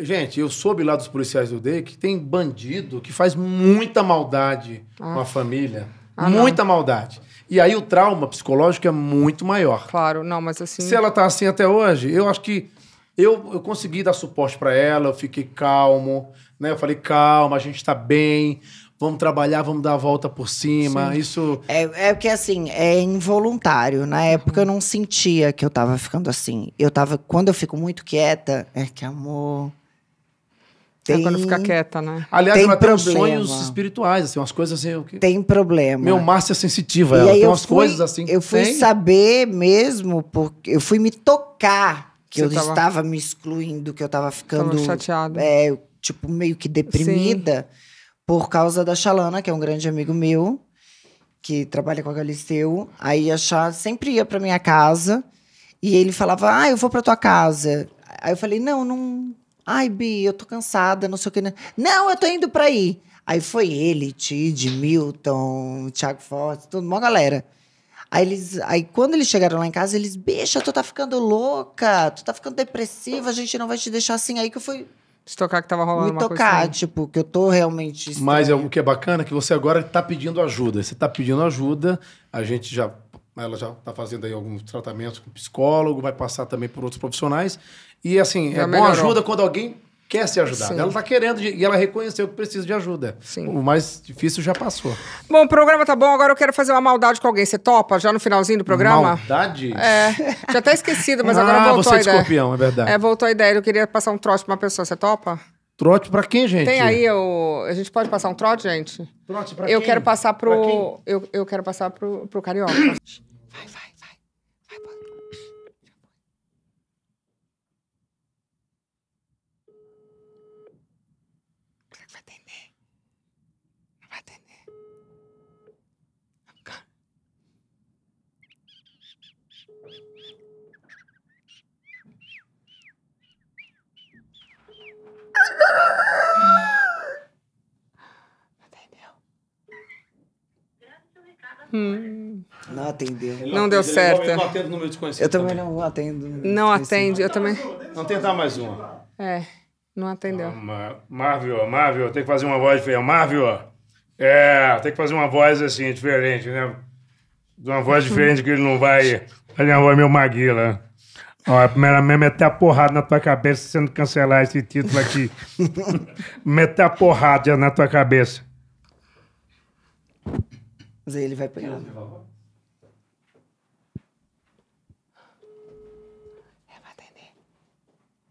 [SPEAKER 2] Gente, eu soube lá dos policiais do DEI que tem bandido que faz muita maldade ah. com a família. Ah, muita não. maldade. E aí o trauma psicológico é muito maior. Claro, não,
[SPEAKER 1] mas assim. Se ela
[SPEAKER 2] tá assim até hoje, eu acho que eu, eu consegui dar suporte para ela, eu fiquei calmo, né? Eu falei, calma, a gente tá bem, vamos trabalhar, vamos dar a volta por cima. Sim. Isso. É, é porque assim, é involuntário. Na uhum. época eu não sentia
[SPEAKER 3] que eu tava ficando assim. Eu tava. Quando eu fico muito quieta, é que amor. Tem... É quando fica quieta,
[SPEAKER 1] né? Aliás, tem ela tem sonhos espirituais,
[SPEAKER 2] assim, umas coisas assim. Que... Tem
[SPEAKER 3] problema. Meu Márcio é sensitiva, e ela tem umas fui, coisas assim. Eu fui tem. saber mesmo, porque eu fui me tocar que Você eu tava... estava me excluindo, que eu estava ficando. Tava chateada. É, tipo, meio que deprimida Sim. por causa da Xalana, que é um grande amigo meu, que trabalha com a Galisteu. Aí a Xá sempre ia pra minha casa e ele falava: Ah, eu vou pra tua casa. Aí eu falei: Não, não Ai, Bi, eu tô cansada, não sei o que. Né? Não, eu tô indo pra ir. Aí foi ele, Tid, Milton, Thiago Forte, tudo, uma galera. Aí, eles, aí quando eles chegaram lá em casa, eles, bicha, tu tá ficando louca, tu tá ficando depressiva, a gente não vai te deixar assim. Aí que eu fui se tocar que tava rolando me tocar, assim.
[SPEAKER 2] tipo, que eu tô realmente. Mas é o que é bacana é que você agora tá pedindo ajuda. Você tá pedindo ajuda, a gente já. Ela já tá fazendo aí algum tratamento com psicólogo, vai passar também por outros profissionais. E assim, Já é melhorou. bom ajuda quando alguém quer ser ajudado. Sim. Ela está querendo de, e ela reconheceu que precisa de ajuda. Sim. O mais difícil já passou.
[SPEAKER 1] Bom, o programa tá bom. Agora eu quero fazer uma maldade com alguém. Você topa já no finalzinho do programa? Maldade? É. Já tá esquecido, mas ah, agora voltou você a é ideia. É escorpião, é verdade. É, voltou a ideia. Eu queria passar um trote pra uma pessoa. Você topa?
[SPEAKER 2] Trote pra quem, gente? Tem aí
[SPEAKER 1] o. A gente pode passar um trote, gente? Trote pra eu quem? Quero passar pro... Eu, eu quero passar pro, pro carioca. vai, vai.
[SPEAKER 4] Hum.
[SPEAKER 3] Não atendeu. Não, não deu ele certo. Não, eu atendo número desconhecido. Eu também, também. não
[SPEAKER 1] atendo. Não atende, eu também.
[SPEAKER 2] Vamos tentar mais uma.
[SPEAKER 1] É, não atendeu.
[SPEAKER 2] Marvel, Marvel, tem que fazer uma voz diferente. Marvel, é, tem que fazer uma voz assim, diferente, né? Uma voz diferente que ele não vai. Ele uma voz maguila. Ó, a primeira mesmo é meter a porrada na tua cabeça sendo cancelar esse título aqui. meter a porrada na tua cabeça.
[SPEAKER 3] Mas aí ele vai pegar.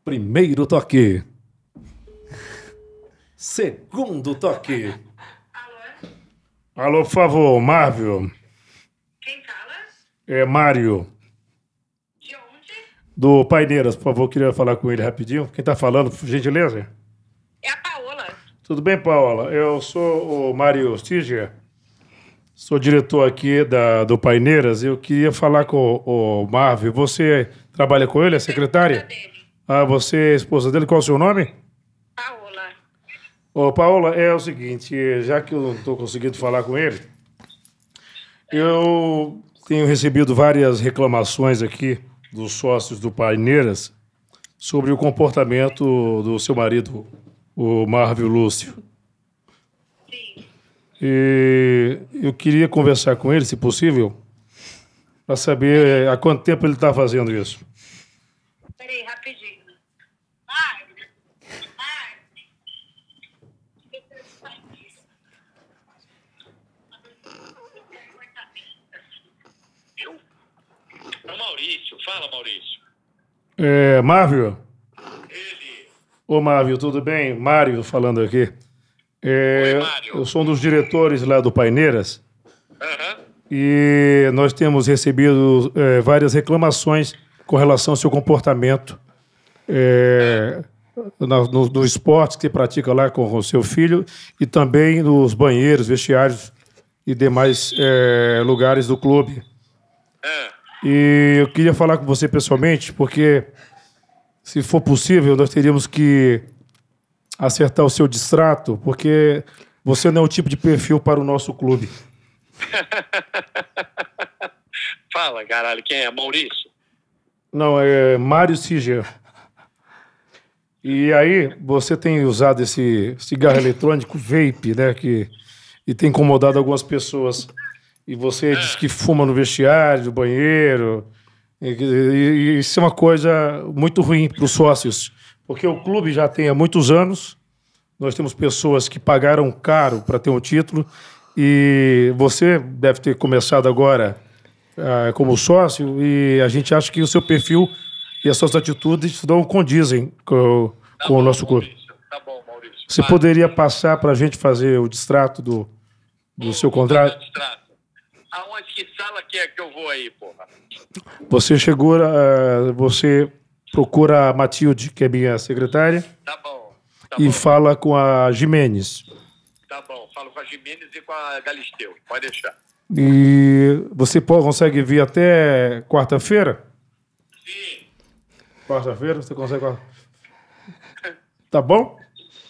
[SPEAKER 2] Primeiro toque. Segundo toque. Alô? Alô, por favor, Marvel. Quem fala? É Mário. De onde? Do Paineiras, por favor, queria falar com ele rapidinho. Quem tá falando, por gentileza? É a Paola. Tudo bem, Paola? Eu sou o Mário Stiger Sou diretor aqui da, do Paineiras. Eu queria falar com o, o Marvin. Você trabalha com ele, é secretária? Ah, você é esposa dele. Qual é o seu nome? Paola. Ô, Paola, é o seguinte, já que eu não estou conseguindo falar com ele, eu tenho recebido várias reclamações aqui dos sócios do Paineiras sobre o comportamento do seu marido, o Marvio Lúcio. E eu queria conversar com ele, se possível, para saber eh, há quanto tempo ele está fazendo isso. Peraí, rapidinho. Magno,
[SPEAKER 4] O Maurício, fala Maurício.
[SPEAKER 2] É, Marvio? Ele. Ô Marvio, tudo bem? Mário falando aqui. É, Oi, eu sou um dos diretores lá do Paineiras. Uhum. E nós temos recebido é, várias reclamações com relação ao seu comportamento é, na, no, no esporte que pratica lá com o seu filho e também nos banheiros, vestiários e demais é, lugares do clube. É. E eu queria falar com você pessoalmente, porque se for possível, nós teríamos que acertar o seu distrato, porque você não é o tipo de perfil para o nosso clube.
[SPEAKER 1] Fala, caralho, quem é? Maurício?
[SPEAKER 2] Não, é Mário Siger. E aí, você tem usado esse cigarro eletrônico, vape, né? Que, e tem incomodado algumas pessoas. E você é. diz que fuma no vestiário, no banheiro. E, e, e isso é uma coisa muito ruim para os sócios porque o clube já tem há muitos anos. Nós temos pessoas que pagaram caro para ter um título e você deve ter começado agora ah, como sócio e a gente acha que o seu perfil e as suas atitudes não condizem com, tá bom, o nosso clube. Maurício, tá bom, Maurício. Você poderia passar para a gente fazer o distrato do, do seu contrato?
[SPEAKER 4] Aonde que sala que é
[SPEAKER 2] que eu vou aí, porra? Você chegou, uh, você procura a Matilde, que é minha secretária. Tá bom. Tá e bom. fala com a Jimenez. Tá bom, falo com a Jimenez e com a Galisteu, pode deixar. E você pode, consegue vir até quarta-feira? Sim. Quarta-feira você consegue. Tá bom?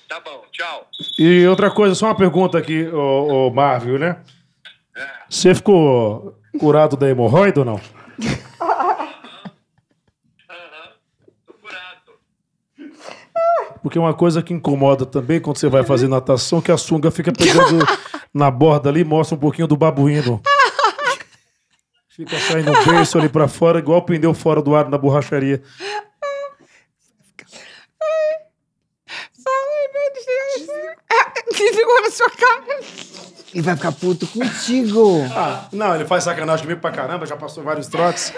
[SPEAKER 2] Tá bom, tchau. E outra coisa, só uma pergunta aqui, o, o Marvel, né? É. Você ficou curado da hemorroida ou não? Porque uma coisa que incomoda também quando você vai fazer natação que a sunga fica pegando na borda ali mostra um pouquinho do babuíno. Fica saindo o beiço ali para fora, igual pneu fora do ar na borracharia.
[SPEAKER 4] É, desligou na sua cara.
[SPEAKER 2] Ele vai ficar puto contigo. Ah, não, ele faz sacanagem comigo pra caramba, já passou vários trotes.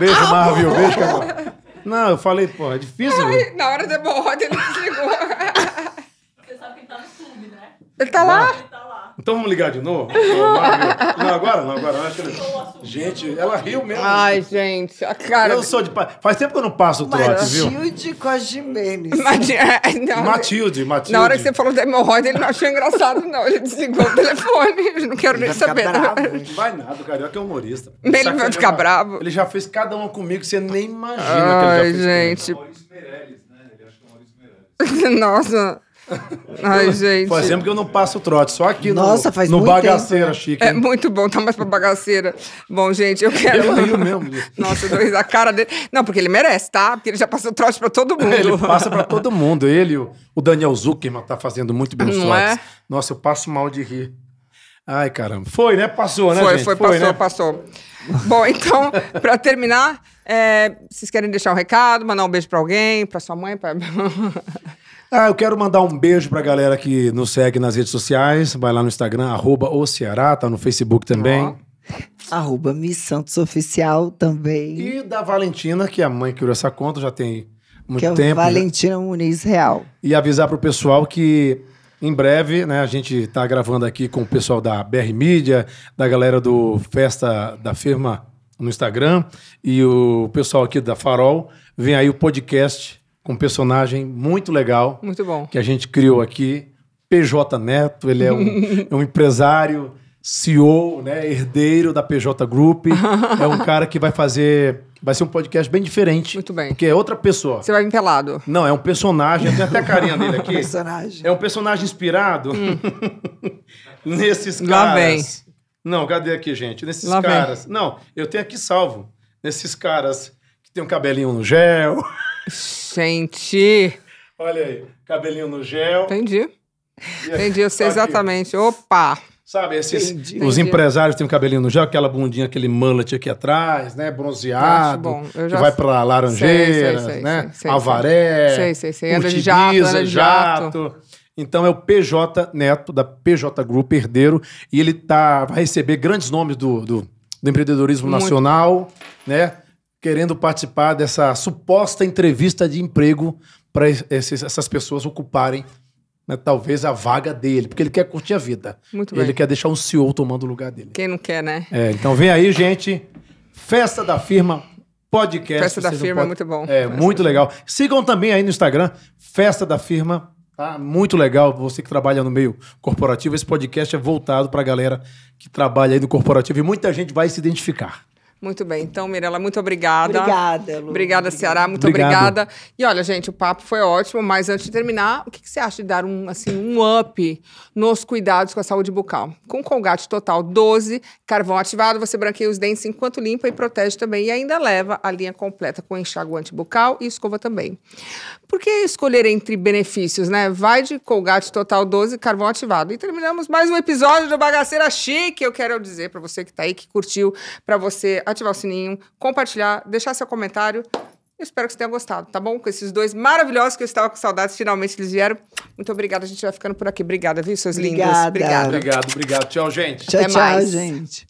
[SPEAKER 2] Beijo, Marvel. Beijo, cara. Não, eu falei, pô, é difícil. Ai,
[SPEAKER 1] na hora da borrada ele desligou. Você sabe que ele tá no clube, né? Ele tá lá? Ele tá
[SPEAKER 2] então vamos ligar de novo? Não, agora não, agora não. Gente, ela riu mesmo.
[SPEAKER 1] Ai, gente, a cara.
[SPEAKER 3] Eu
[SPEAKER 2] sou de. Faz tempo que eu não passo o trote, Matilde viu?
[SPEAKER 3] Matilde Cosmenes. Mati... É, não, Matilde,
[SPEAKER 2] Matilde. Na hora que você falou da hemorroida, ele não achou engraçado, não. Ele
[SPEAKER 4] desligou o telefone. Eu não quero ele nem saber. Bravo.
[SPEAKER 2] Não vai nada, o Carioca é humorista. Ele Saca vai ficar bravo. Ele já fez cada uma comigo que
[SPEAKER 1] você nem imagina Ai, que ele já fez. Ai, gente. Maurício Meirelles, né? Ele acha que é o Maurício Meirelles. Nossa. Ai, gente. Faz tempo que eu
[SPEAKER 2] não passo trote, só aqui Nossa, no, faz no muito bagaceira, tempo. É, chique. É hein? É
[SPEAKER 1] muito bom, tá mais pra bagaceira. Bom, gente, eu quero. Eu rio mesmo. Nossa, dois, a cara dele. Não, porque ele merece, tá? Porque ele já passou trote pra todo mundo. Ele passa pra todo
[SPEAKER 2] mundo. Ele, o Daniel Zuckerman, tá fazendo muito bem os trotes. É? Nossa, eu passo mal de rir. Ai, caramba.
[SPEAKER 1] Foi, né? Passou, né? Foi, gente? foi, foi passou, né? passou. Bom, então, para terminar, é, vocês querem deixar um recado, mandar um beijo para alguém, para sua mãe? Pra... Ah, eu
[SPEAKER 2] quero mandar um beijo pra galera que nos segue nas redes sociais. Vai lá no Instagram, arroba o Ceará, tá no Facebook também. Ó.
[SPEAKER 3] Arroba Miss Santos Oficial também. E da
[SPEAKER 2] Valentina, que é a mãe que criou essa conta, já tem muito que é tempo. Né? Valentina
[SPEAKER 3] Muniz Real.
[SPEAKER 2] E avisar pro pessoal que em breve, né, a gente está gravando aqui com o pessoal da BR Mídia, da galera do Festa da Firma no Instagram e o pessoal aqui da Farol. Vem aí o podcast com um personagem muito legal. Muito bom. Que a gente criou aqui. PJ Neto, ele é um, é um empresário, CEO, né, herdeiro da PJ Group. é um cara que vai fazer. Vai ser um podcast bem diferente. Muito bem. Porque é outra pessoa. Você vai vir pelado. Não, é um personagem. Tem até a carinha dele aqui. personagem. É um personagem inspirado hum. nesses caras. Lá vem. Não, cadê aqui, gente? Nesses Lá caras. Vem. Não, eu tenho aqui salvo. Nesses caras
[SPEAKER 1] que tem um cabelinho no gel gente!
[SPEAKER 2] Olha aí, cabelinho
[SPEAKER 1] no gel. Entendi. Entendi, eu sei exatamente. Opa! Sabe, esses, Entendi. os empresários
[SPEAKER 2] têm o cabelinho no gel, aquela bundinha, aquele mullet aqui atrás,
[SPEAKER 1] né? Bronzeado. Bom, que
[SPEAKER 2] vai pra laranjeira, sei, sei, né? Sei, Avaré. Sei, sei, sei. Anda de jato, anda de jato. Então é o PJ Neto, da PJ Group, herdeiro, e ele tá, vai receber grandes nomes do, do, do empreendedorismo Muito. nacional, né? querendo participar dessa suposta entrevista de emprego para essas pessoas ocuparem né, talvez a vaga dele, porque ele quer curtir a vida. Muito ele quer deixar um CEO tomando o lugar dele.
[SPEAKER 1] Quem não quer, né?
[SPEAKER 2] É, então vem aí, gente. Festa da firma podcast. Festa da firma é pod... muito
[SPEAKER 4] bom. É, Festa muito
[SPEAKER 2] legal. Sigam também aí no Instagram, Festa da Firma. Tá muito legal. Você que trabalha no meio corporativo, esse podcast é voltado para a galera que trabalha aí no corporativo e muita gente vai se identificar.
[SPEAKER 1] Muito bem. Então, Mirella, muito obrigada. Obrigada, Lu. Obrigada, Ceará. Muito Obrigado. obrigada. E olha, gente, o papo foi ótimo, mas antes de terminar, o que, que, você acha de dar um, assim, um up nos cuidados com a saúde bucal? Com Colgate Total 12, carvão ativado, você branqueia os dentes enquanto limpa e protege também. E ainda leva a linha completa com enxaguante bucal e escova também. Por que escolher entre benefícios, né? Vai de Colgate Total 12, carvão ativado. E terminamos mais um episódio do Bagaceira Chique. Eu quero dizer para você que tá aí, que curtiu, para você ativar o sininho, compartilhar, deixar seu comentário. Eu espero que você tenha gostado, tá bom? Com esses dois maravilhosos que eu estava com saudades, finalmente eles vieram. Muito obrigada, a gente vai ficando por aqui. Obrigada, viu, seus lindos? Obrigada.
[SPEAKER 2] Obrigado, obrigado. Tchau, gente. Tchau, Até tchau,
[SPEAKER 1] mais.
[SPEAKER 4] gente.